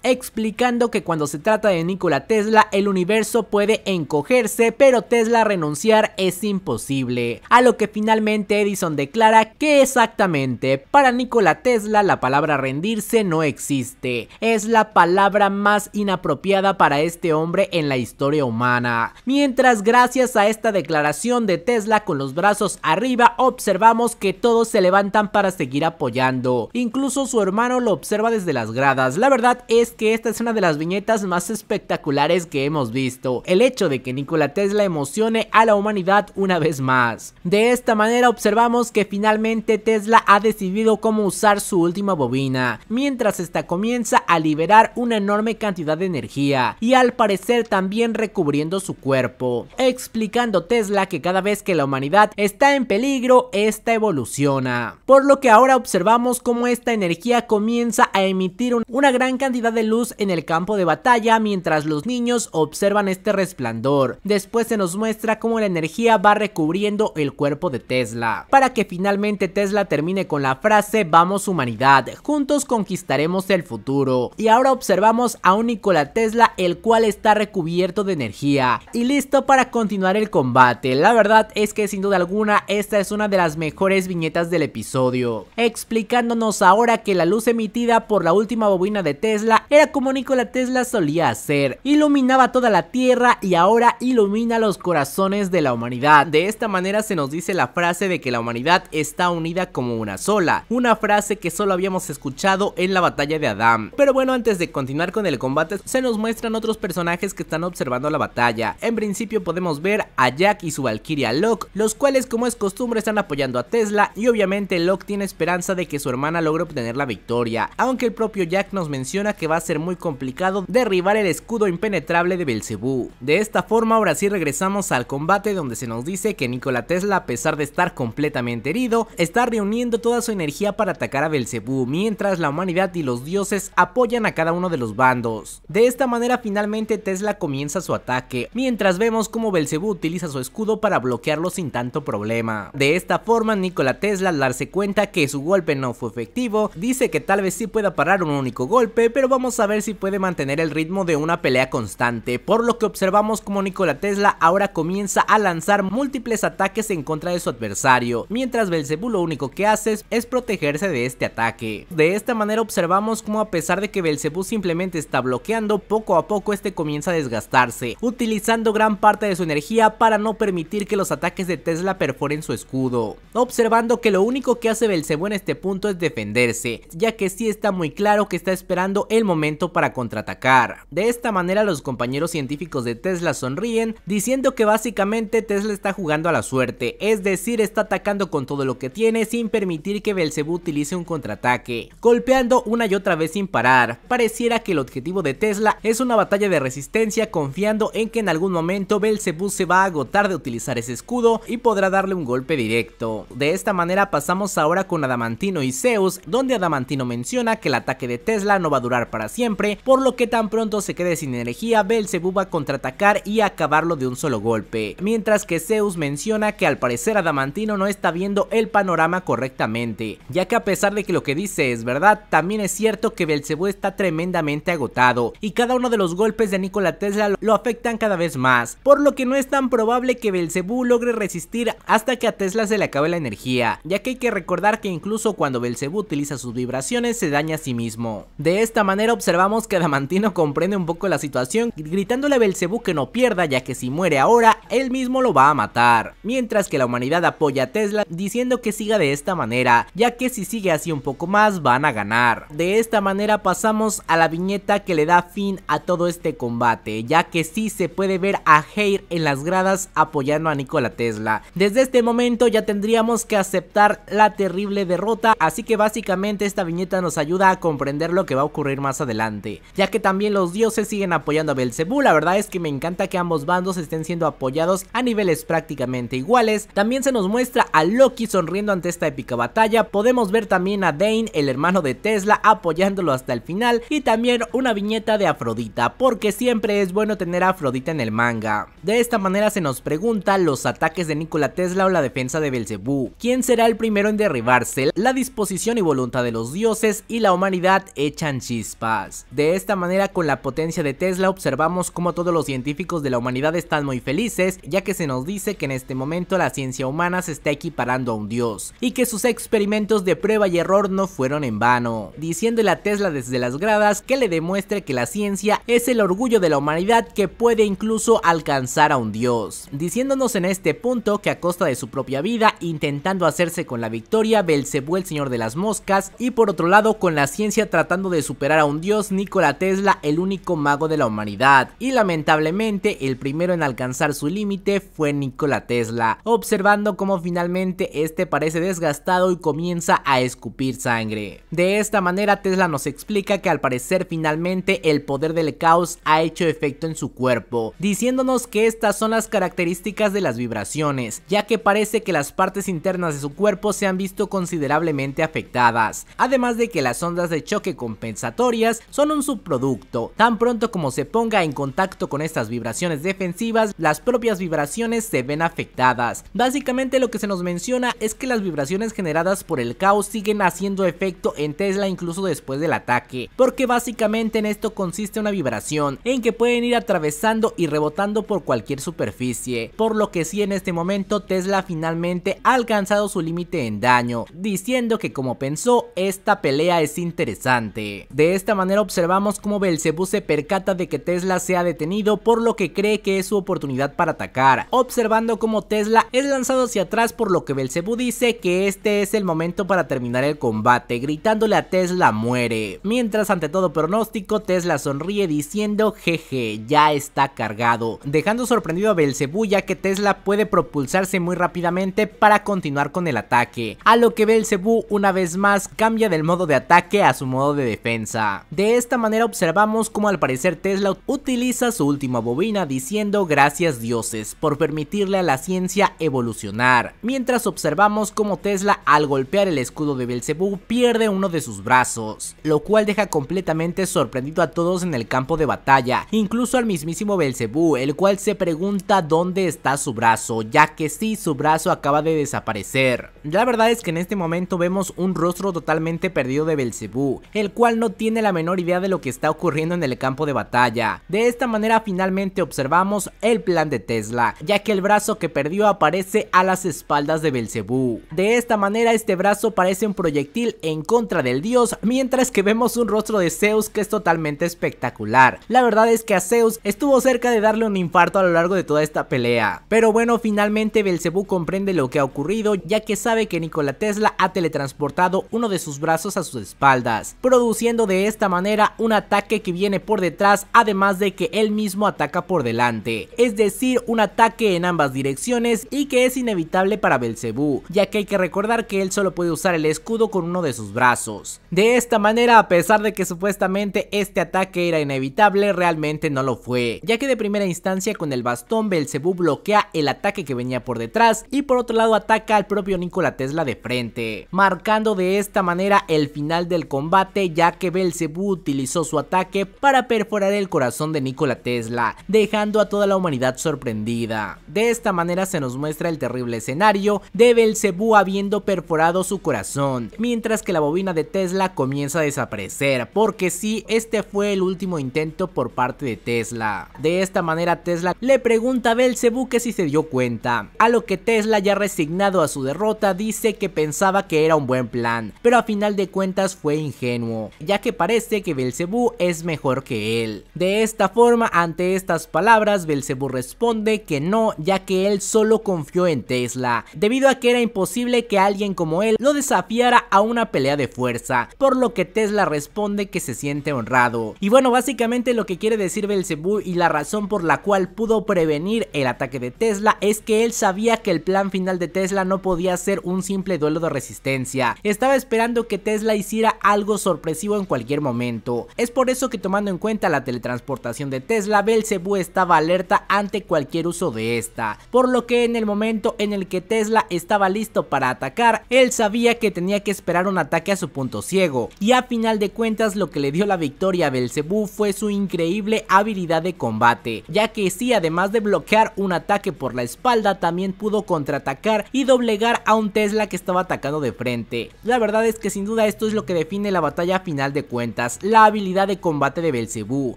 explicando que cuando se trata de Nikola Tesla el universo puede encogerse, pero Tesla renunciar es imposible. A lo que finalmente Edison declara que exactamente, para Nikola Tesla la palabra rendirse no existe, es la palabra más inapropiada para este hombre en la historia humana. Mientras gracias a esta declaración de Tesla con los brazos arriba observamos que todos se levantan para seguir apoyando, incluso su hermano lo observa desde las gradas, la verdad es que esta es una de las viñetas más espectaculares que hemos visto, el hecho de que Nikola Tesla emocione a la humanidad una vez más. De esta manera observamos que finalmente Tesla ha decidido cómo usar su última bobina, mientras esta comienza a liberar una enorme cantidad de energía y al parecer también recubriendo su cuerpo, explicando Tesla que cada vez que la humanidad está en peligro, esta evoluciona. Por lo que ahora observamos cómo esta energía comienza a emitir una gran cantidad de luz en el campo de batalla mientras los niños observan este resplandor. Después se nos muestra cómo la energía va recubriendo el cuerpo de Tesla. Para que finalmente Tesla termine con la frase vamos humanidad, juntos conquistaremos el futuro. Y ahora observamos a un Nikola Tesla el cual está recubierto de energía y listo para continuar el combate. La verdad es que sin duda alguna esta es una de las mejores viñetas del episodio. Explicándonos ahora que la luz emitida por la última bobina de Tesla era como como Tesla solía hacer. Iluminaba toda la Tierra y ahora ilumina los corazones de la humanidad. De esta manera se nos dice la frase de que la humanidad está unida como una sola, una frase que solo habíamos escuchado en la batalla de adam Pero bueno, antes de continuar con el combate, se nos muestran otros personajes que están observando la batalla. En principio podemos ver a Jack y su valquiria Locke, los cuales como es costumbre están apoyando a Tesla y obviamente Locke tiene esperanza de que su hermana logre obtener la victoria, aunque el propio Jack nos menciona que va a ser muy complicado derribar el escudo impenetrable de Belcebú. De esta forma ahora sí regresamos al combate donde se nos dice que Nikola Tesla a pesar de estar completamente herido, está reuniendo toda su energía para atacar a Belcebú mientras la humanidad y los dioses apoyan a cada uno de los bandos. De esta manera finalmente Tesla comienza su ataque, mientras vemos cómo Belcebú utiliza su escudo para bloquearlo sin tanto problema. De esta forma Nikola Tesla al darse cuenta que su golpe no fue efectivo, dice que tal vez sí pueda parar un único golpe, pero vamos a ver si puede mantener el ritmo de una pelea constante, por lo que observamos como Nikola Tesla ahora comienza a lanzar múltiples ataques en contra de su adversario, mientras Belzebú lo único que hace es protegerse de este ataque. De esta manera observamos como a pesar de que Belzebú simplemente está bloqueando, poco a poco este comienza a desgastarse, utilizando gran parte de su energía para no permitir que los ataques de Tesla perforen su escudo. Observando que lo único que hace Belzebú en este punto es defenderse, ya que sí está muy claro que está esperando el momento para contraatacar. De esta manera los compañeros científicos de Tesla sonríen diciendo que básicamente Tesla está jugando a la suerte, es decir está atacando con todo lo que tiene sin permitir que Belzebú utilice un contraataque, golpeando una y otra vez sin parar. Pareciera que el objetivo de Tesla es una batalla de resistencia confiando en que en algún momento Belzebú se va a agotar de utilizar ese escudo y podrá darle un golpe directo. De esta manera pasamos ahora con Adamantino y Zeus, donde Adamantino menciona que el ataque de Tesla no va a durar para siempre por lo que tan pronto se quede sin energía, Belcebú va a contraatacar y acabarlo de un solo golpe. Mientras que Zeus menciona que al parecer Adamantino no está viendo el panorama correctamente, ya que a pesar de que lo que dice es verdad, también es cierto que Belzebú está tremendamente agotado y cada uno de los golpes de Nikola Tesla lo afectan cada vez más, por lo que no es tan probable que Belzebú logre resistir hasta que a Tesla se le acabe la energía, ya que hay que recordar que incluso cuando Belzebú utiliza sus vibraciones se daña a sí mismo. De esta manera observamos que Adamantino comprende un poco la situación gritándole a Belcebú que no pierda ya que si muere ahora, él mismo lo va a matar. Mientras que la humanidad apoya a Tesla diciendo que siga de esta manera, ya que si sigue así un poco más van a ganar. De esta manera pasamos a la viñeta que le da fin a todo este combate, ya que sí se puede ver a Heir en las gradas apoyando a Nikola Tesla. Desde este momento ya tendríamos que aceptar la terrible derrota, así que básicamente esta viñeta nos ayuda a comprender lo que va a ocurrir más adelante ya que también los dioses siguen apoyando a Belcebú, la verdad es que me encanta que ambos bandos estén siendo apoyados a niveles prácticamente iguales, también se nos muestra a Loki sonriendo ante esta épica batalla, podemos ver también a Dane, el hermano de Tesla, apoyándolo hasta el final y también una viñeta de Afrodita, porque siempre es bueno tener a Afrodita en el manga. De esta manera se nos pregunta los ataques de Nikola Tesla o la defensa de Belcebú, quién será el primero en derribarse, la disposición y voluntad de los dioses y la humanidad echan chispas. De esta manera, con la potencia de Tesla, observamos cómo todos los científicos de la humanidad están muy felices, ya que se nos dice que en este momento la ciencia humana se está equiparando a un dios, y que sus experimentos de prueba y error no fueron en vano, diciéndole a Tesla desde las gradas que le demuestre que la ciencia es el orgullo de la humanidad que puede incluso alcanzar a un dios, diciéndonos en este punto que a costa de su propia vida, intentando hacerse con la victoria, Belcebú el señor de las moscas, y por otro lado con la ciencia tratando de superar a un dios, Nikola Tesla el único mago de la humanidad, y lamentablemente el primero en alcanzar su límite fue Nikola Tesla, observando cómo finalmente este parece desgastado y comienza a escupir sangre. De esta manera Tesla nos explica que al parecer finalmente el poder del caos ha hecho efecto en su cuerpo, diciéndonos que estas son las características de las vibraciones, ya que parece que las partes internas de su cuerpo se han visto considerablemente afectadas, además de que las ondas de choque compensatorias son un subproducto. Tan pronto como se ponga en contacto con estas vibraciones defensivas, las propias vibraciones se ven afectadas. Básicamente lo que se nos menciona es que las vibraciones generadas por el caos siguen haciendo efecto en Tesla incluso después del ataque, porque básicamente en esto consiste una vibración en que pueden ir atravesando y rebotando por cualquier superficie, por lo que sí, en este momento Tesla finalmente ha alcanzado su límite en daño, diciendo que como pensó esta pelea es interesante. De esta manera observamos observamos cómo Belzebú se percata de que Tesla se ha detenido, por lo que cree que es su oportunidad para atacar, observando cómo Tesla es lanzado hacia atrás por lo que Belzebú dice que este es el momento para terminar el combate, gritándole a Tesla muere. Mientras ante todo pronóstico, Tesla sonríe diciendo jeje, ya está cargado, dejando sorprendido a Belzebú ya que Tesla puede propulsarse muy rápidamente para continuar con el ataque, a lo que Belzebú una vez más cambia del modo de ataque a su modo de defensa. De esta esta manera observamos cómo al parecer Tesla utiliza su última bobina diciendo gracias dioses por permitirle a la ciencia evolucionar, mientras observamos cómo Tesla al golpear el escudo de Belzebú pierde uno de sus brazos, lo cual deja completamente sorprendido a todos en el campo de batalla, incluso al mismísimo Belzebú, el cual se pregunta dónde está su brazo, ya que sí, su brazo acaba de desaparecer. La verdad es que en este momento vemos un rostro totalmente perdido de Belzebú, el cual no tiene la menor de lo que está ocurriendo en el campo de batalla. De esta manera finalmente observamos el plan de Tesla, ya que el brazo que perdió aparece a las espaldas de Belcebú. De esta manera este brazo parece un proyectil en contra del dios, mientras que vemos un rostro de Zeus que es totalmente espectacular. La verdad es que a Zeus estuvo cerca de darle un infarto a lo largo de toda esta pelea. Pero bueno, finalmente Belcebú comprende lo que ha ocurrido, ya que sabe que Nikola Tesla ha teletransportado uno de sus brazos a sus espaldas, produciendo de esta manera un ataque que viene por detrás además de que él mismo ataca por delante, es decir un ataque en ambas direcciones y que es inevitable para Belcebú, ya que hay que recordar que él solo puede usar el escudo con uno de sus brazos. De esta manera a pesar de que supuestamente este ataque era inevitable realmente no lo fue, ya que de primera instancia con el bastón Belcebú bloquea el ataque que venía por detrás y por otro lado ataca al propio Nikola Tesla de frente, marcando de esta manera el final del combate ya que Belcebú utilizó su ataque para perforar el corazón de Nikola Tesla, dejando a toda la humanidad sorprendida. De esta manera se nos muestra el terrible escenario de Belcebú habiendo perforado su corazón, mientras que la bobina de Tesla comienza a desaparecer, porque sí, este fue el último intento por parte de Tesla. De esta manera Tesla le pregunta a Belcebú que si se dio cuenta, a lo que Tesla ya resignado a su derrota dice que pensaba que era un buen plan, pero a final de cuentas fue ingenuo, ya que parece que Belcebú es mejor que él. De esta forma, ante estas palabras, Belcebú responde que no, ya que él solo confió en Tesla, debido a que era imposible que alguien como él lo desafiara a una pelea de fuerza, por lo que Tesla responde que se siente honrado. Y bueno, básicamente lo que quiere decir Belcebú y la razón por la cual pudo prevenir el ataque de Tesla es que él sabía que el plan final de Tesla no podía ser un simple duelo de resistencia. Estaba esperando que Tesla hiciera algo sorpresivo en cualquier momento es por eso que tomando en cuenta la teletransportación de Tesla, Belcebú estaba alerta ante cualquier uso de esta, por lo que en el momento en el que Tesla estaba listo para atacar, él sabía que tenía que esperar un ataque a su punto ciego, y a final de cuentas lo que le dio la victoria a Belzebú fue su increíble habilidad de combate, ya que sí además de bloquear un ataque por la espalda también pudo contraatacar y doblegar a un Tesla que estaba atacando de frente. La verdad es que sin duda esto es lo que define la batalla final de cuentas, habilidad de combate de Belcebú,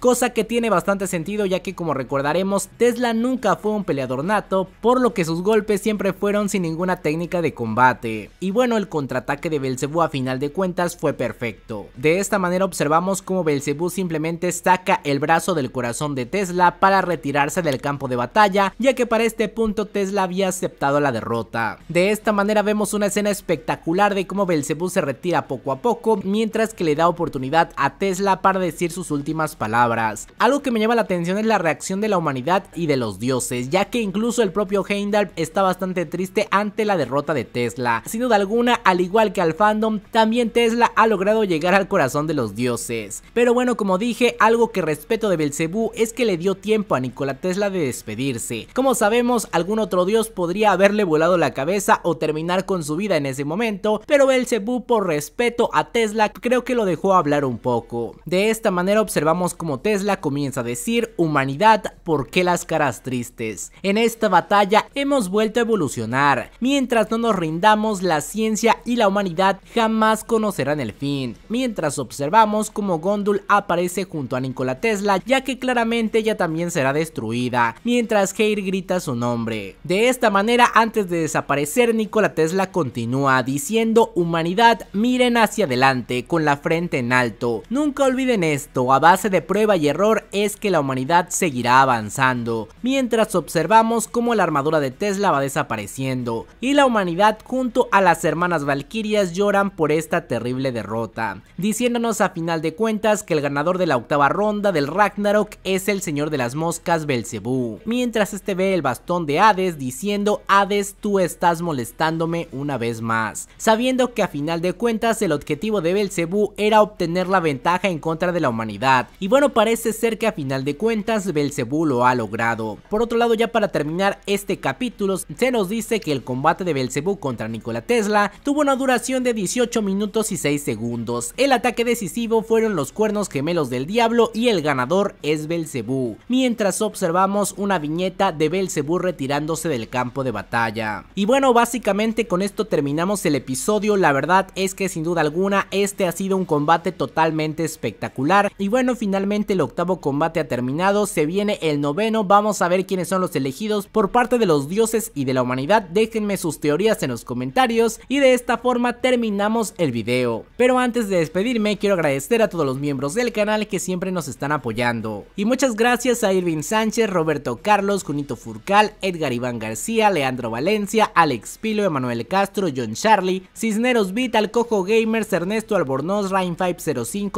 cosa que tiene bastante sentido ya que como recordaremos Tesla nunca fue un peleador nato, por lo que sus golpes siempre fueron sin ninguna técnica de combate. Y bueno, el contraataque de Belcebú a final de cuentas fue perfecto. De esta manera observamos cómo Belcebú simplemente saca el brazo del corazón de Tesla para retirarse del campo de batalla, ya que para este punto Tesla había aceptado la derrota. De esta manera vemos una escena espectacular de cómo Belcebú se retira poco a poco, mientras que le da oportunidad a Tesla para decir sus últimas palabras. Algo que me llama la atención es la reacción de la humanidad y de los dioses, ya que incluso el propio Heimdall está bastante triste ante la derrota de Tesla. Sin duda alguna, al igual que al fandom, también Tesla ha logrado llegar al corazón de los dioses. Pero bueno, como dije, algo que respeto de Belcebú es que le dio tiempo a Nikola Tesla de despedirse. Como sabemos, algún otro dios podría haberle volado la cabeza o terminar con su vida en ese momento, pero Belcebú por respeto a Tesla creo que lo dejó hablar un poco. De esta manera observamos como Tesla comienza a decir, humanidad, ¿por qué las caras tristes? En esta batalla hemos vuelto a evolucionar, mientras no nos rindamos la ciencia y la humanidad jamás conocerán el fin, mientras observamos como Gondul aparece junto a Nikola Tesla ya que claramente ella también será destruida, mientras Heir grita su nombre. De esta manera antes de desaparecer Nikola Tesla continúa diciendo humanidad miren hacia adelante con la frente en alto, Nunca olviden esto, a base de prueba y error es que la humanidad seguirá avanzando, mientras observamos cómo la armadura de Tesla va desapareciendo, y la humanidad junto a las hermanas Valkyrias lloran por esta terrible derrota, diciéndonos a final de cuentas que el ganador de la octava ronda del Ragnarok es el señor de las moscas Belcebú, mientras este ve el bastón de Hades diciendo Hades tú estás molestándome una vez más, sabiendo que a final de cuentas el objetivo de Belcebú era obtener la ventaja en contra de la humanidad. Y bueno, parece ser que a final de cuentas Belcebú lo ha logrado. Por otro lado, ya para terminar este capítulo, se nos dice que el combate de Belcebú contra Nikola Tesla tuvo una duración de 18 minutos y 6 segundos. El ataque decisivo fueron los cuernos gemelos del diablo y el ganador es Belcebú. Mientras observamos una viñeta de Belcebú retirándose del campo de batalla. Y bueno, básicamente con esto terminamos el episodio. La verdad es que sin duda alguna este ha sido un combate totalmente espectacular. Y bueno, finalmente el octavo combate ha terminado, se viene el noveno, vamos a ver quiénes son los elegidos por parte de los dioses y de la humanidad, déjenme sus teorías en los comentarios y de esta forma terminamos el video. Pero antes de despedirme quiero agradecer a todos los miembros del canal que siempre nos están apoyando. Y muchas gracias a Irving Sánchez, Roberto Carlos, Junito Furcal, Edgar Iván García, Leandro Valencia, Alex Pilo, Emanuel Castro, John Charlie, Cisneros Vital, Cojo Gamers, Ernesto Albornoz, Rain505,